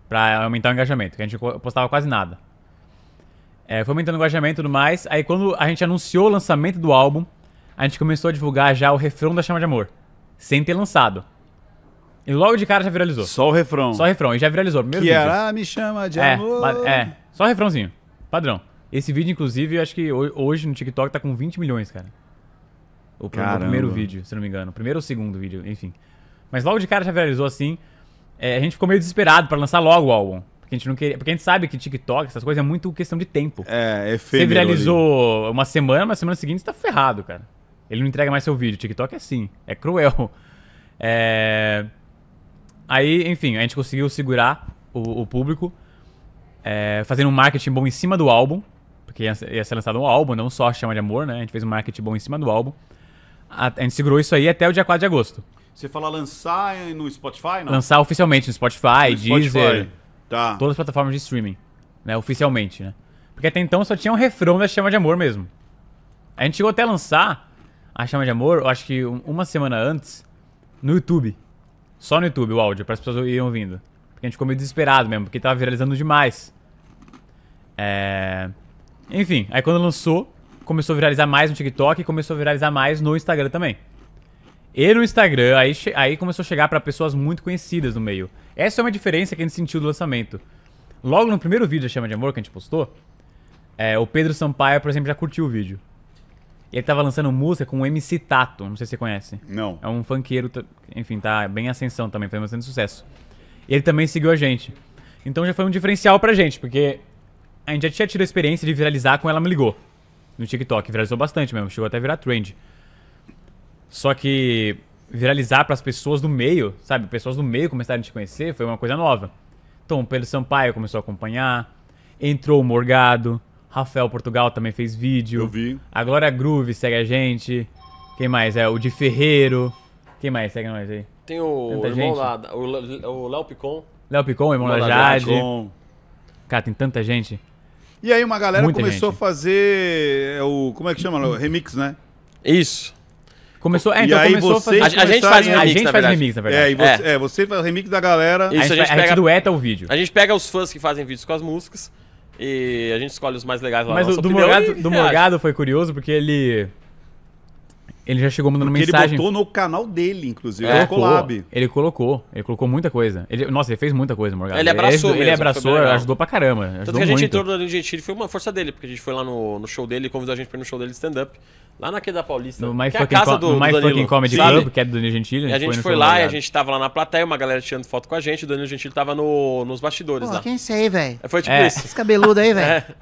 Pra aumentar o engajamento, que a gente postava quase nada. É, foi aumentando o engajamento e tudo mais. Aí quando a gente anunciou o lançamento do álbum, a gente começou a divulgar já o refrão da Chama de Amor, sem ter lançado. E logo de cara já viralizou. Só o refrão. Só o refrão. E já viralizou. Primeiro que vídeo. era, me chama de é, amor. É, só o refrãozinho. Padrão. Esse vídeo, inclusive, eu acho que hoje no TikTok tá com 20 milhões, cara. O primeiro, primeiro vídeo, se não me engano. primeiro ou segundo vídeo, enfim. Mas logo de cara já viralizou assim. É, a gente ficou meio desesperado para lançar logo o álbum. Porque a gente não queria. Porque a gente sabe que TikTok, essas coisas, é muito questão de tempo. É, é feio. Você viralizou ali. uma semana, mas semana seguinte você tá ferrado, cara. Ele não entrega mais seu vídeo. TikTok é assim. É cruel. É... Aí, enfim, a gente conseguiu segurar o, o público, é, fazendo um marketing bom em cima do álbum, porque ia, ser lançado um álbum, não só a Chama de Amor, né? A gente fez um marketing bom em cima do álbum. A, a gente segurou isso aí até o dia 4 de agosto. Você fala lançar no Spotify, não? Lançar oficialmente no Spotify, no Spotify. Deezer, tá. todas as plataformas de streaming, né? Oficialmente, né? Porque até então só tinha um refrão da Chama de Amor mesmo. A gente chegou até a lançar a Chama de Amor, eu acho que uma semana antes, no YouTube. Só no YouTube o áudio, para as pessoas irem ouvindo. Porque a gente ficou meio desesperado mesmo, porque tava viralizando demais. É... Enfim, aí quando lançou, começou a viralizar mais no TikTok e começou a viralizar mais no Instagram também. E no Instagram, aí, aí começou a chegar para pessoas muito conhecidas no meio. Essa é uma diferença que a gente sentiu do lançamento. Logo no primeiro vídeo da Chama de Amor que a gente postou, é, o Pedro Sampaio, por exemplo, já curtiu o vídeo. Ele tava tá lançando música com o MC Tato, não sei se você conhece. Não. É um funkeiro, enfim, tá bem em ascensão também, foi bastante sucesso. Ele também seguiu a gente. Então já foi um diferencial pra gente, porque a gente já tinha tido a experiência de viralizar com Ela Me Ligou. No TikTok, viralizou bastante mesmo, chegou até a virar trend. Só que viralizar para as pessoas do meio, sabe? Pessoas do meio começaram a te conhecer, foi uma coisa nova. Então, o Pedro Sampaio começou a acompanhar, entrou o Morgado, Rafael Portugal também fez vídeo. Eu vi. A Glória Groove segue a gente. Quem mais? É o de Ferreiro. Quem mais segue nós aí? Tem o Tanta irmão gente. lá, o Léo Picon. Léo Picon, irmão da Jade. Picon. Cara, tem tanta gente. E aí uma galera Muita começou gente. a fazer é, o como é que chama, o remix, né? Isso. Começou, é, então e aí começou vocês a fazer... A, gente faz remix, a gente faz remix, na verdade. É, você, é. é você faz remix da galera. Isso, a, gente, a gente pega... a gente dueta o vídeo. A gente pega os fãs que fazem vídeos com as músicas e a gente escolhe os mais legais lá Mas na do, Morgado, do Morgado foi curioso porque ele ele já chegou mandando Porque mensagem. Ele botou no canal dele, inclusive. É, colocou, ele colocou. Ele colocou muita coisa. Ele, nossa, ele fez muita coisa, Morgado. Ele abraçou, Ele, mesmo, ele abraçou, ajudou pra caramba. Tanto que a gente muito. entrou no Gentili foi uma força dele, porque a gente foi lá no, no show dele e convidou a gente pra ir no show dele stand-up. Lá naquele da Paulista. No My, que é fucking, é casa do, no My fucking Comedy Club, que é do Danilo Gentili. A gente, a gente foi, foi lá e a gente tava lá na plateia, uma galera tirando foto com a gente. O Danilo Gentili tava no, nos bastidores Pô, lá. Quem é sei, velho? É, foi tipo é. isso. Esse cabeludo aí, velho.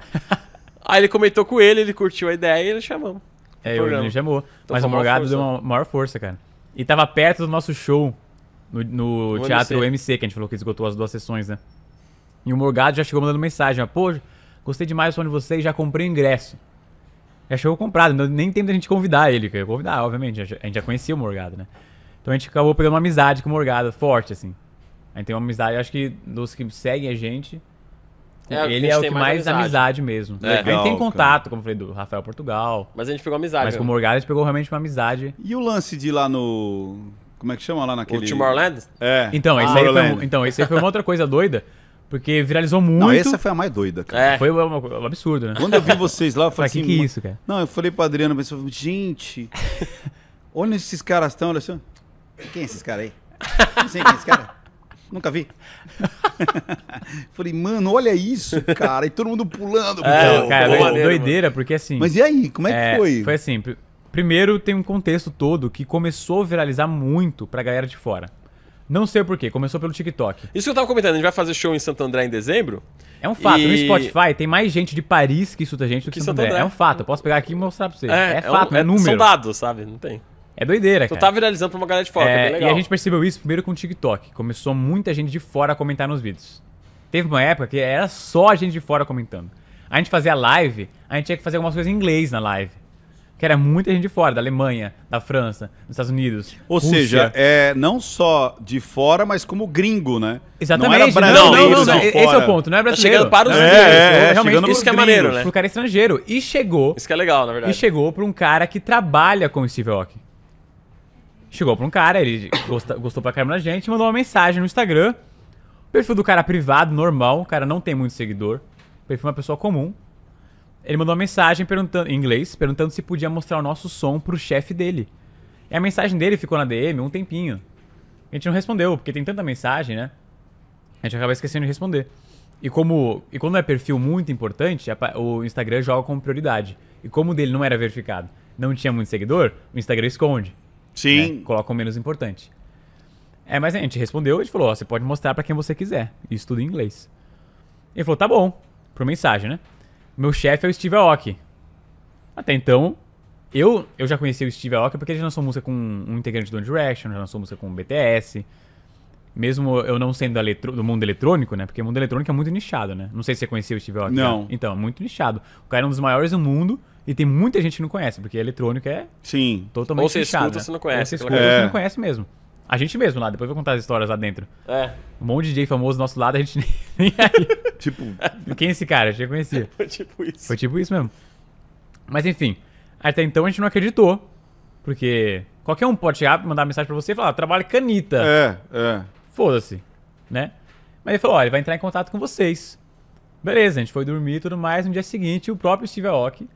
É. Aí ele comentou com ele, ele curtiu a ideia e ele chamamos. É, é o Júnior chamou. Então mas o Morgado deu uma maior força, cara. E tava perto do nosso show no, no Teatro MC. MC. que a gente falou que esgotou as duas sessões, né? E o Morgado já chegou mandando mensagem, pô, gostei demais do som de vocês, já comprei o ingresso. Já chegou comprado, não, nem tempo da gente convidar ele, cara. Convidar, obviamente, a gente já conhecia o Morgado, né? Então a gente acabou pegando uma amizade com o Morgado, forte, assim. A gente tem uma amizade, acho que dos que seguem a gente, é, ele é o que mais, mais amizade. amizade, mesmo. É. Legal, a gente tem contato, cara. como eu falei, do Rafael Portugal. Mas a gente pegou amizade. Mas com o Morgado a gente pegou realmente uma amizade. E o lance de ir lá no. Como é que chama lá naquele. O Tomorrowland? É. Então, ah, esse aí foi, então, esse aí foi uma outra coisa doida. Porque viralizou muito. Não, essa foi a mais doida, cara. É. Foi um, um, absurdo, né? Quando eu vi vocês lá, eu falei assim... que, que é isso, cara? Não, eu falei pra Adriana, mas eu gente, onde esses caras estão? Olha só quem é esses caras aí? Não sei quem é esse cara. Nunca vi. Falei, mano, olha isso, cara. E todo mundo pulando. É, pô, cara, pô, doideira, porque assim. Mas e aí, como é, é que foi? Foi assim. Primeiro, tem um contexto todo que começou a viralizar muito pra galera de fora. Não sei porquê, começou pelo TikTok. Isso que eu tava comentando, a gente vai fazer show em Santo André em dezembro. É um fato, e... no Spotify tem mais gente de Paris que escuta gente do que, que Santo André. André. É um fato, eu posso pegar aqui e mostrar pra vocês. É, é, é fato, um, é, é número. São dados, sabe? Não tem. É doideira, cara. Tu tá viralizando pra uma galera de fora, é, é bem legal. É, e a gente percebeu isso primeiro com o TikTok. Começou muita gente de fora a comentar nos vídeos. Teve uma época que era só a gente de fora comentando. A gente fazia live, a gente tinha que fazer algumas coisas em inglês na live. Que era muita gente de fora, da Alemanha, da França, dos Estados Unidos. Ou Rússia. seja, é, não só de fora, mas como gringo, né? Exatamente. Não era brasileiro. Não, não, não, não. Esse é o ponto, não é brasileiro. Tá chegando para os é, gringos. É, é, tá é realmente, isso que é maneiro, né? Pro cara estrangeiro. E chegou. Isso que é legal, na verdade. E chegou pra um cara que trabalha com o Steve Aoki chegou pra um cara, ele gostou, gostou pra caramba da gente, mandou uma mensagem no Instagram. O perfil do cara privado, normal, o cara não tem muito seguidor. O perfil é uma pessoa comum. Ele mandou uma mensagem perguntando, em inglês, perguntando se podia mostrar o nosso som pro chefe dele. E a mensagem dele ficou na DM um tempinho. A gente não respondeu, porque tem tanta mensagem, né? A gente acaba esquecendo de responder. E como e quando é perfil muito importante, o Instagram joga como prioridade. E como o dele não era verificado, não tinha muito seguidor, o Instagram esconde. Sim. Né? Coloca o menos importante. É, mas a gente respondeu e falou: ó, você pode mostrar para quem você quiser. Isso tudo em inglês. Ele falou: tá bom. Por mensagem, né? Meu chefe é o Steve Aoki. Até então, eu, eu já conheci o Steve Aoki porque ele já lançou música com um integrante do One Direction, já lançou música com o BTS. Mesmo eu não sendo do mundo eletrônico, né? Porque o mundo eletrônico é muito nichado, né? Não sei se você conhecia o Steve Aoki. Né? Não. Né? Então, muito nichado. O cara é um dos maiores do mundo. E tem muita gente que não conhece, porque eletrônica é Sim. totalmente Ou você fechada. escuta, né? você não conhece. Ou você escuta, é. você não conhece mesmo. A gente mesmo lá, depois eu vou contar as histórias lá dentro. É. Um monte de DJ famoso do nosso lado, a gente nem, aí. tipo... Quem é esse cara? A gente conhecia. Foi tipo isso. Foi tipo isso mesmo. Mas enfim, até então a gente não acreditou. Porque qualquer um pode chegar, mandar mensagem pra você e falar, ah, trabalho canita. É, é. Foda-se, né? Mas ele falou, ó, ele vai entrar em contato com vocês. Beleza, a gente foi dormir e tudo mais. No dia seguinte, o próprio Steve Aoki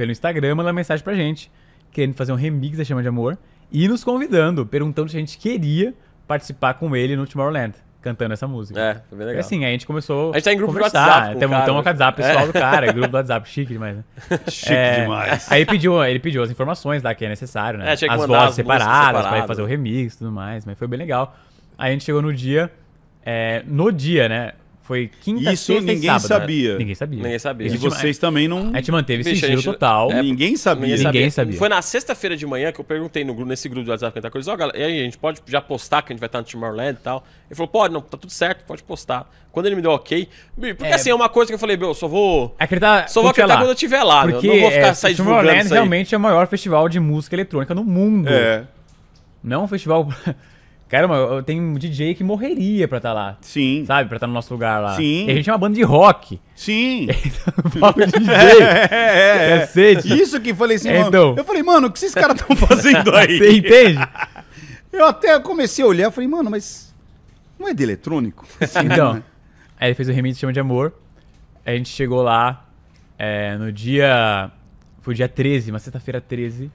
pelo Instagram, mandando mensagem pra gente, querendo fazer um remix da Chama de Amor e nos convidando, perguntando se a gente queria participar com ele no Tomorrowland, cantando essa música. É, foi tá bem legal. E assim, aí a gente começou. A gente tá em grupo do WhatsApp. Tem um né? WhatsApp pessoal é. do cara, é grupo do WhatsApp, chique demais, né? Chique é, demais. Aí pediu, ele pediu as informações lá que é necessário, né? É, tinha que as vozes as separadas, separadas pra fazer o remix e tudo mais, mas foi bem legal. Aí a gente chegou no dia, é, no dia, né? Foi quinta, Isso sexta ninguém e sábado. Né? Sabia. Ninguém sabia. Ninguém sabia. E vocês também não. A gente manteve esse sigilo total. É, ninguém sabia. Ninguém sabia. Foi na sexta-feira de manhã que eu perguntei no, nesse grupo do WhatsApp que tá coisa, ó, galera, e aí, a gente pode já postar que a gente vai estar no Tomorrowland e tal. Ele falou, pode, não, tá tudo certo, pode postar. Quando ele me deu ok. Porque é... assim, é uma coisa que eu falei, meu, só vou. Acreditar, é tá- só vou acreditar quando eu estiver lá. Porque não vou ficar é, sair divulgando. Tomorrowland realmente é o maior festival de música eletrônica no mundo. É. Não é um festival Caramba, tem um DJ que morreria pra estar tá lá. Sim. Sabe? Pra estar tá no nosso lugar lá. Sim. E a gente é uma banda de rock. Sim. Então, falta DJ. É, é, é. Cacete. Isso que falei assim, é, mano. Então. Eu falei, mano, o que esses caras estão fazendo aí? Você entende? Eu até comecei a olhar, falei, mano, mas não é de eletrônico? Assim, então, né? aí ele fez o remix chama de Amor. a gente chegou lá é, no dia... Foi dia 13, uma sexta-feira 13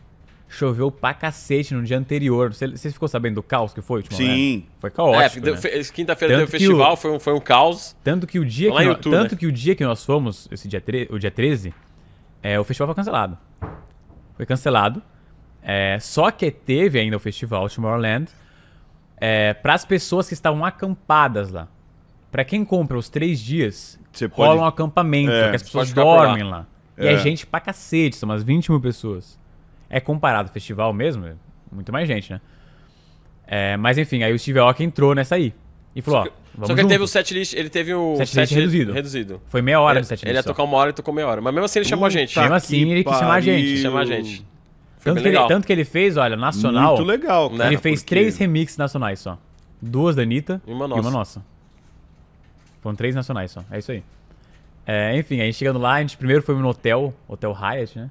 choveu pra cacete no dia anterior. Você, ficou sabendo do caos que foi? Tipo, Sim. Né? Foi caótico. É, né? quinta-feira do o festival, o, foi, um, foi um caos. Tanto que o dia, Lá que, YouTube, tanto né? que, o dia que nós fomos, esse dia o dia 13, é, o festival foi cancelado. Foi cancelado. É, só que é, teve ainda o festival Tomorrowland é, para as pessoas que estavam acampadas lá. Para quem compra os três dias, Você rola pode... um acampamento, é, que as pessoas dormem lá. lá. E é gente pra cacete, são umas 20 mil pessoas. É comparado ao festival mesmo, muito mais gente, né? É, mas enfim, aí o Steve Aoki entrou nessa aí. E falou, só que, ó, vamos Só que ele teve o setlist, ele teve o setlist set reduzido. reduzido. Foi meia hora ele, set setlist. Ele ia só. tocar uma hora e tocou meia hora. Mas mesmo assim ele chamou a gente. Mesmo assim ele quis chamar a gente. Chamar a gente. Foi tanto que, legal. ele, tanto que ele fez, olha, nacional. Muito legal, né? Ele fez Porque... três remixes nacionais só. Duas da Anitta e uma nossa. E uma nossa. Foram três nacionais só. É isso aí. É, enfim, aí chegando lá, a gente primeiro foi no hotel, Hotel Hyatt, né?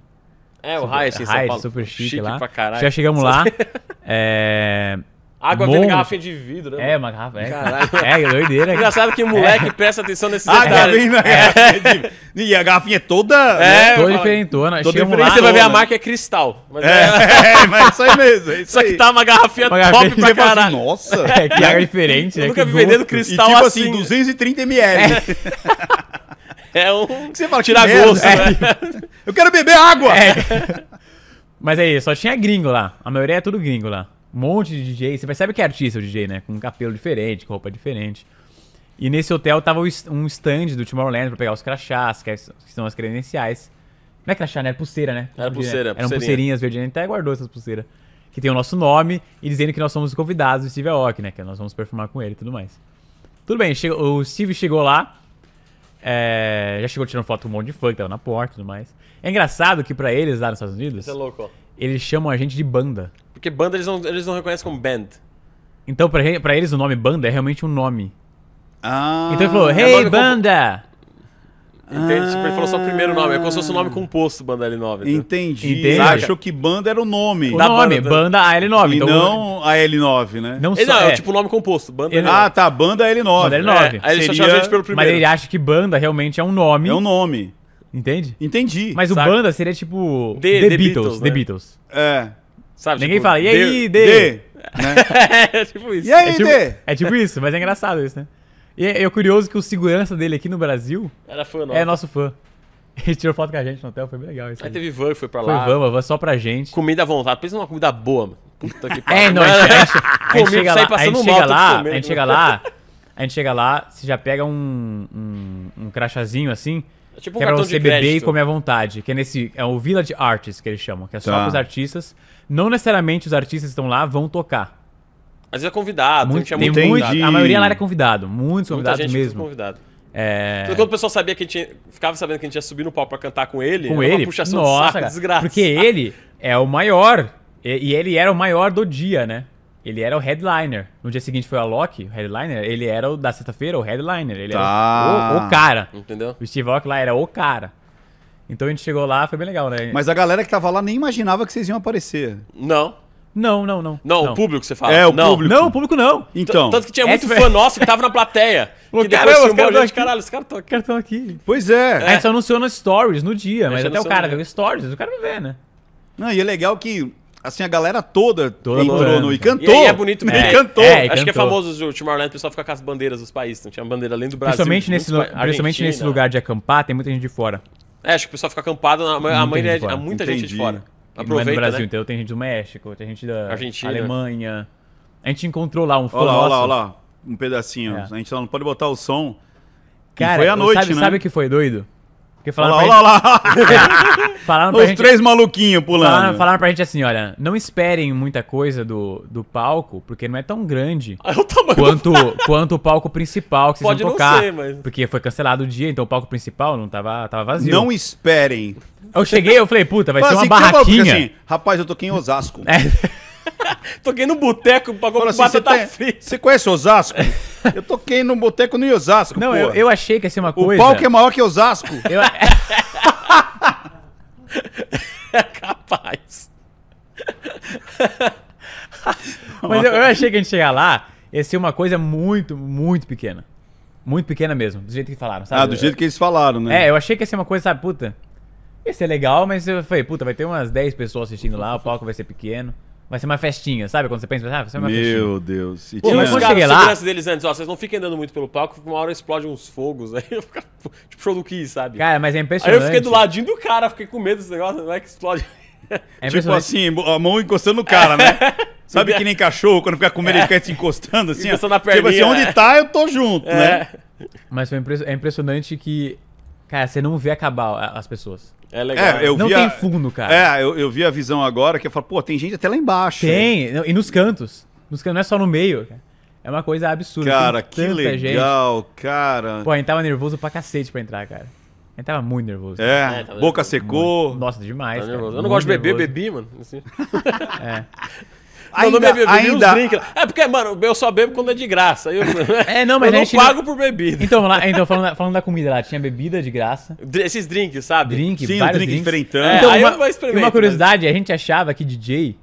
É, o Hyatt em São Paulo. super chique, chique lá. pra caralho. Já chegamos lá. é... Água Mon... vendo garrafinha de vidro, né? É, uma garrafa. É, Caralho. é que doideira. É engraçado que o moleque é. presta atenção nesses água detalhes. Água vem na de... É. E a garrafinha é toda... É, né? toda diferentona. Toda diferente. Lá, você vai ver a né? marca é cristal. Mas é, é... é mas é isso aí mesmo. É isso Só aí. que tá uma garrafinha uma top garrafinha pra assim, caralho. Nossa. É, que água diferente. Né? Eu nunca vi vendendo cristal e, tipo assim. tipo assim, 230ml. É um. Você fala, tirar gosto. É. Né? Eu quero beber água! É. Mas aí, é só tinha gringo lá. A maioria é tudo gringo lá. Um monte de DJ. Você percebe que é artista o DJ, né? Com um cabelo diferente, com roupa diferente. E nesse hotel tava um stand do Tomorrowland pra pegar os crachás, é que são as credenciais. Não é crachá, né? Era pulseira, né? Era pulseira, Eram pulseirinha. pulseirinhas verdes. A gente até guardou essas pulseiras. Que tem o nosso nome e dizendo que nós somos convidados do Steve Aoki, né? Que nós vamos performar com ele e tudo mais. Tudo bem, chegou, o Steve chegou lá. É, já chegou tirando foto com um monte de fã que tava na porta e tudo mais. É engraçado que pra eles lá nos Estados Unidos, Isso é louco. eles chamam a gente de banda. Porque banda eles não, eles não reconhecem como band. Então pra, pra eles o nome banda é realmente um nome. Ah. Então ele falou, é hey, banda! Entende? Ah, ele falou só o primeiro nome. É como se fosse um nome ah. composto, Banda L9. Então. Entendi. Entendi. Achou que banda era o nome. O da nome, banda, né? banda AL9. E então, não AL9, né? Não ele, só, não, é. é tipo o nome composto. Banda ele, Ah, tá. Banda L9. Banda L9. É, aí ele Seria... a gente pelo primeiro. Mas ele acha que banda realmente é um nome. É um nome. Entende? Entendi. Mas o banda seria tipo. The, The, The Beatles. Beatles né? The Beatles. É. Sabe, Ninguém tipo, fala, e aí, D? D. Né? é tipo isso. E aí, é tipo, D? É tipo isso, mas é engraçado isso, né? E é, é curioso que o segurança dele aqui no Brasil Era fã, nosso. é nosso fã. Ele tirou foto com a gente no hotel, foi bem legal isso. Aí, aí. teve van e foi pra Foi lá. vamos, só pra gente. Comida à vontade. Pensa numa comida boa, mano. Puta que é, pariu. É, não, a gente, a gente, a gente chega lá, a gente chega lá, a gente chega lá, a gente chega lá, você já pega um, um, um crachazinho assim, É tipo um que é pra você beber e comer à vontade, que é nesse, é o Village Artists que eles chamam, que é só Tá. pros artistas. Não necessariamente os artistas que estão lá vão tocar, às vezes é convidado, muito, tem muito muito, convidado. A maioria lá era convidado, muitos convidados Muita gente mesmo. convidado. É... Quando o pessoal sabia que a gente ficava sabendo que a gente ia subir no palco pra cantar com ele, com ele? puxação Nossa, de saco, desgraça. Porque ele é o maior. E, e, ele era o maior do dia, né? Ele era o headliner. No dia seguinte foi a Loki, o headliner. Ele era o da sexta-feira, o headliner. Ele tá. era o, o, ah. cara. Entendeu? O Steve Aoki lá era o cara. Então a gente chegou lá, foi bem legal, né? Mas a galera que tava lá nem imaginava que vocês iam aparecer. Não. Não, não, não. Não, o público você fala. É, o não. público. Não, o público não. Então. então Tanto que tinha é muito fã nosso que tava na plateia. Que depois filmou cara gente, caralho, os caras estão aqui. Pois é. é. você anunciou nas stories no dia, mas até o cara viu stories, o cara vai ver, né? Não, e é legal que assim, a galera toda, toda entrou no e cantou. E, e é bonito mesmo. É, e cantou. É, Acho cantou. que é famoso o Timor Leste, o pessoal fica com as bandeiras dos países. Não tinha bandeira além do Brasil. Principalmente nesse, principalmente nesse lugar de acampar, tem muita gente de fora. É, acho que o pessoal fica acampado, a, a, a, a muita, gente de fora. Aproveita, Brasil, né? então tem gente do México, tem gente da Argentina. Alemanha. A gente encontrou lá um fã. Olha lá, olha lá, olha lá. Um pedacinho. É. A gente tá não pode botar o som. Cara, e foi à noite, sabe, né? sabe o que foi doido? Porque falaram olá, pra olá, gente... olá, olá. falaram pra Os gente... três maluquinhos pulando. Falaram, falaram pra gente assim, olha, não esperem muita coisa do, do palco, porque não é tão grande quanto, quanto o palco principal que vocês Pode vão tocar. Ser, mas... Porque foi cancelado o dia, então o palco principal não tava, tava vazio. Não esperem. Eu cheguei, eu falei, puta, vai ser uma assim, barraquinha. Assim, Rapaz, eu toquei em Osasco. É toquei no boteco, pagou Fala com assim, batata tá tem, frita. Você conhece Osasco? Eu toquei no boteco no Osasco, Não, eu, eu, achei que ia ser uma coisa... O palco é maior que Osasco. Eu... é capaz. Mas eu, eu, achei que a gente chegar lá ia ser uma coisa muito, muito pequena. Muito pequena mesmo, do jeito que falaram, sabe? Ah, do jeito que eles falaram, né? É, eu achei que ia ser uma coisa, sabe, puta... Ia ser legal, mas eu falei, puta, vai ter umas 10 pessoas assistindo lá, o palco vai ser pequeno. Vai ser uma festinha, sabe? Quando você pensa, ah, vai ser uma Meu festinha. Meu Deus. E tipo, eu mas quando cheguei lá... deles antes, ó, vocês não fiquem andando muito pelo palco, uma hora explode uns fogos, aí eu fico, tipo show do que, sabe? Cara, mas é impressionante. Aí eu fiquei do ladinho do cara, fiquei com medo desse negócio, vai é que explode. É tipo assim, a mão encostando no cara, né? Sabe é. que nem cachorro, quando fica com medo, ele é. fica se encostando assim. Encostando na perninha. Tipo assim, onde tá, eu tô junto, né? Mas é impressionante que Cara, você não vê acabar as pessoas. É, é legal. É, eu não vi tem a... fundo, cara. É, eu, eu vi a visão agora que eu falo, pô, tem gente até lá embaixo. Tem, e nos cantos. Nos cantos, não é só no meio. É uma coisa absurda. Cara, que legal, gente. cara. Pô, a gente tava nervoso pra cacete pra entrar, cara. A gente tava muito nervoso. É, é boca nervoso. secou. Nossa, demais. Eu não gosto de beber, bebi, mano. Assim. é. Meu ainda, nome é ainda... É porque, mano, eu só bebo quando é de graça. Eu, é, não, mas eu não pago não... por bebida. Então, lá, então falando, falando da comida lá, tinha bebida de graça. Esses drinks, sabe? Drink, Sim, um drink drinks. diferentão. É, então, uma, uma curiosidade, mas... a gente achava que DJ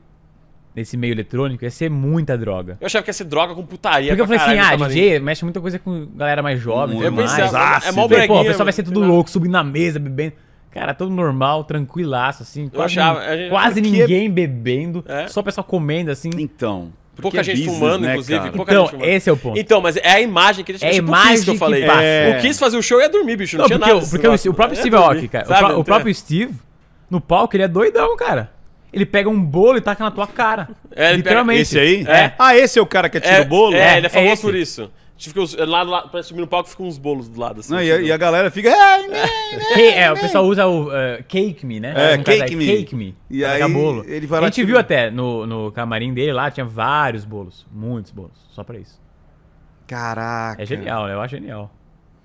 nesse meio eletrônico ia ser muita droga. Eu achava que ia ser droga com putaria. Porque eu falei assim, ah, DJ assim? mexe muita coisa com galera mais jovem. Hum, eu mais. é mó breguinha. Pô, o pessoal vai ser tudo louco, subindo na mesa, bebendo. Cara, todo normal, tranquilaço, assim. Quase, achava, quase ninguém bebendo, é? só o pessoal comendo, assim. Então. Pouca é gente business, fumando, né, inclusive. então, gente fumando. esse é o ponto. Então, mas é a imagem que eles é, é a tipo que eu falei. É... O quis fazer o show ia dormir, bicho. Não, não tinha porque, nada. Porque o, o, próprio é, Steve Aoki, cara. Sabe, o, o próprio Steve, no palco, ele é doidão, cara ele pega um bolo e taca na tua cara. É, literalmente. Pega... Esse aí? É. Ah, esse é o cara que atira é, o bolo? É, ele é famoso é por isso. Tipo, lá, lá pra subir no palco ficam uns bolos do lado. Assim, não, e, assim, a, e né? a galera fica. Hey, é, o pessoal usa o uh, cake me, né? É, um cake, caso, me. cake me. E aí, bolo. ele vai lá. A gente viu até no, no camarim dele lá, tinha vários bolos. Muitos bolos. Só pra isso. Caraca. É genial, né? Eu acho genial.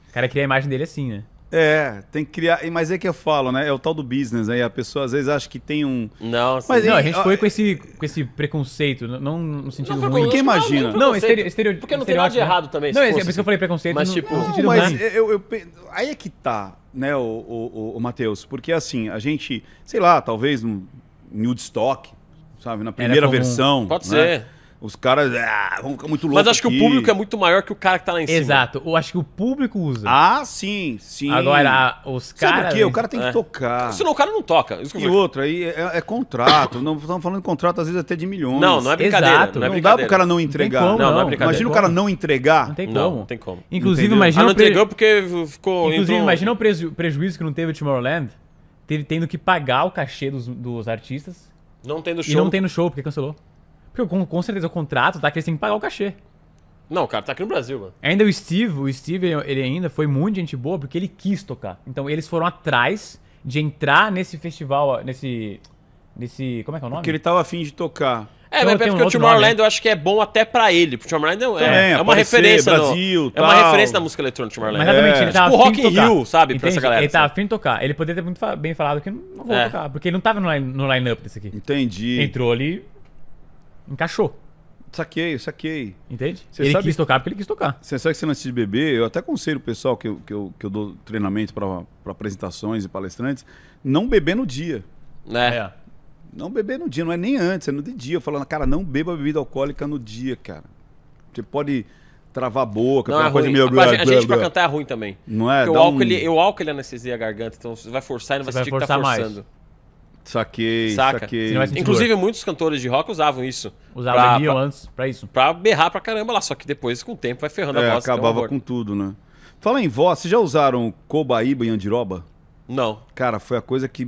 O cara cria a imagem dele assim, né? É, tem que criar. Mas é que eu falo, né? É o tal do business, né? a pessoa às vezes acha que tem um. Não, mas não, a gente foi com esse, com esse preconceito, não no sentido não, ruim. Porque imagina. Não, estere, estere, Porque não tem nada de né? errado também. Não, é, é por isso que eu falei preconceito. Mas, tipo, não, no sentido mas ruim. Eu, eu, aí é que tá, né, o, o, o, o Matheus? Porque assim, a gente, sei lá, talvez no Nude sabe? Na primeira versão. Pode né? ser. Os caras ah, vão ficar muito loucos. Mas acho aqui. que o público é muito maior que o cara que tá lá em cima. Exato. Eu acho que o público usa. Ah, sim, sim. Agora, os caras. Sabe o quê? O né? cara tem que é. tocar. Senão o cara não toca. Isso e outro aí é, é, é contrato. não estamos falando de contrato, às vezes, até de milhões. Não, não é brincadeira. Exato. Não, é brincadeira. não dá pro cara não entregar. Não, como, não, não, é brincadeira. Imagina o cara não entregar. Não tem como. Não, tem como. Inclusive, Entendeu? imagina. Ah, não preju... entregou porque ficou. Inclusive, imagina o preju... prejuízo que não teve o Tomorrowland, tendo que pagar o cachê dos, dos artistas. Não tendo show. E não tendo show, porque cancelou. Porque com, com certeza o contrato tá que eles têm que pagar o cachê. Não, cara, tá aqui no Brasil, mano. Ainda o Steve, o Steve, ele ainda foi muito gente boa porque ele quis tocar. Então eles foram atrás de entrar nesse festival, nesse. nesse. Como é que é o nome? Porque ele tava afim de tocar. É, então, mas é porque um o Tomorrowland né? eu acho que é bom até pra ele. Porque o Tomorrowland é, é, é uma referência. Brasil, no, tal. É uma referência da música eletrônica Tomorrowland. Mas exatamente, é. ele tava tipo afim Rock in Rio, sabe? Entende? Pra essa galera. Ele tava afim de tocar. Ele poderia ter muito bem falado que não vou é. tocar. Porque ele não tava no, line, no line-up desse aqui. Entendi. Entrou ali encaixou. Saquei, saquei. Entende? Cê ele sabe... quis tocar porque ele quis tocar. Você sabe que você antes de beber, eu até aconselho o pessoal que eu, que eu, que eu dou treinamento para apresentações e palestrantes, não beber no dia. né é. Não beber no dia, não é nem antes, é no dia. Eu falo cara, não beba bebida alcoólica no dia, cara. Você pode travar a boca, não, é coisa meio... A, a gente pra cantar é ruim também. Não é? Porque o álcool, um... ele, o álcool ele anestesia é a garganta, então você vai forçar e não vai sentir que tá forçando. Mais. Saquei, Saca? saquei. Inclusive, muitos cantores de rock usavam isso. Usavam pra, pra, antes pra isso. Pra berrar pra caramba lá, só que depois, com o tempo, vai ferrando é, a voz. acabava com tudo, né? Fala em voz, vocês já usaram Cobaíba e Andiroba? Não. Cara, foi a coisa que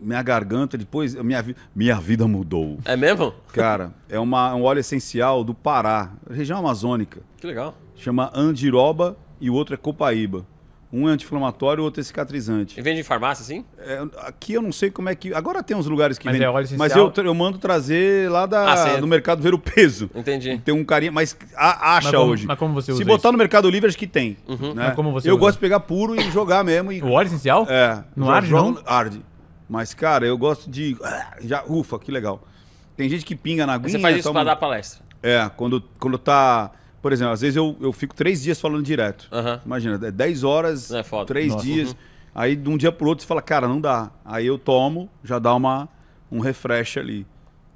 minha garganta, depois minha, minha vida mudou. É mesmo? Cara, é uma, um óleo essencial do Pará, região amazônica. Que legal. Chama Andiroba e o outro é Copaíba. Um é anti-inflamatório, o outro é cicatrizante. E vende em farmácia, sim? É, aqui eu não sei como é que. Agora tem uns lugares que mas É óleo essencial. mas eu, eu mando trazer lá da, ah, do mercado ver o peso. Entendi. Tem um carinha, mas a, acha mas como, hoje. Mas como você usa? Se botar isso? no Mercado Livre, acho que tem. Uhum. Né? Mas como você Eu usa? gosto de pegar puro e jogar mesmo. E... O óleo essencial? É. Não arde? não? Arde. Mas, cara, eu gosto de. Já, ufa, que legal. Tem gente que pinga na aguinha. Você faz isso toma... pra dar palestra. É, quando, quando tá por exemplo, às vezes eu, eu fico três dias falando direto. Uhum. Imagina, é 10 horas, é três Nossa. dias. Uhum. Aí de um dia pro outro você fala, cara, não dá. Aí eu tomo, já dá uma, um refresh ali.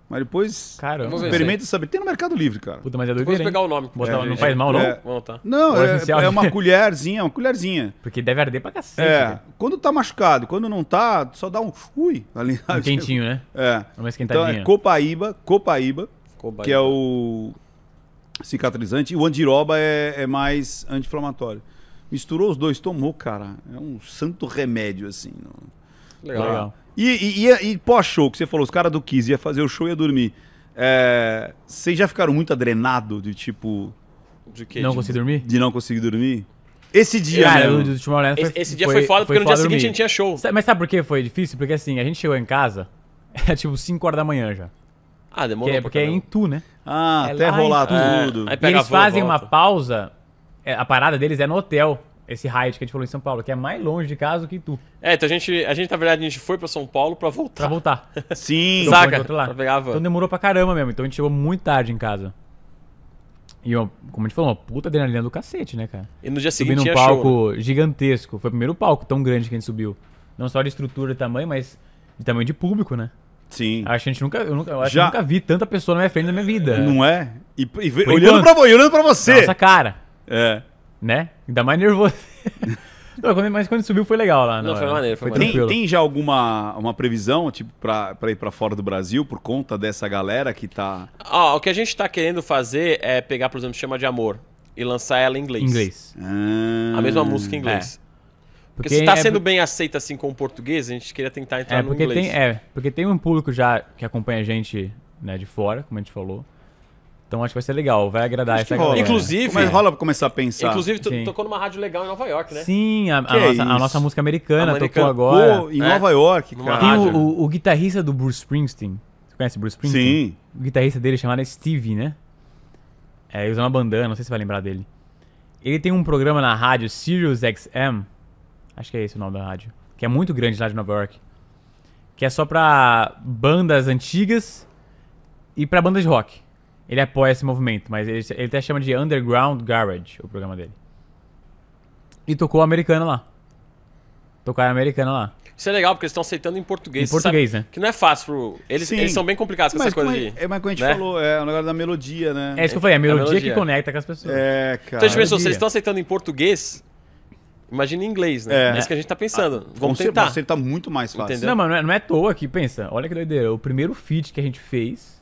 Mas depois Caramba. experimenta saber. Tem no Mercado Livre, cara. Puta, mas é doido. pegar o nome. Botar, é, não faz é, mal, não? É, não, é, é, é, uma colherzinha, uma colherzinha. Porque deve arder pra cacete. É, quando tá machucado, quando não tá, só dá um ui ali. Tá um quentinho, né? É. Uma esquentadinha. Então é Copaíba, Copaíba, Copaíba, que é o cicatrizante. E o andiroba é, é mais anti-inflamatório. Misturou os dois, tomou, cara. É um santo remédio, assim. Legal. Legal. E, e, e, e pós-show, que você falou, os caras do Kiss ia fazer o show e ia dormir. É, vocês já ficaram muito adrenados de tipo. De quê? Não de, conseguir dormir? De não conseguir dormir? Esse dia, do né? foi, esse, esse dia foi, foi foda foi porque no dia seguinte dormir. a gente tinha show. Mas sabe por que foi difícil? Porque assim, a gente chegou em casa, é tipo 5 horas da manhã já. Ah, demorou. Que é, porque é em tu, né? Ah, é até rolar tudo. É, e eles fazem uma pausa. É, a parada deles é no hotel. Esse raid que a gente falou em São Paulo, que é mais longe de casa do que tu. É, então a gente, a gente na verdade, a gente foi pra São Paulo pra voltar. Pra voltar. Sim, então, saca? Outro lado. então demorou pra caramba mesmo. Então a gente chegou muito tarde em casa. E, como a gente falou, uma puta adrenalina do cacete, né, cara? E no dia seguinte Subindo num palco show, né? gigantesco. Foi o primeiro palco tão grande que a gente subiu. Não só de estrutura e tamanho, mas de tamanho de público, né? Sim. Acho que a gente nunca, eu nunca, eu acho Já... que nunca vi tanta pessoa na minha frente na minha vida. Não é? E, e olhando, pra, olhando pra você. Nossa cara. É. Né? Ainda mais nervoso. Não, mas quando subiu foi legal lá. Não, não foi né? maneiro. Foi maneiro. Tem, tem, já alguma uma previsão tipo para ir para fora do Brasil por conta dessa galera que tá? Ah, o que a gente tá querendo fazer é pegar, por exemplo, chama de amor e lançar ela em inglês. Inglês. Ah. A mesma música em inglês. É. Porque, porque se está é, sendo bem aceito assim com o português, a gente queria tentar entrar é, no inglês. Tem, é, porque tem um público já que acompanha a gente né, de fora, como a gente falou. Então acho que vai ser legal, vai agradar acho essa galera. Inclusive. Mas rola pra começar a pensar. Inclusive, tu, tocou numa rádio legal em Nova York, né? Sim, a, a, nossa, é a nossa, música americana, americana tocou agora. Pô, em é. Nova York, cara. Tem o, o, o, guitarrista do Bruce Springsteen. Você conhece Bruce Springsteen? Sim. O guitarrista dele é chamado Steve, né? É, ele usa uma bandana, não sei se você vai lembrar dele. Ele tem um programa na rádio Sirius XM, Acho que é esse o nome da rádio. Que é muito grande lá de Nova York. Que é só pra bandas antigas e pra bandas de rock. Ele apoia esse movimento, mas ele, ele até chama de Underground Garage, o programa dele. E tocou a americana lá. Tocaram a americana lá. Isso é legal, porque eles estão aceitando em português. Em português, sabe? né? Que não é fácil pro... Eles, eles são bem complicados com mas essas coisas aí. É, é, mas como a gente né? falou, é o um negócio da melodia, né? É isso que eu falei, é a melodia, é a melodia. que conecta com as pessoas. É, cara. Então a gente pensou, se eles estão aceitando em português, Imagina em inglês, né? É. é isso que a gente tá pensando. Ah, Vamos tentar. Você tá muito mais fácil. Entendeu? Não, mas não é, não é à toa aqui. pensa. Olha que doideira. O primeiro feat que a gente fez.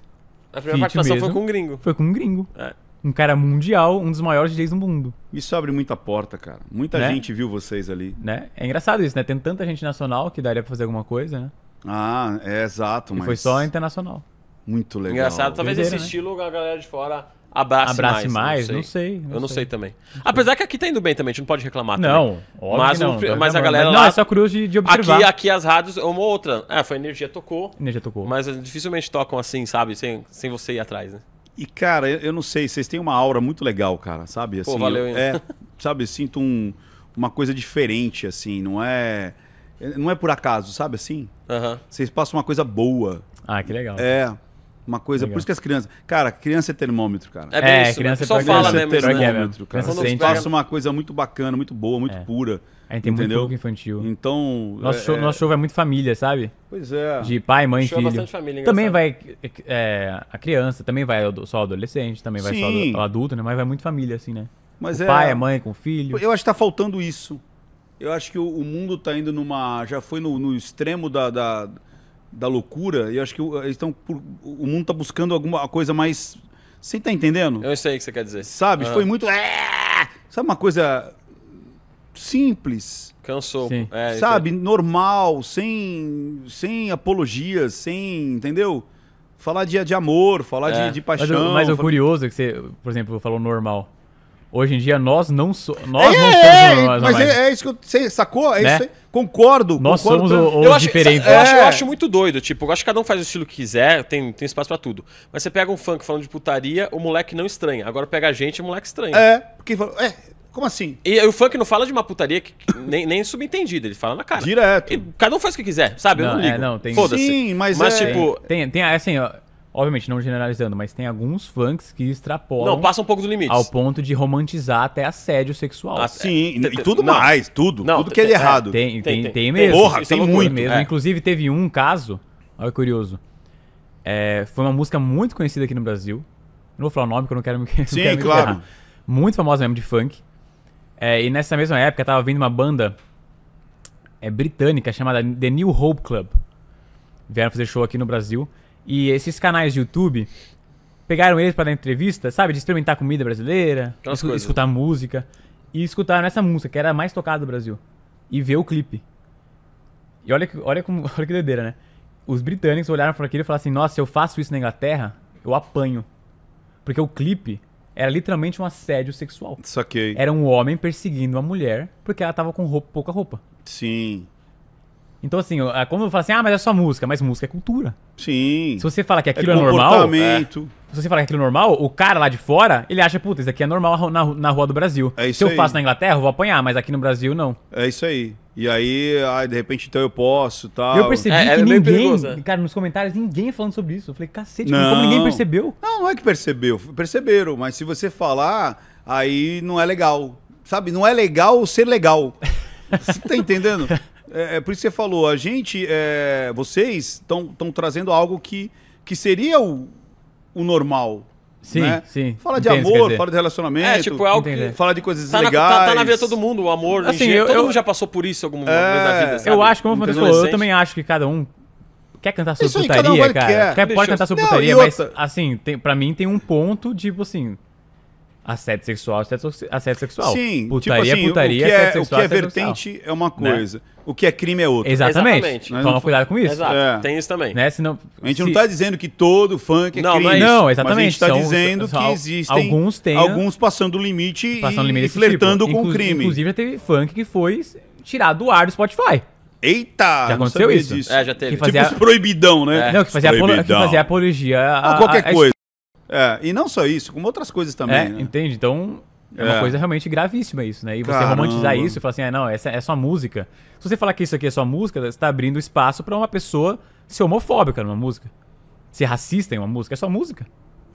A primeira participação mesmo, foi com um gringo. Foi com um gringo. É. Um cara mundial, um dos maiores DJs do mundo. Isso abre muita porta, cara. Muita né? gente viu vocês ali. Né? É engraçado isso, né? Tem tanta gente nacional que daria pra fazer alguma coisa, né? Ah, é exato, e mas. Foi só internacional. Muito legal. Engraçado, talvez Verdeira, esse né? estilo a galera de fora abrace, abrace mais. mais não, sei. não sei. eu não sei, sei também. Não Apesar que aqui tá indo bem também, a gente não pode reclamar. Não, óbvio mas, não, mas a galera mas lá. Não, é só curioso de, de observar. Aqui, aqui as rádios, uma outra. É, foi Energia Tocou. Energia Tocou. Mas é, dificilmente tocam assim, sabe? Sem, sem você ir atrás, né? E, cara, eu não sei, vocês têm uma aura muito legal, cara, sabe? Assim, Pô, valeu, hein? é, Sabe, sinto um, uma coisa diferente, assim, não é. é não é por acaso, sabe assim? Vocês passam uma coisa boa. Ah, que legal. É. Uma coisa. Legal. Por isso que as crianças. Cara, criança é termômetro, cara. É, bem é isso, né? criança é só fala é mesmo. Né? termômetro, né? cara. Quando sente, passa uma coisa muito bacana, muito boa, muito é. pura. A gente tem entendeu? muito pouco infantil. Então. Nosso, é, show, é. nosso show vai muito família, sabe? Pois é. De pai, mãe, show filho. Família, também vai a criança, também vai só adolescente, também vai Sim. só adulto, né? Mas vai muito família, assim, né? Mas o pai, a mãe, com filho. Eu acho que tá faltando isso. Eu acho que o, o mundo tá indo numa. Já foi no, no extremo da, da da loucura, e eu acho que eles estão. O mundo está buscando alguma coisa mais. Você está entendendo? Eu sei o que você quer dizer. Sabe? Uhum. Foi muito. É! Sabe uma coisa simples. Cansou. É, então. sabe? Normal, sem, sem apologias, sem. Entendeu? Falar de, de amor, falar é. de, de, paixão. Mas, mas o curioso é que você, por exemplo, falou normal. Hoje em dia nós não, so nós é, não é, somos nós. É, mas É, é, isso que eu, você sacou? É né? isso aí. Concordo. Nós concordo somos o eu né? acho, Eu acho, é. eu, acho, muito doido. Tipo, eu acho que cada um faz o estilo que quiser, tem, tem espaço para tudo. Mas você pega um funk falando de putaria, o moleque não estranha. Agora pega a gente, o moleque estranha. É, porque é, como assim? E, e o funk não fala de uma putaria que, que nem, nem subentendida, ele fala na cara. Direto. E cada um faz o que quiser, sabe? Não, eu não é, ligo. É, não, tem... Sim, mas, mas é... tipo... Tem, tem assim, ó... Obviamente, não generalizando, mas tem alguns funks que extrapolam. Não, passa um pouco do limite. Ao ponto de romantizar até assédio sexual. Ah, sim, é, e tudo não, mais, tudo. Não, tudo que é, é errado. Tem, tem, tem, tem mesmo. Porra, tem é muito. Mesmo. É. Inclusive, teve um caso, olha curioso. É, foi uma música muito conhecida aqui no Brasil. Não vou falar o nome porque eu não quero me Sim, quero me claro. Muito famosa mesmo de funk. É, e nessa mesma época tava vindo uma banda britânica chamada The New Hope Club. Vieram fazer show aqui no Brasil. E esses canais de YouTube pegaram eles para dar entrevista, sabe? De experimentar comida brasileira, coisas. escutar né? música. E escutaram essa música, que era a mais tocada do Brasil. E ver o clipe. E olha que, olha como, olha que doideira, né? Os britânicos olharam para aquilo e falaram assim: Nossa, se eu faço isso na Inglaterra, eu apanho. Porque o clipe era literalmente um assédio sexual. Saquei. Era um homem perseguindo uma mulher porque ela tava com roupa, pouca roupa. Sim. Então, assim, quando é eu falo assim, ah, mas é só música, mas música é cultura. Sim. Se você fala que é aquilo é, é normal. É. Se você fala que aquilo é normal, o cara lá de fora, ele acha, puta, isso aqui é normal na, na rua do Brasil. É isso Se eu aí. faço na Inglaterra, eu vou apanhar, mas aqui no Brasil, não. É isso aí. E aí, ai, de repente, então eu posso e tal. Eu percebi é, é que ninguém, cara, nos comentários, ninguém falando sobre isso. Eu falei, cacete, não. como ninguém percebeu? Não, não é que percebeu. Perceberam, mas se você falar, aí não é legal. Sabe, não é legal ser legal. Você tá entendendo? É, é por isso que você falou, a gente, é, vocês estão trazendo algo que, que seria o, o normal. Sim, né? sim. Fala de Entendo, amor, fala de relacionamento. É, tipo, é algo que... Fala de coisas tá legais. Na, tá, tá, na vida de todo mundo, o amor. Assim, eu, todo eu, mundo já passou por isso alguma vez na vida, sabe? Eu acho, como você falou, eu também acho que cada um quer cantar sobre isso putaria, um cara. Quer. Quer, pode cantar sobre putaria, mas, assim, tem, pra mim tem um ponto, tipo assim... Assédio sexual, assédio sexual. Sim, tipo putaria, tipo assim, putaria, o que é, sexual, o que é vertente sexual. é, é uma né? coisa, né? o que é crime é outra. Exatamente. Exatamente. Toma não... cuidado com isso. Exato. É. Tem isso também. Né? Senão, a gente se... não está dizendo que todo funk é não, crime. Não, é não exatamente. Mas a gente está dizendo são, que existem alguns, tem, alguns passando o limite passando e, limite e flertando tipo. com o crime. Inclusive já teve funk que foi tirado do ar do Spotify. Eita! Já aconteceu isso? Disso. É, já teve. Que fazia... Tipo proibidão, né? É. Não, que fazia, apologia a, ah, qualquer coisa. É, e não só isso, como outras coisas também. É, né? entende? Então, é uma é. coisa realmente gravíssima isso, né? E você Caramba. romantizar isso e falar assim, ah, não, essa é só música. Se você falar que isso aqui é só música, você está abrindo espaço para uma pessoa ser homofóbica numa música. Ser racista em uma música, é só música.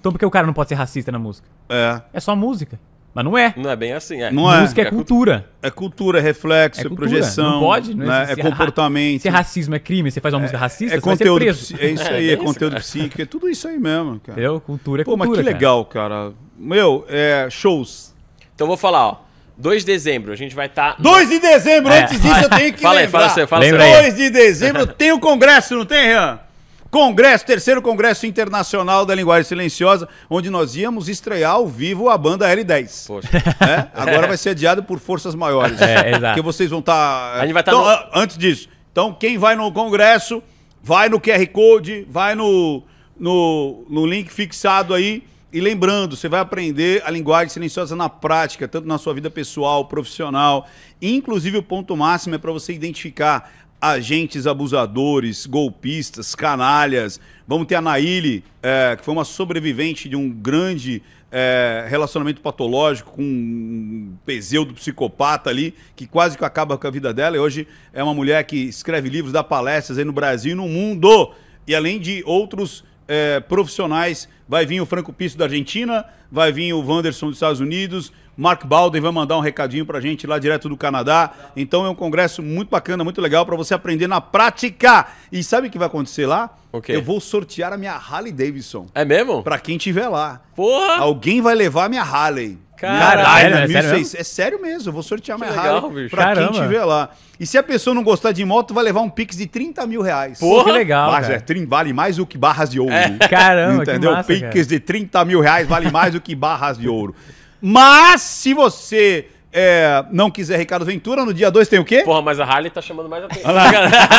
Então por que o cara não pode ser racista na música? É. É só música. Mas não é. Não é bem assim. É. Não é. Música é, é cultura. É cultura, é reflexo, é cultura. projeção. Não pode, não né? né? É, comportamento. Se é racismo é crime, você faz uma é, música é racista, é, conteúdo, É isso aí, é, conteúdo psíquico, é tudo isso aí mesmo, cara. Entendeu? Cultura é Pô, cultura, mas que legal, cara. Meu, é, shows. Então vou falar, ó. 2 de dezembro, a gente vai estar. Tá... 2 de dezembro, antes disso eu tenho que. Fala aí, lembrar. fala seu, fala 2 de dezembro tem o congresso, não tem, Rian? Congresso, terceiro Congresso Internacional da Linguagem Silenciosa, onde nós íamos estrear ao vivo a banda L10. Poxa. É? Agora vai ser adiado por forças maiores. É, exato. Porque vocês vão estar. Tá... A gente vai estar. Tá então, no... Ah, antes disso. Então, quem vai no Congresso, vai no QR Code, vai no, no, no link fixado aí. E lembrando, você vai aprender a linguagem silenciosa na prática, tanto na sua vida pessoal, profissional. Inclusive, o ponto máximo é para você identificar agentes abusadores, golpistas, canalhas. Vamos ter a Naile, é, que foi uma sobrevivente de um grande é, relacionamento patológico com um pseudo psicopata ali, que quase que acaba com a vida dela. E hoje é uma mulher que escreve livros, dá palestras aí no Brasil e no mundo. E além de outros é, profissionais, vai vir o Franco Pisto da Argentina, vai vir o Wanderson dos Estados Unidos, Mark Balden vai mandar um recadinho pra gente lá direto do Canadá. Então é um congresso muito bacana, muito legal para você aprender na prática. E sabe o que vai acontecer lá? Okay. Eu vou sortear a minha Harley Davidson. É mesmo? Pra quem tiver lá. Porra! Alguém vai levar a minha Harley. Caralho, é, é, sério mesmo, eu vou sortear que minha legal, Harley bicho. pra Caramba. quem tiver lá. E se a pessoa não gostar de moto, vai levar um pix de 30 mil reais. Porra, que legal. Mas é, vale mais do que barras de ouro. É. Caramba, Entendeu? Que massa, pix de 30 mil reais vale mais do que barras de ouro. Mas se você é, não quiser Ricardo Ventura, no dia 2 tem o quê? Porra, mas a Harley tá chamando mais atenção.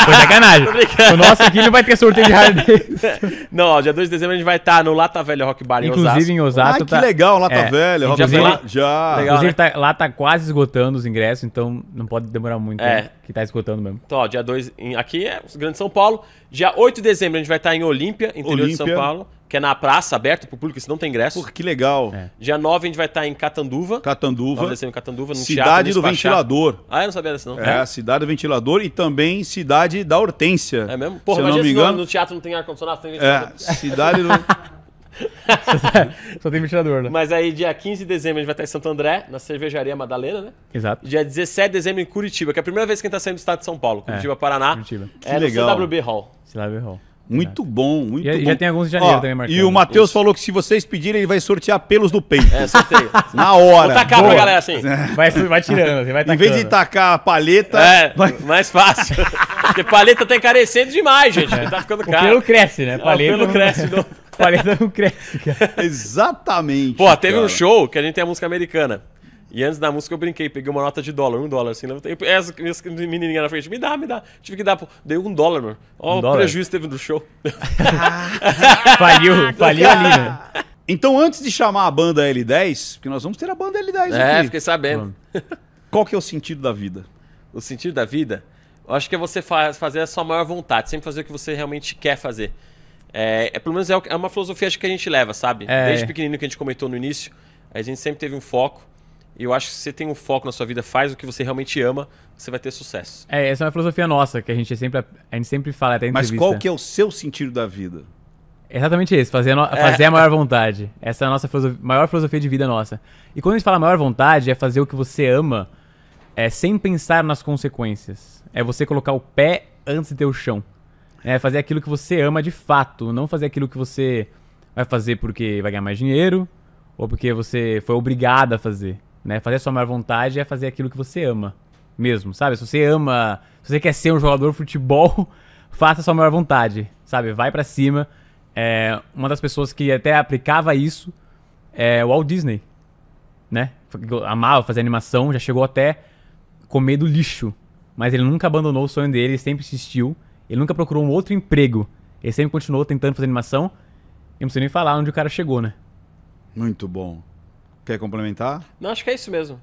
Foi sacanagem. O nosso aqui não vai ter sorteio de Harley. não, ó, dia 2 de dezembro a gente vai estar tá no Lata Velha Rock Bar em Inclusive Osasco. em Osasco. Ah, tá... que legal, Lata é, Velha, Rock Lá... Já. Legal, Inclusive né? tá, lá tá quase esgotando os ingressos, então não pode demorar muito, é. que tá esgotando mesmo. Então, ó, dia 2 aqui é Grande São Paulo. Dia 8 de dezembro a gente vai estar tá em Olímpia, interior Olímpia. de São Paulo que é na praça, aberto pro público, isso não tem ingresso. Porra, que legal. É. Dia 9 a gente vai estar tá em Catanduva. Catanduva. 9 Catanduva, no Cidade teatro, do Ventilador. Ah, eu não sabia dessa não. É, é, Cidade do Ventilador e também Cidade da Hortência. É mesmo? Porra, se não me engano. No, no teatro não tem ar-condicionado, tem... É, Cidade do... Só tem ventilador, né? Mas aí, dia 15 de dezembro, a gente vai estar tá em Santo André, na cervejaria Madalena, né? Exato. Dia 17 de dezembro, em Curitiba, que é a primeira vez que a gente está saindo do estado de São Paulo, Curitiba, é. Paraná. Curitiba. Que é legal. no CWB Hall. CWB Hall. Muito bom, muito e, bom. Já tem alguns de janeiro Ó, também, Marcos. E o Matheus falou que se vocês pedirem, ele vai sortear pelos do peito. É, sorteio. Na hora. Vou tacar Boa. pra galera assim. Vai, vai tirando, assim, vai tacando. Em vez de tacar a paleta... É, vai... mais fácil. Porque paleta tá encarecendo demais, gente. É. Tá ficando caro. O pelo cresce, né? Paleta é, o pelo não... cresce. Não... Paleta não cresce, cara. Exatamente. Pô, teve cara. um show que a gente tem a música americana. E antes da música eu brinquei, peguei uma nota de dólar, um dólar, assim, né? levantei. Essa, essa menininha na frente, me dá, me dá. Tive que dar, pô, dei um dólar, mano. Ó, um o dólar. prejuízo teve do show. faliu, ah, faliu ali, né? Então, antes de chamar a banda L10, porque nós vamos ter a banda L10 é, aqui. fiquei sabendo. Qual que é o sentido da vida? O sentido da vida? Eu acho que é você faz, fazer a sua maior vontade, sempre fazer o que você realmente quer fazer. É, é pelo menos é, é uma filosofia que a gente leva, sabe? É. Desde pequenino que a gente comentou no início, a gente sempre teve um foco. E eu acho que se você tem um foco na sua vida, faz o que você realmente ama, você vai ter sucesso. É, essa é uma filosofia nossa, que a gente sempre, a gente sempre fala até em Mas qual que é o seu sentido da vida? Exatamente isso, fazer a, é. fazer a maior vontade. Essa é a nossa filosofia, maior filosofia de vida nossa. E quando a gente fala maior vontade, é fazer o que você ama é, sem pensar nas consequências. É você colocar o pé antes de ter o chão. É fazer aquilo que você ama de fato, não fazer aquilo que você vai fazer porque vai ganhar mais dinheiro ou porque você foi obrigado a fazer. Né? Fazer a sua maior vontade é fazer aquilo que você ama mesmo, sabe? Se você ama, se você quer ser um jogador de futebol, faça a sua maior vontade, sabe? Vai para cima. É, uma das pessoas que até aplicava isso é o Walt Disney, né? Amava fazer animação, já chegou até comer do lixo, mas ele nunca abandonou o sonho dele, ele sempre insistiu, ele nunca procurou um outro emprego, ele sempre continuou tentando fazer animação. E não sei nem falar onde o cara chegou, né? Muito bom. Quer complementar? Não, acho que é isso mesmo.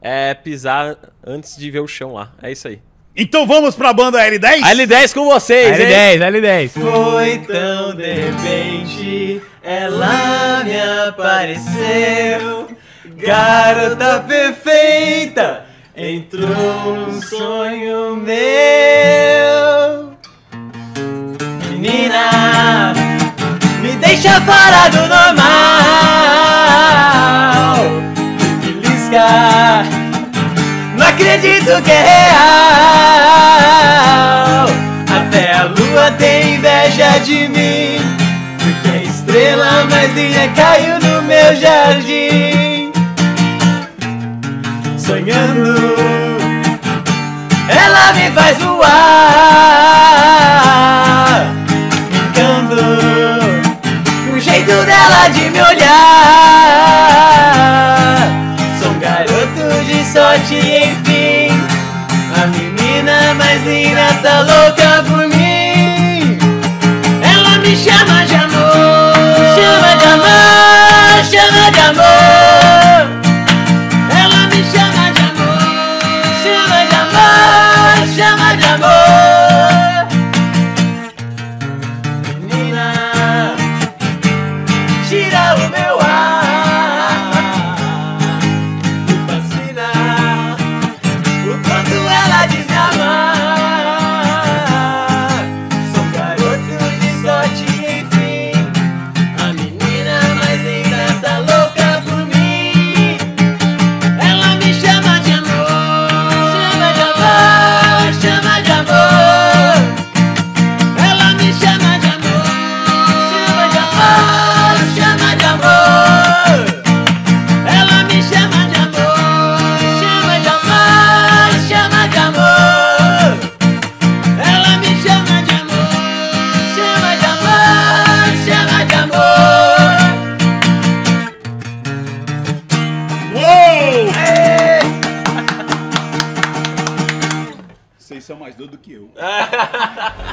É pisar antes de ver o chão lá. É isso aí. Então vamos pra banda L10? L10 com vocês, L10, hein? L10. Foi tão de repente, ela me apareceu. Garota perfeita, entrou num sonho meu. Menina, me deixa fora do normal. Não acredito que é real. Até a lua tem inveja de mim. Porque a estrela mais linda caiu no meu jardim. Sonhando, ela me faz voar. Brincando, o jeito dela de me olhar. sorte, enfim. A menina mais linda tá louca por mim. Ela me chama de amor, chama de amor, chama de amor. Ela me chama de amor, chama de amor, chama de amor. do que eu.